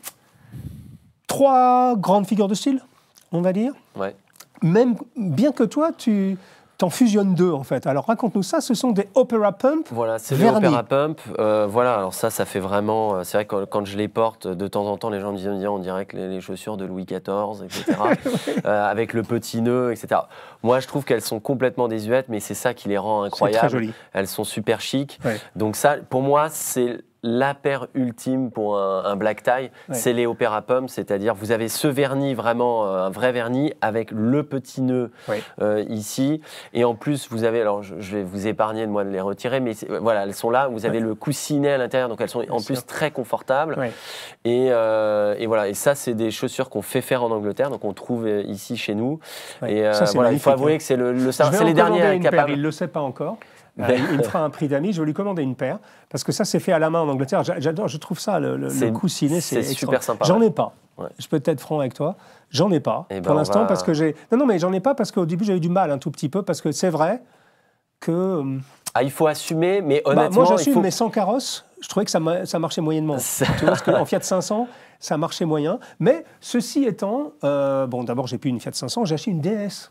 trois grandes figures de style, on va dire. Ouais. Même, bien que toi, tu, t'en fusionnes deux en fait. Alors raconte-nous ça, ce sont des Opera pump. Voilà, c'est des Opera pump. Euh, voilà, alors ça, ça fait vraiment. Euh, c'est vrai que quand je les porte, de temps en temps, les gens me disent, on dirait que les, chaussures de Louis XIV, etc. [LAUGHS] Euh, avec le petit nœud, etc. Moi, je trouve qu'elles sont complètement désuètes, mais c'est ça qui les rend incroyables. Très Elles sont super chic. Donc ça, pour moi, c'est la paire ultime pour un, black tie, c'est les opéra pommes, c'est-à-dire vous avez ce vernis vraiment, euh, un vrai vernis avec le petit nœud euh, ici. Et en plus, vous avez, alors je, vais vous épargner de moi de les retirer, mais voilà, elles sont là, vous avez le coussinet à l'intérieur, donc elles sont en plus très confortables. Euh, et, voilà, et ça, c'est des chaussures qu'on fait faire en Angleterre, donc on trouve ici chez nous. Et il faut avouer hein. que c'est le, les Il ne le sait pas encore. Euh, il me fera un prix d'amis, je vais lui commander une paire, parce que ça, c'est fait à la main en Angleterre. J'adore, je trouve ça, le, coussinet c'est super sympa. J'en ai pas. Je peux être franc avec toi. J'en ai pas eh ben, pour l'instant, parce que j'ai. Non, non, mais j'en ai pas parce qu'au début, j'avais du mal un tout petit peu, parce que c'est vrai que. Ah, il faut assumer, mais bah, honnêtement. moi, j'assume, mais sans carrosse, je trouvais que ça, ça marchait moyennement. Ça... Tu vois, Fiat 500, ça marchait moyen. Mais ceci étant, euh, bon, d'abord, j'ai plus une Fiat 500, j'ai acheté une DS.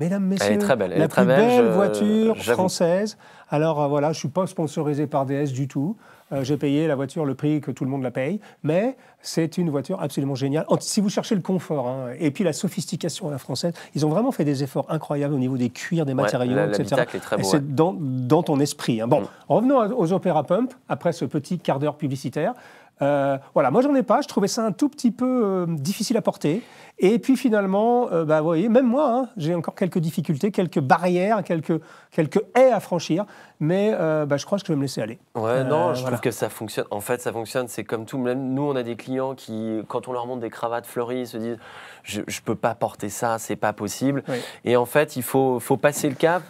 Mesdames, Messieurs, très belle. la plus belle, voiture française. Alors euh, voilà, je ne suis pas sponsorisé par DS du tout. Euh, j'ai payé la voiture le prix que tout le monde la paye. Mais c'est une voiture absolument géniale. Si vous cherchez le confort hein, et puis la sophistication à la française, ils ont vraiment fait des efforts incroyables au niveau des cuirs, des matériaux, etc. C'est dans, dans, ton esprit. Hein. Bon, mm. revenons aux Opéra Pump après ce petit quart d'heure publicitaire. Euh, voilà, moi j'en ai pas, je trouvais ça un tout petit peu euh, difficile à porter. Et puis finalement, euh, bah, vous voyez, même moi, hein, j'ai encore quelques difficultés, quelques barrières, quelques, quelques haies à franchir, mais bah, je crois que je vais me laisser aller. Ouais, non, je trouve que ça fonctionne. En fait, ça fonctionne, c'est comme tout. Même nous, on a des clients qui, quand on leur montre des cravates fleuries, ils se disent Je ne peux pas porter ça, c'est pas possible. Et en fait, il faut passer le cap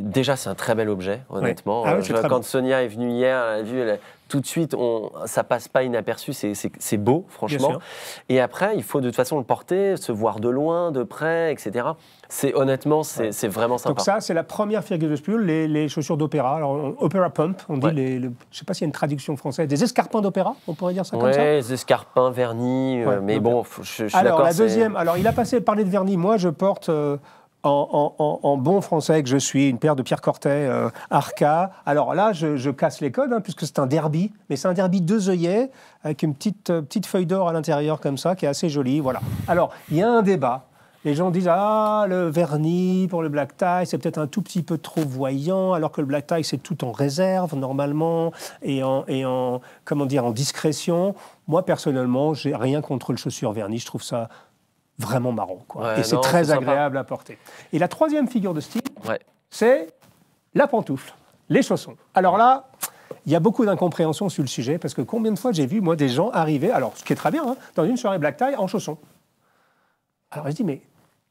déjà, c'est un très bel objet, honnêtement. Ah quand Sonia est venue hier, vu, tout de suite, on, ça passe pas inaperçu, c'est beau, franchement. Et après, il faut de toute façon le porter, se voir de loin, de près, etc. C'est honnêtement, c'est vraiment sympa. Donc ça, c'est la première figure de Spule, les, chaussures d'opéra. Alors, opéra pump, on dit, les, je sais pas s'il y a une traduction française, des escarpins d'opéra, on pourrait dire ça comme ça Oui, des escarpins, vernis, euh, mais bon, euh, je, suis d'accord. Alors, la deuxième, alors il a passé parler de vernis, moi je porte... Euh, en, bon français que je suis, une paire de Pierre Cortet, euh, Arca. Alors là, je, casse les codes, hein, puisque c'est un derby, mais c'est un derby deux œillets, avec une petite, euh, petite feuille d'or à l'intérieur, comme ça, qui est assez jolie. Voilà. Alors, il y a un débat. Les gens disent Ah, le vernis pour le black tie, c'est peut-être un tout petit peu trop voyant, alors que le black tie, c'est tout en réserve, normalement, et en, et en, comment dire, en discrétion. Moi, personnellement, j'ai rien contre le chaussure vernis. Je trouve ça vraiment marrant. Quoi. et c'est très agréable à porter. Et la troisième figure de style, c'est la pantoufle, les chaussons. Alors là, il y a beaucoup d'incompréhension sur le sujet, parce que combien de fois j'ai vu, moi, des gens arriver, alors ce qui est très bien, hein, dans une soirée black tie en chaussons. Alors je dis, mais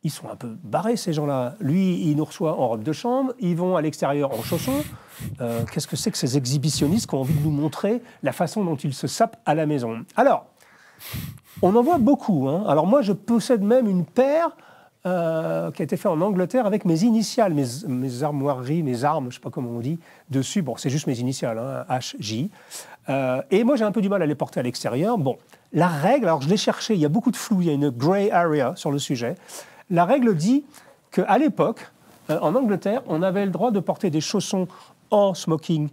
ils sont un peu barrés, ces gens-là. Lui, il nous reçoit en robe de chambre, ils vont à l'extérieur en chaussons. Euh, qu'est-ce que c'est que ces exhibitionnistes qui ont envie de nous montrer la façon dont ils se sapent à la maison Alors, on en voit beaucoup. Hein. Alors moi, je possède même une paire euh, qui a été faite en Angleterre avec mes initiales, mes, armoiries, mes armes, je sais pas comment on dit, dessus. Bon, c'est juste mes initiales, hein, H, J euh, et moi, j'ai un peu du mal à les porter à l'extérieur. Bon, la règle, alors je l'ai cherché, il y a beaucoup de flou, il y a une grey area sur le sujet. La règle dit qu'à l'époque, euh, en Angleterre, on avait le droit de porter des chaussons en smoking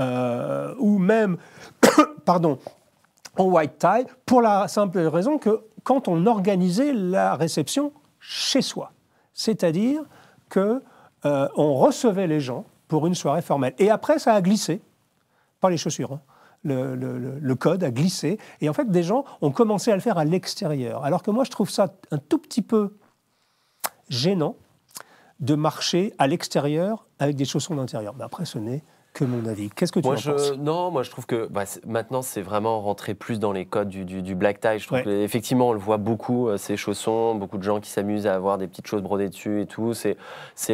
ou même, [COUGHS] pardon, en white tie, pour la simple raison que quand on organisait la réception chez soi, c'est-à-dire que euh, on recevait les gens pour une soirée formelle. Et après, ça a glissé, pas les chaussures. Hein. Le, le, code a glissé. Et en fait, des gens ont commencé à le faire à l'extérieur. Alors que moi, je trouve ça un tout petit peu gênant de marcher à l'extérieur avec des chaussons d'intérieur. Mais après, ce n'est que mon avis. Qu'est-ce que tu Non, moi je trouve que bah, maintenant c'est vraiment rentré plus dans les codes du, black tie. effectivement on le voit beaucoup euh, ces chaussons, beaucoup de gens qui s'amusent à avoir des petites choses brodées dessus et tout. C'est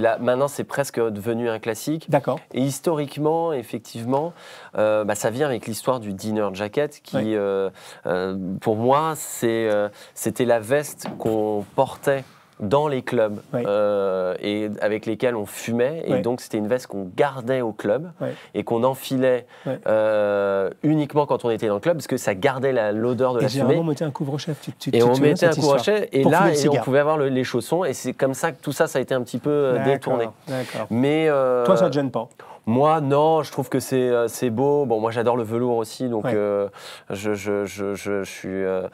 là maintenant c'est presque devenu un classique. D'accord. Et historiquement effectivement euh, bah, ça vient avec l'histoire du dinner jacket qui euh, pour moi c'était la veste qu'on portait dans les clubs euh, et avec lesquels on fumait. Et donc, c'était une veste qu'on gardait au club et qu'on enfilait euh, uniquement quand on était dans le club parce que ça gardait l'odeur de la fumée. On mettait un couvre-chef. et on mettait un couvre-chef et là, on pouvait avoir les chaussons. Et c'est comme ça que tout ça, ça a été un petit peu euh, détourné. Mais, Toi, ça ne te gêne pas moi, non, je trouve que euh, c'est beau. Bon, moi, j'adore le velours aussi, donc euh, je, je, suis euh,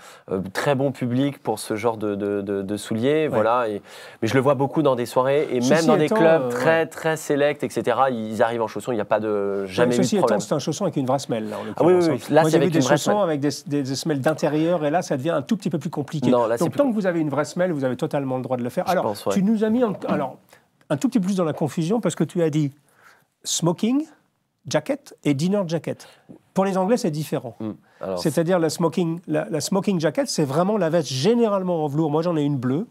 très bon public pour ce genre de, souliers. Voilà, et, mais je le vois beaucoup dans des soirées et même dans des clubs très, très sélects, etc. Ils arrivent en chaussons, il n'y a pas de jamais ceci eu de problème. c'est un chausson avec une vraie semelle. Là, en ah oui, oui, oui. là, c'est avec des chaussons avec des, des, semelles d'intérieur et là, ça devient un tout petit peu plus compliqué. donc, tant que vous avez une vraie semelle, vous avez totalement le droit de le faire. alors, tu nous as mis alors un tout petit peu plus dans la confusion parce que tu as dit smoking jacket et dinner jacket. Pour les Anglais, c'est différent. Hmm. C'est-à-dire la smoking, la, smoking jacket, c'est vraiment la veste généralement en velours. Moi, j'en ai une bleue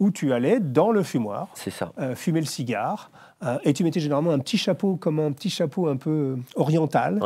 où tu allais dans le fumoir, ça. Euh, fumer le cigare, euh, et tu mettais généralement un petit chapeau, comme un petit chapeau un peu euh, oriental.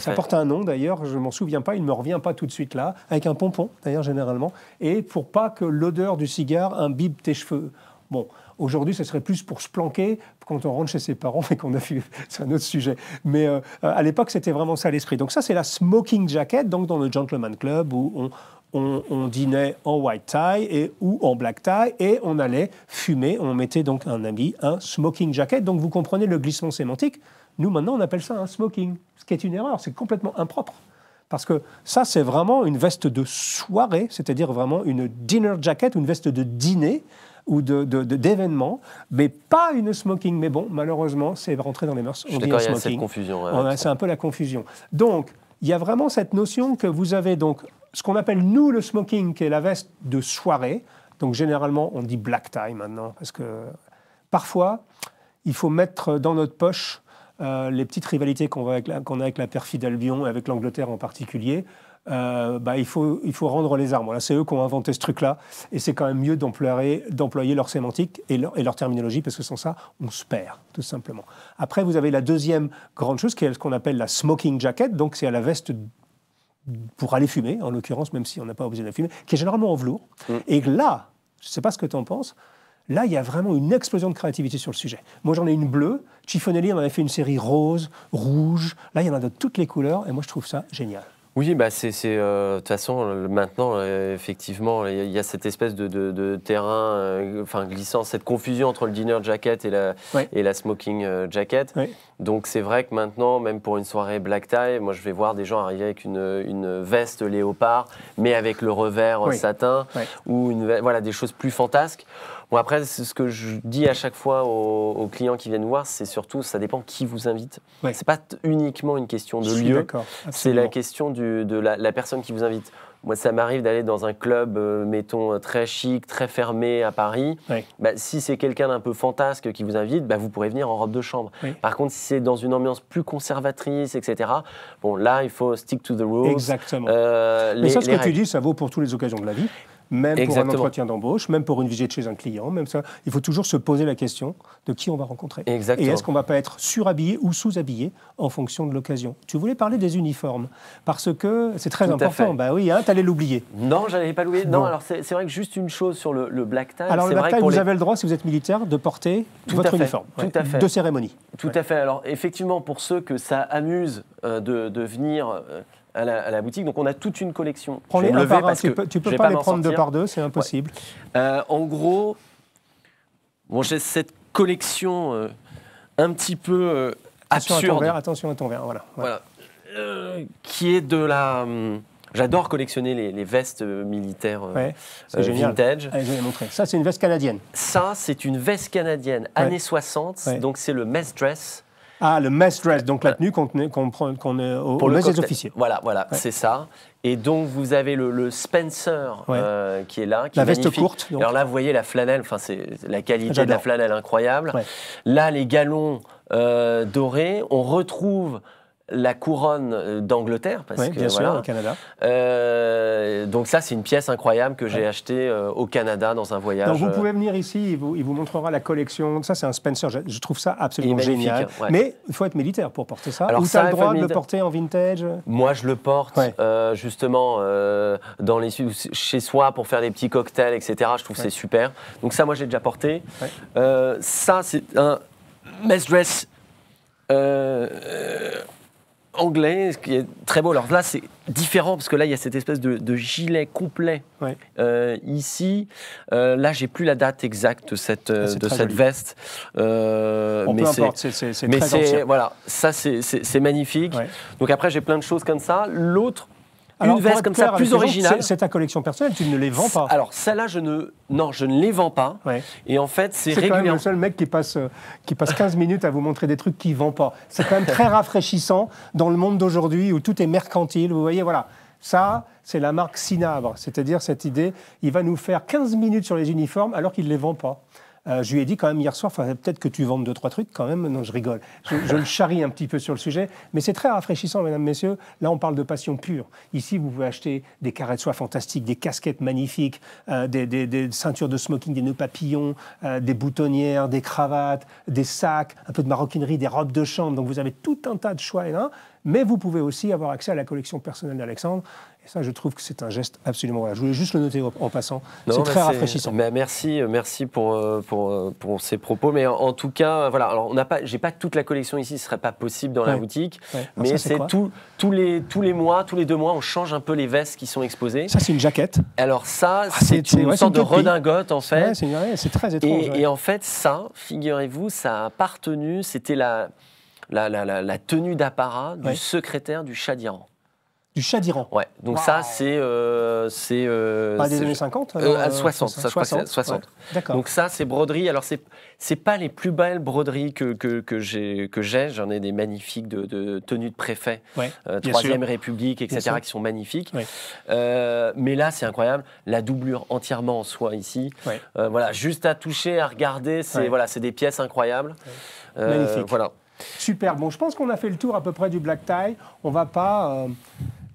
ça porte un nom d'ailleurs, je m'en souviens pas, il me revient pas tout de suite là, avec un pompon d'ailleurs généralement, et pour pas que l'odeur du cigare imbibe tes cheveux. Bon, aujourd'hui, ce serait plus pour se planquer quand on rentre chez ses parents [LAUGHS] et qu'on a vu, c'est un autre sujet. Mais euh, à l'époque, c'était vraiment ça l'esprit. Donc ça, c'est la smoking jacket, donc dans le gentleman club où on, dînait en white tie et, ou en black tie et on allait fumer. On mettait donc un ami un smoking jacket. Donc vous comprenez le glissement sémantique. Nous, maintenant, on appelle ça un smoking, ce qui est une erreur. C'est complètement impropre. Parce que ça, c'est vraiment une veste de soirée, c'est-à-dire vraiment une dinner jacket, une veste de dîner ou d'événements, de, mais pas une smoking. Mais bon, malheureusement, c'est rentré dans les mœurs. on dit smoking. confusion. c'est un peu la confusion. Donc, il y a vraiment cette notion que vous avez donc ce qu'on appelle nous le smoking, qui est la veste de soirée. Donc généralement, on dit black tie maintenant, parce que parfois, il faut mettre dans notre poche euh, les petites rivalités qu'on a avec la perfide Albion, avec l'Angleterre en particulier, euh, bah, il, faut, rendre les armes. c'est eux qui ont inventé ce truc-là, et c'est quand même mieux d'employer leur sémantique et leur, terminologie, parce que sans ça, on se perd, tout simplement. Après, vous avez la deuxième grande chose, qui est ce qu'on appelle la smoking jacket, donc c'est à la veste pour aller fumer, en l'occurrence, même si on n'a pas besoin de fumer, qui est généralement en velours. Mm. Et là, je ne sais pas ce que tu en penses, Là, il y a vraiment une explosion de créativité sur le sujet. Moi, j'en ai une bleue. Chiffonelli en avait fait une série rose, rouge. Là, il y en a de toutes les couleurs. Et moi, je trouve ça génial. Oui, bah c'est euh, de toute façon maintenant euh, effectivement il y, a cette espèce de, terrain, euh, enfin glissant, cette confusion entre le dinner jacket et la et la smoking jacket. Donc c'est vrai que maintenant, même pour une soirée black tie, moi je vais voir des gens arriver avec une, veste léopard, mais avec le revers satin ou voilà des choses plus fantasques. Bon, après, ce que je dis à chaque fois aux, clients qui viennent voir, c'est surtout, ça dépend qui vous invite. Ce C'est pas uniquement une question de lieu, c'est la question de la, personne qui vous invite. Moi, ça m'arrive d'aller dans un club, euh, mettons, euh, très chic, très fermé à Paris. Bah, si c'est quelqu'un d'un peu fantasque qui vous invite, bah, vous pourrez venir en robe de chambre. Par contre, si c'est dans une ambiance plus conservatrice, etc., bon, là, il faut stick to the rules. Exactement. Euh, Mais ça, ce que tu dis, ça vaut pour toutes les occasions de la vie même pour un entretien d'embauche, même pour une visite chez un client, même ça. Il faut toujours se poser la question de qui on va rencontrer. Et est-ce qu'on ne va pas être surhabillé ou sous-habillé en fonction de l'occasion Tu voulais parler des uniformes, parce que c'est très important. Bah oui, hein, tu allais l'oublier. Non, je n'allais pas l'oublier. Non, alors c'est vrai que juste une chose sur le, black tie. Alors le black tie, vous avez le droit, si vous êtes militaire, de porter votre uniforme. Tout à fait. De cérémonie. Tout à fait. Alors effectivement, pour ceux que ça amuse euh, de, venir. Euh, à la, boutique. Donc on a toute une collection. Prends-les un par un. Tu peux, peux pas, les prendre deux par deux, c'est impossible. Euh, en gros, bon, j'ai cette collection euh, un petit peu absurde. Euh, – attention À ton verre, attention à ton verre, voilà. voilà. qui est de la. Hum, j'adore collectionner les, vestes militaires vintage. je vais Ça, c'est une veste canadienne. Ça, c'est une veste canadienne, années 60. Donc, c'est le mess dress. Ah, le mess dress, donc la tenue qu'on qu'on est au, pour le officiers. Voilà, voilà, c'est ça. Et donc vous avez le, Spencer euh, qui est là, qui la veste courte. Alors là, vous voyez la flanelle, enfin c'est la qualité de la flanelle incroyable. Là, les galons euh, dorés, on retrouve la couronne euh, d'Angleterre. Parce oui, que, bien sûr, au Canada. Euh, donc ça, c'est une pièce incroyable que j'ai achetée euh, au Canada dans un voyage. Donc vous pouvez venir ici, il vous, montrera la collection. Ça, c'est un Spencer. Je, trouve ça absolument génial. Hein, Mais il faut être militaire pour porter ça. Alors, Ou ça, le droit de le porter en vintage Moi, je le porte justement dans les, chez soi pour faire des petits cocktails, etc. Je trouve c'est super. Donc ça, moi, j'ai déjà porté. ça, c'est un mess dress anglais, ce qui est très beau. Alors là, c'est différent parce que là, il y a cette espèce de, gilet complet euh, ici. Euh, là, j'ai plus la date exacte de cette, ah, euh, de cette veste. mais c'est Voilà, ça, c'est magnifique. Donc après, j'ai plein de choses comme ça. L'autre, une veste comme ça, plus originale. C'est ta collection personnelle, tu ne les vends pas. Alors, celle-là, je ne. Non, je ne les vends pas. Et en fait, c'est régulier. C'est quand même le seul mec qui passe, euh, qui passe 15 minutes à vous montrer des trucs qu'il ne vend pas. C'est quand même très [LAUGHS] rafraîchissant dans le monde d'aujourd'hui où tout est mercantile. Vous voyez, voilà. Ça, c'est la marque Sinabre. c'est-à-dire cette idée, il va nous faire 15 minutes sur les uniformes alors qu'il ne les vend pas. Euh, je lui ai dit quand même hier soir, peut-être que tu vendes deux, trois trucs quand même. Non, je rigole. Je, le charrie un petit peu sur le sujet. Mais c'est très rafraîchissant, mesdames, messieurs. Là, on parle de passion pure. Ici, vous pouvez acheter des carrés de soie fantastiques, des casquettes magnifiques, euh, des, ceintures de smoking, des nœuds papillons, euh, des boutonnières, des cravates, des sacs, un peu de maroquinerie, des robes de chambre. Donc, vous avez tout un tas de choix. Là, mais vous pouvez aussi avoir accès à la collection personnelle d'Alexandre ça, je trouve que c'est un geste absolument. Voilà. Je voulais juste le noter en passant. C'est très rafraîchissant. Mais merci, euh, merci pour, euh, pour, euh, pour, ces propos. Mais en, tout cas, voilà. Alors, on pas, j'ai pas toute la collection ici. Ce serait pas possible dans la boutique. Mais c'est tous les tous les mois, tous les deux mois, on change un peu les vestes qui sont exposées. Ça, c'est une jaquette. Alors ça, ah, c'est une sorte de redingote en fait. C'est très étrange. Et, en fait, ça, figurez-vous, ça a appartenu. C'était la la, tenue d'apparat du secrétaire du d'Iran. Du chat d'Iran. Ouais, donc ça, c'est. Euh, c'est euh, des années 50 à 60, 60, Donc ça, c'est broderie. Alors, c'est c'est pas les plus belles broderies que, que, que j'ai. J'en ai des magnifiques de, de tenue de préfet, 3 euh, Troisième République, etc., qui sont magnifiques. Euh, mais là, c'est incroyable. La doublure entièrement en soie ici. voilà, juste à toucher, à regarder. C'est voilà, c'est des pièces incroyables. Magnifique. Voilà. Super. Bon, je pense qu'on a fait le tour à peu près du black tie. On va pas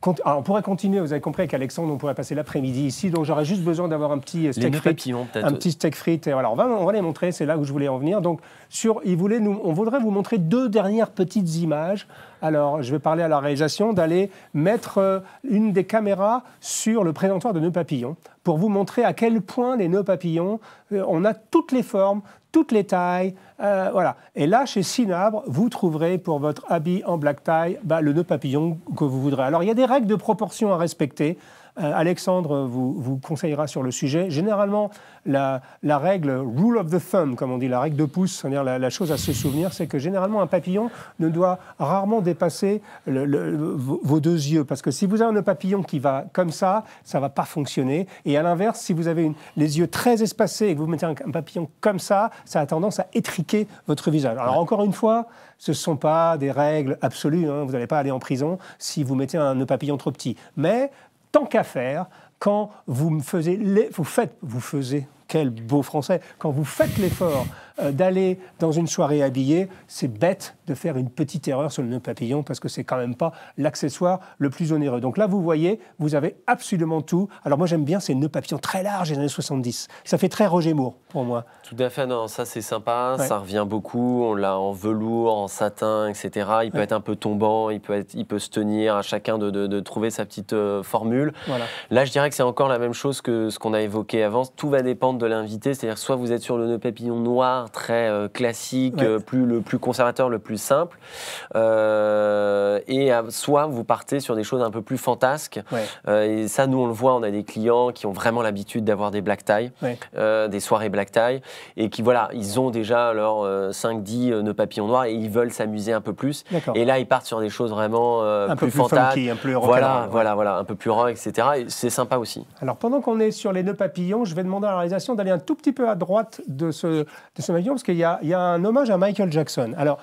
alors, ah, on pourrait continuer, vous avez compris qu'Alexandre, on pourrait passer l'après-midi ici, donc j'aurais juste besoin d'avoir un petit euh, steak frites. Un petit steak frites. on, va, on va les montrer, c'est là où je voulais en venir. Donc, sur, il voulait nous, on voudrait vous montrer deux dernières petites images. Alors, je vais parler à la réalisation d'aller mettre euh, une des caméras sur le présentoir de nœuds papillons pour vous montrer à quel point les nœuds papillons, euh, on a toutes les formes, toutes les tailles. Euh, voilà. Et là, chez Cinabre, vous trouverez pour votre habit en black tie bah, le nœud papillon que vous voudrez. Alors, il y a des règles de proportion à respecter. Euh, Alexandre vous, conseillera sur le sujet. Généralement, la, règle rule of the thumb, comme on dit, la règle de pouce, c'est-à-dire la, chose à se souvenir, c'est que généralement un papillon ne doit rarement dépasser vos deux yeux, parce que si vous avez un papillon qui va comme ça, ça va pas fonctionner. Et à l'inverse, si vous avez les yeux très espacés et que vous mettez un, papillon comme ça, ça a tendance à étriquer votre visage. Alors encore une fois, ce ne sont pas des règles absolues. Hein. Vous n'allez pas aller en prison si vous mettez un papillon trop petit. Mais tant qu'à faire, quand vous me faisiez, les, vous faites, vous faisiez, quel beau français, quand vous faites l'effort euh, d'aller dans une soirée habillée, c'est bête de faire une petite erreur sur le nœud papillon parce que c'est quand même pas l'accessoire le plus onéreux. Donc là, vous voyez, vous avez absolument tout. Alors moi, j'aime bien ces nœuds papillons très larges des années 70. Ça fait très Roger Moore pour moi. Tout à fait, non, ça c'est sympa, ça revient beaucoup. On l'a en velours, en satin, etc. Il peut être un peu tombant, il peut, se tenir à chacun de, trouver sa petite euh, formule. Voilà. Là, je dirais que c'est encore la même chose que ce qu'on a évoqué avant. Tout va dépendre de l'invité, c'est-à-dire soit vous êtes sur le nœud papillon noir, très euh, classique, euh, plus, le plus conservateur, le plus simple. Euh, et soit vous partez sur des choses un peu plus fantasques. et ça, nous, on le voit, on a des clients qui ont vraiment l'habitude d'avoir des black tie, des soirées black tie, et qui, voilà, ils ont déjà leurs 5-10 nœuds papillons noirs et ils veulent s'amuser un peu plus. Et là, ils partent sur des choses vraiment plus, fantasques. voilà, voilà, voilà, un peu plus rock, etc. Et c'est sympa aussi. Alors, pendant qu'on est sur les nœuds papillons, je vais demander à la réalisation d'aller un tout petit peu à droite de ce parce qu'il y, a un hommage à Michael Jackson. Alors,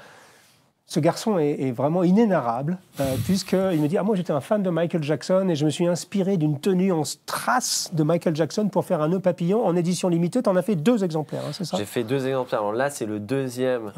ce garçon est, vraiment inénarrable, puisque euh, puisqu'il me dit Ah, moi j'étais un fan de Michael Jackson et je me suis inspiré d'une tenue en strass de Michael Jackson pour faire un nœud papillon en édition limitée. Tu en as fait deux exemplaires, hein, c'est ça J'ai fait deux exemplaires. là, c'est le deuxième.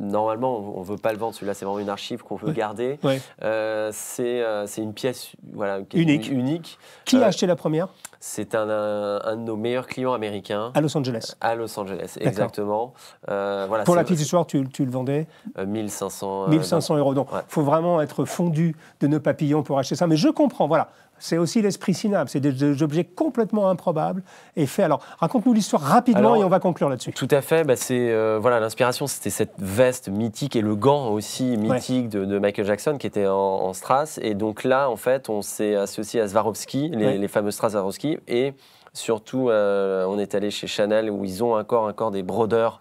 normalement, on ne veut pas le vendre, celui-là, c'est vraiment une archive qu'on veut garder. Euh, euh, c'est une pièce voilà, unique. unique. Qui a acheté la première c'est un, de nos meilleurs clients américains. À Los Angeles. À Los Angeles, exactement. Euh, pour la petite histoire, tu, le vendais 1500, euh, euh, euros. Donc, il faut vraiment être fondu de nos papillons pour acheter ça. Mais je comprends, voilà. C'est aussi l'esprit synapse. C'est des, objets complètement improbables et faits. Alors, raconte-nous l'histoire rapidement et on va conclure là-dessus. Tout à fait. Bah c'est euh, voilà l'inspiration, c'était cette veste mythique et le gant aussi mythique de, Michael Jackson qui était en, en strass. Et donc là, en fait, on s'est associé à Swarovski, les, les fameux strass Swarovski, et Surtout, euh, on est allé chez Chanel où ils ont encore, encore des brodeurs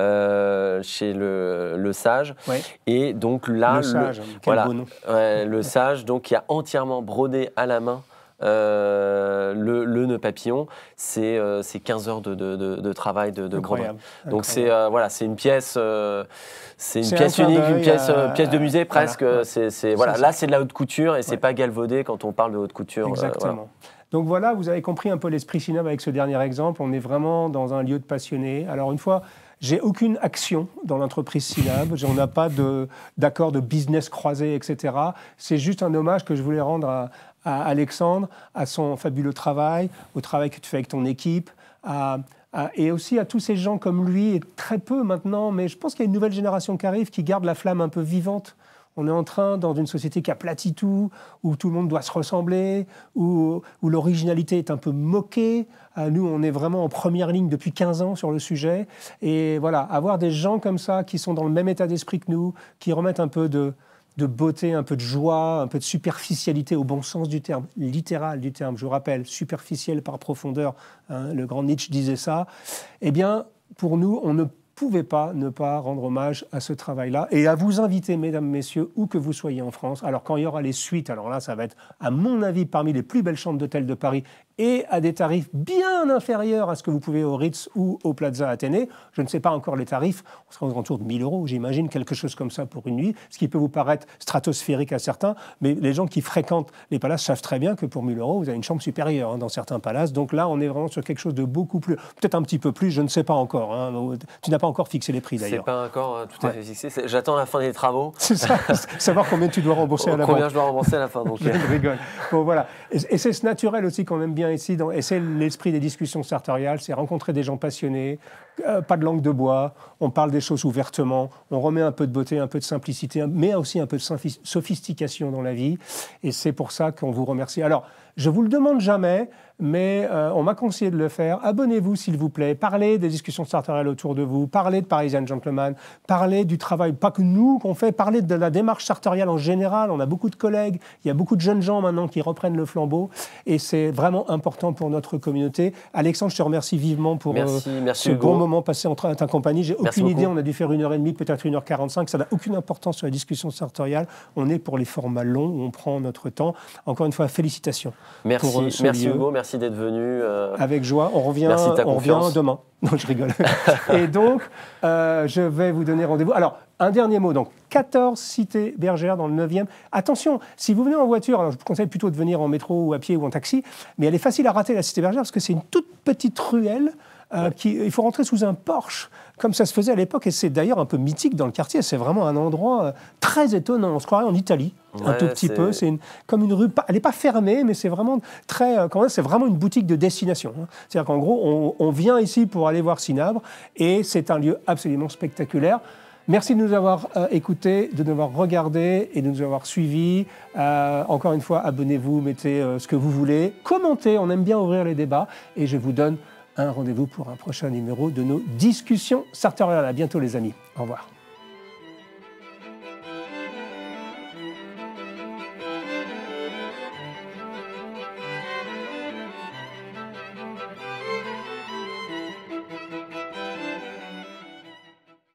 euh, chez le, Sage. Et donc là, le hein, [LAUGHS] Sage, donc qui a entièrement brodé à la main. Euh, le, nœud papillon, c'est 15 heures de, travail de, Incroyable. Donc c'est une pièce, c'est une pièce unique, une pièce, de musée presque. c'est voilà, là c'est de la haute couture et c'est n'est pas galvaudé quand on parle de haute couture. Donc voilà, vous avez compris un peu l'esprit cinéma avec ce dernier exemple. On est vraiment dans un lieu de passionnés. Alors une fois, j'ai aucune action dans l'entreprise syllabe, On n'a pas d'accord de, business croisé, etc. C'est juste un hommage que je voulais rendre à, Alexandre, à son fabuleux travail, au travail que tu fais avec ton équipe, et aussi à tous ces gens comme lui, et très peu maintenant, mais je pense qu'il y a une nouvelle génération qui arrive, qui garde la flamme un peu vivante on est en train, dans une société qui aplatit tout, où tout le monde doit se ressembler, où, l'originalité est un peu moquée. Euh, nous, on est vraiment en première ligne depuis 15 ans sur le sujet. Et voilà, avoir des gens comme ça qui sont dans le même état d'esprit que nous, qui remettent un peu de, beauté, un peu de joie, un peu de superficialité au bon sens du terme, littéral du terme, je vous rappelle, superficiel par profondeur, hein, le grand Nietzsche disait ça, eh bien, pour nous, on ne peut pouvez pas ne pas rendre hommage à ce travail-là et à vous inviter, mesdames, messieurs, où que vous soyez en France. Alors quand il y aura les suites, alors là, ça va être, à mon avis, parmi les plus belles chambres d'hôtel de Paris et à des tarifs bien inférieurs à ce que vous pouvez au Ritz ou au Plaza Athénée. Je ne sais pas encore les tarifs, on sera aux alentours de 1000 euros, j'imagine, quelque chose comme ça pour une nuit, ce qui peut vous paraître stratosphérique à certains, mais les gens qui fréquentent les palaces savent très bien que pour 1000 euros, vous avez une chambre supérieure hein, dans certains palaces. Donc là, on est vraiment sur quelque chose de beaucoup plus, peut-être un petit peu plus, je ne sais pas encore. Hein. Tu n'as pas encore fixé les prix d'ailleurs. C'est pas encore hein, tout à fait fixé. J'attends la fin des travaux. [LAUGHS] C'est ça, [LAUGHS] savoir combien tu dois rembourser à la fin. Combien je dois rembourser à la fin, donc. [LAUGHS] je euh. rigole. Bon, voilà. Et, c'est ce naturel aussi qu'on aime bien ici, et c'est l'esprit des discussions sartoriales, c'est rencontrer des gens passionnés, euh, pas de langue de bois, on parle des choses ouvertement, on remet un peu de beauté, un peu de simplicité, mais aussi un peu de sophistication dans la vie. Et c'est pour ça qu'on vous remercie. Alors, je vous le demande jamais, mais euh, on m'a conseillé de le faire. Abonnez-vous, s'il vous plaît. Parlez des discussions sartoriales autour de vous. Parlez de Parisian Gentleman. Parlez du travail, pas que nous qu'on fait. Parlez de la démarche sartoriale en général. On a beaucoup de collègues. Il y a beaucoup de jeunes gens maintenant qui reprennent le flambeau. Et c'est vraiment important pour notre communauté. Alexandre, je te remercie vivement pour euh, ce bon moment passé en, ta compagnie. J'ai aucune idée. On a dû faire une heure et demie, peut-être une heure 45. Ça n'a aucune importance sur la discussion sartoriale. On est pour les formats longs où on prend notre temps. Encore une fois, félicitations. Merci, euh, merci beaucoup. Hugo. Merci d'être venu. Euh, Avec joie, on revient, on revient demain. [LAUGHS] Non, je rigole. [LAUGHS] et donc, euh, je vais vous donner rendez-vous. Alors, un dernier mot. Donc, 14 cités bergères dans le 9e. Attention, si vous venez en voiture, alors je vous conseille plutôt de venir en métro ou à pied ou en taxi, mais elle est facile à rater la cité bergère parce que c'est une toute petite ruelle euh, il faut rentrer sous un porche, comme ça se faisait à l'époque, et c'est d'ailleurs un peu mythique dans le quartier. C'est vraiment un endroit euh, très étonnant. On se croirait en Italie, un tout petit peu. C'est comme une rue, elle n'est pas fermée, mais c'est vraiment très. Quand euh, c'est vraiment une boutique de destination. Hein. C'est-à-dire qu'en gros, on, vient ici pour aller voir Cinabre, et c'est un lieu absolument spectaculaire. Merci de nous avoir écouté, écoutés, de nous avoir regardés et de nous avoir suivis. encore une fois, abonnez-vous, mettez ce que vous voulez, commentez, on aime bien ouvrir les débats et je vous donne un rendez-vous pour un prochain numéro de nos discussions sartoriales. À bientôt les amis. Au revoir.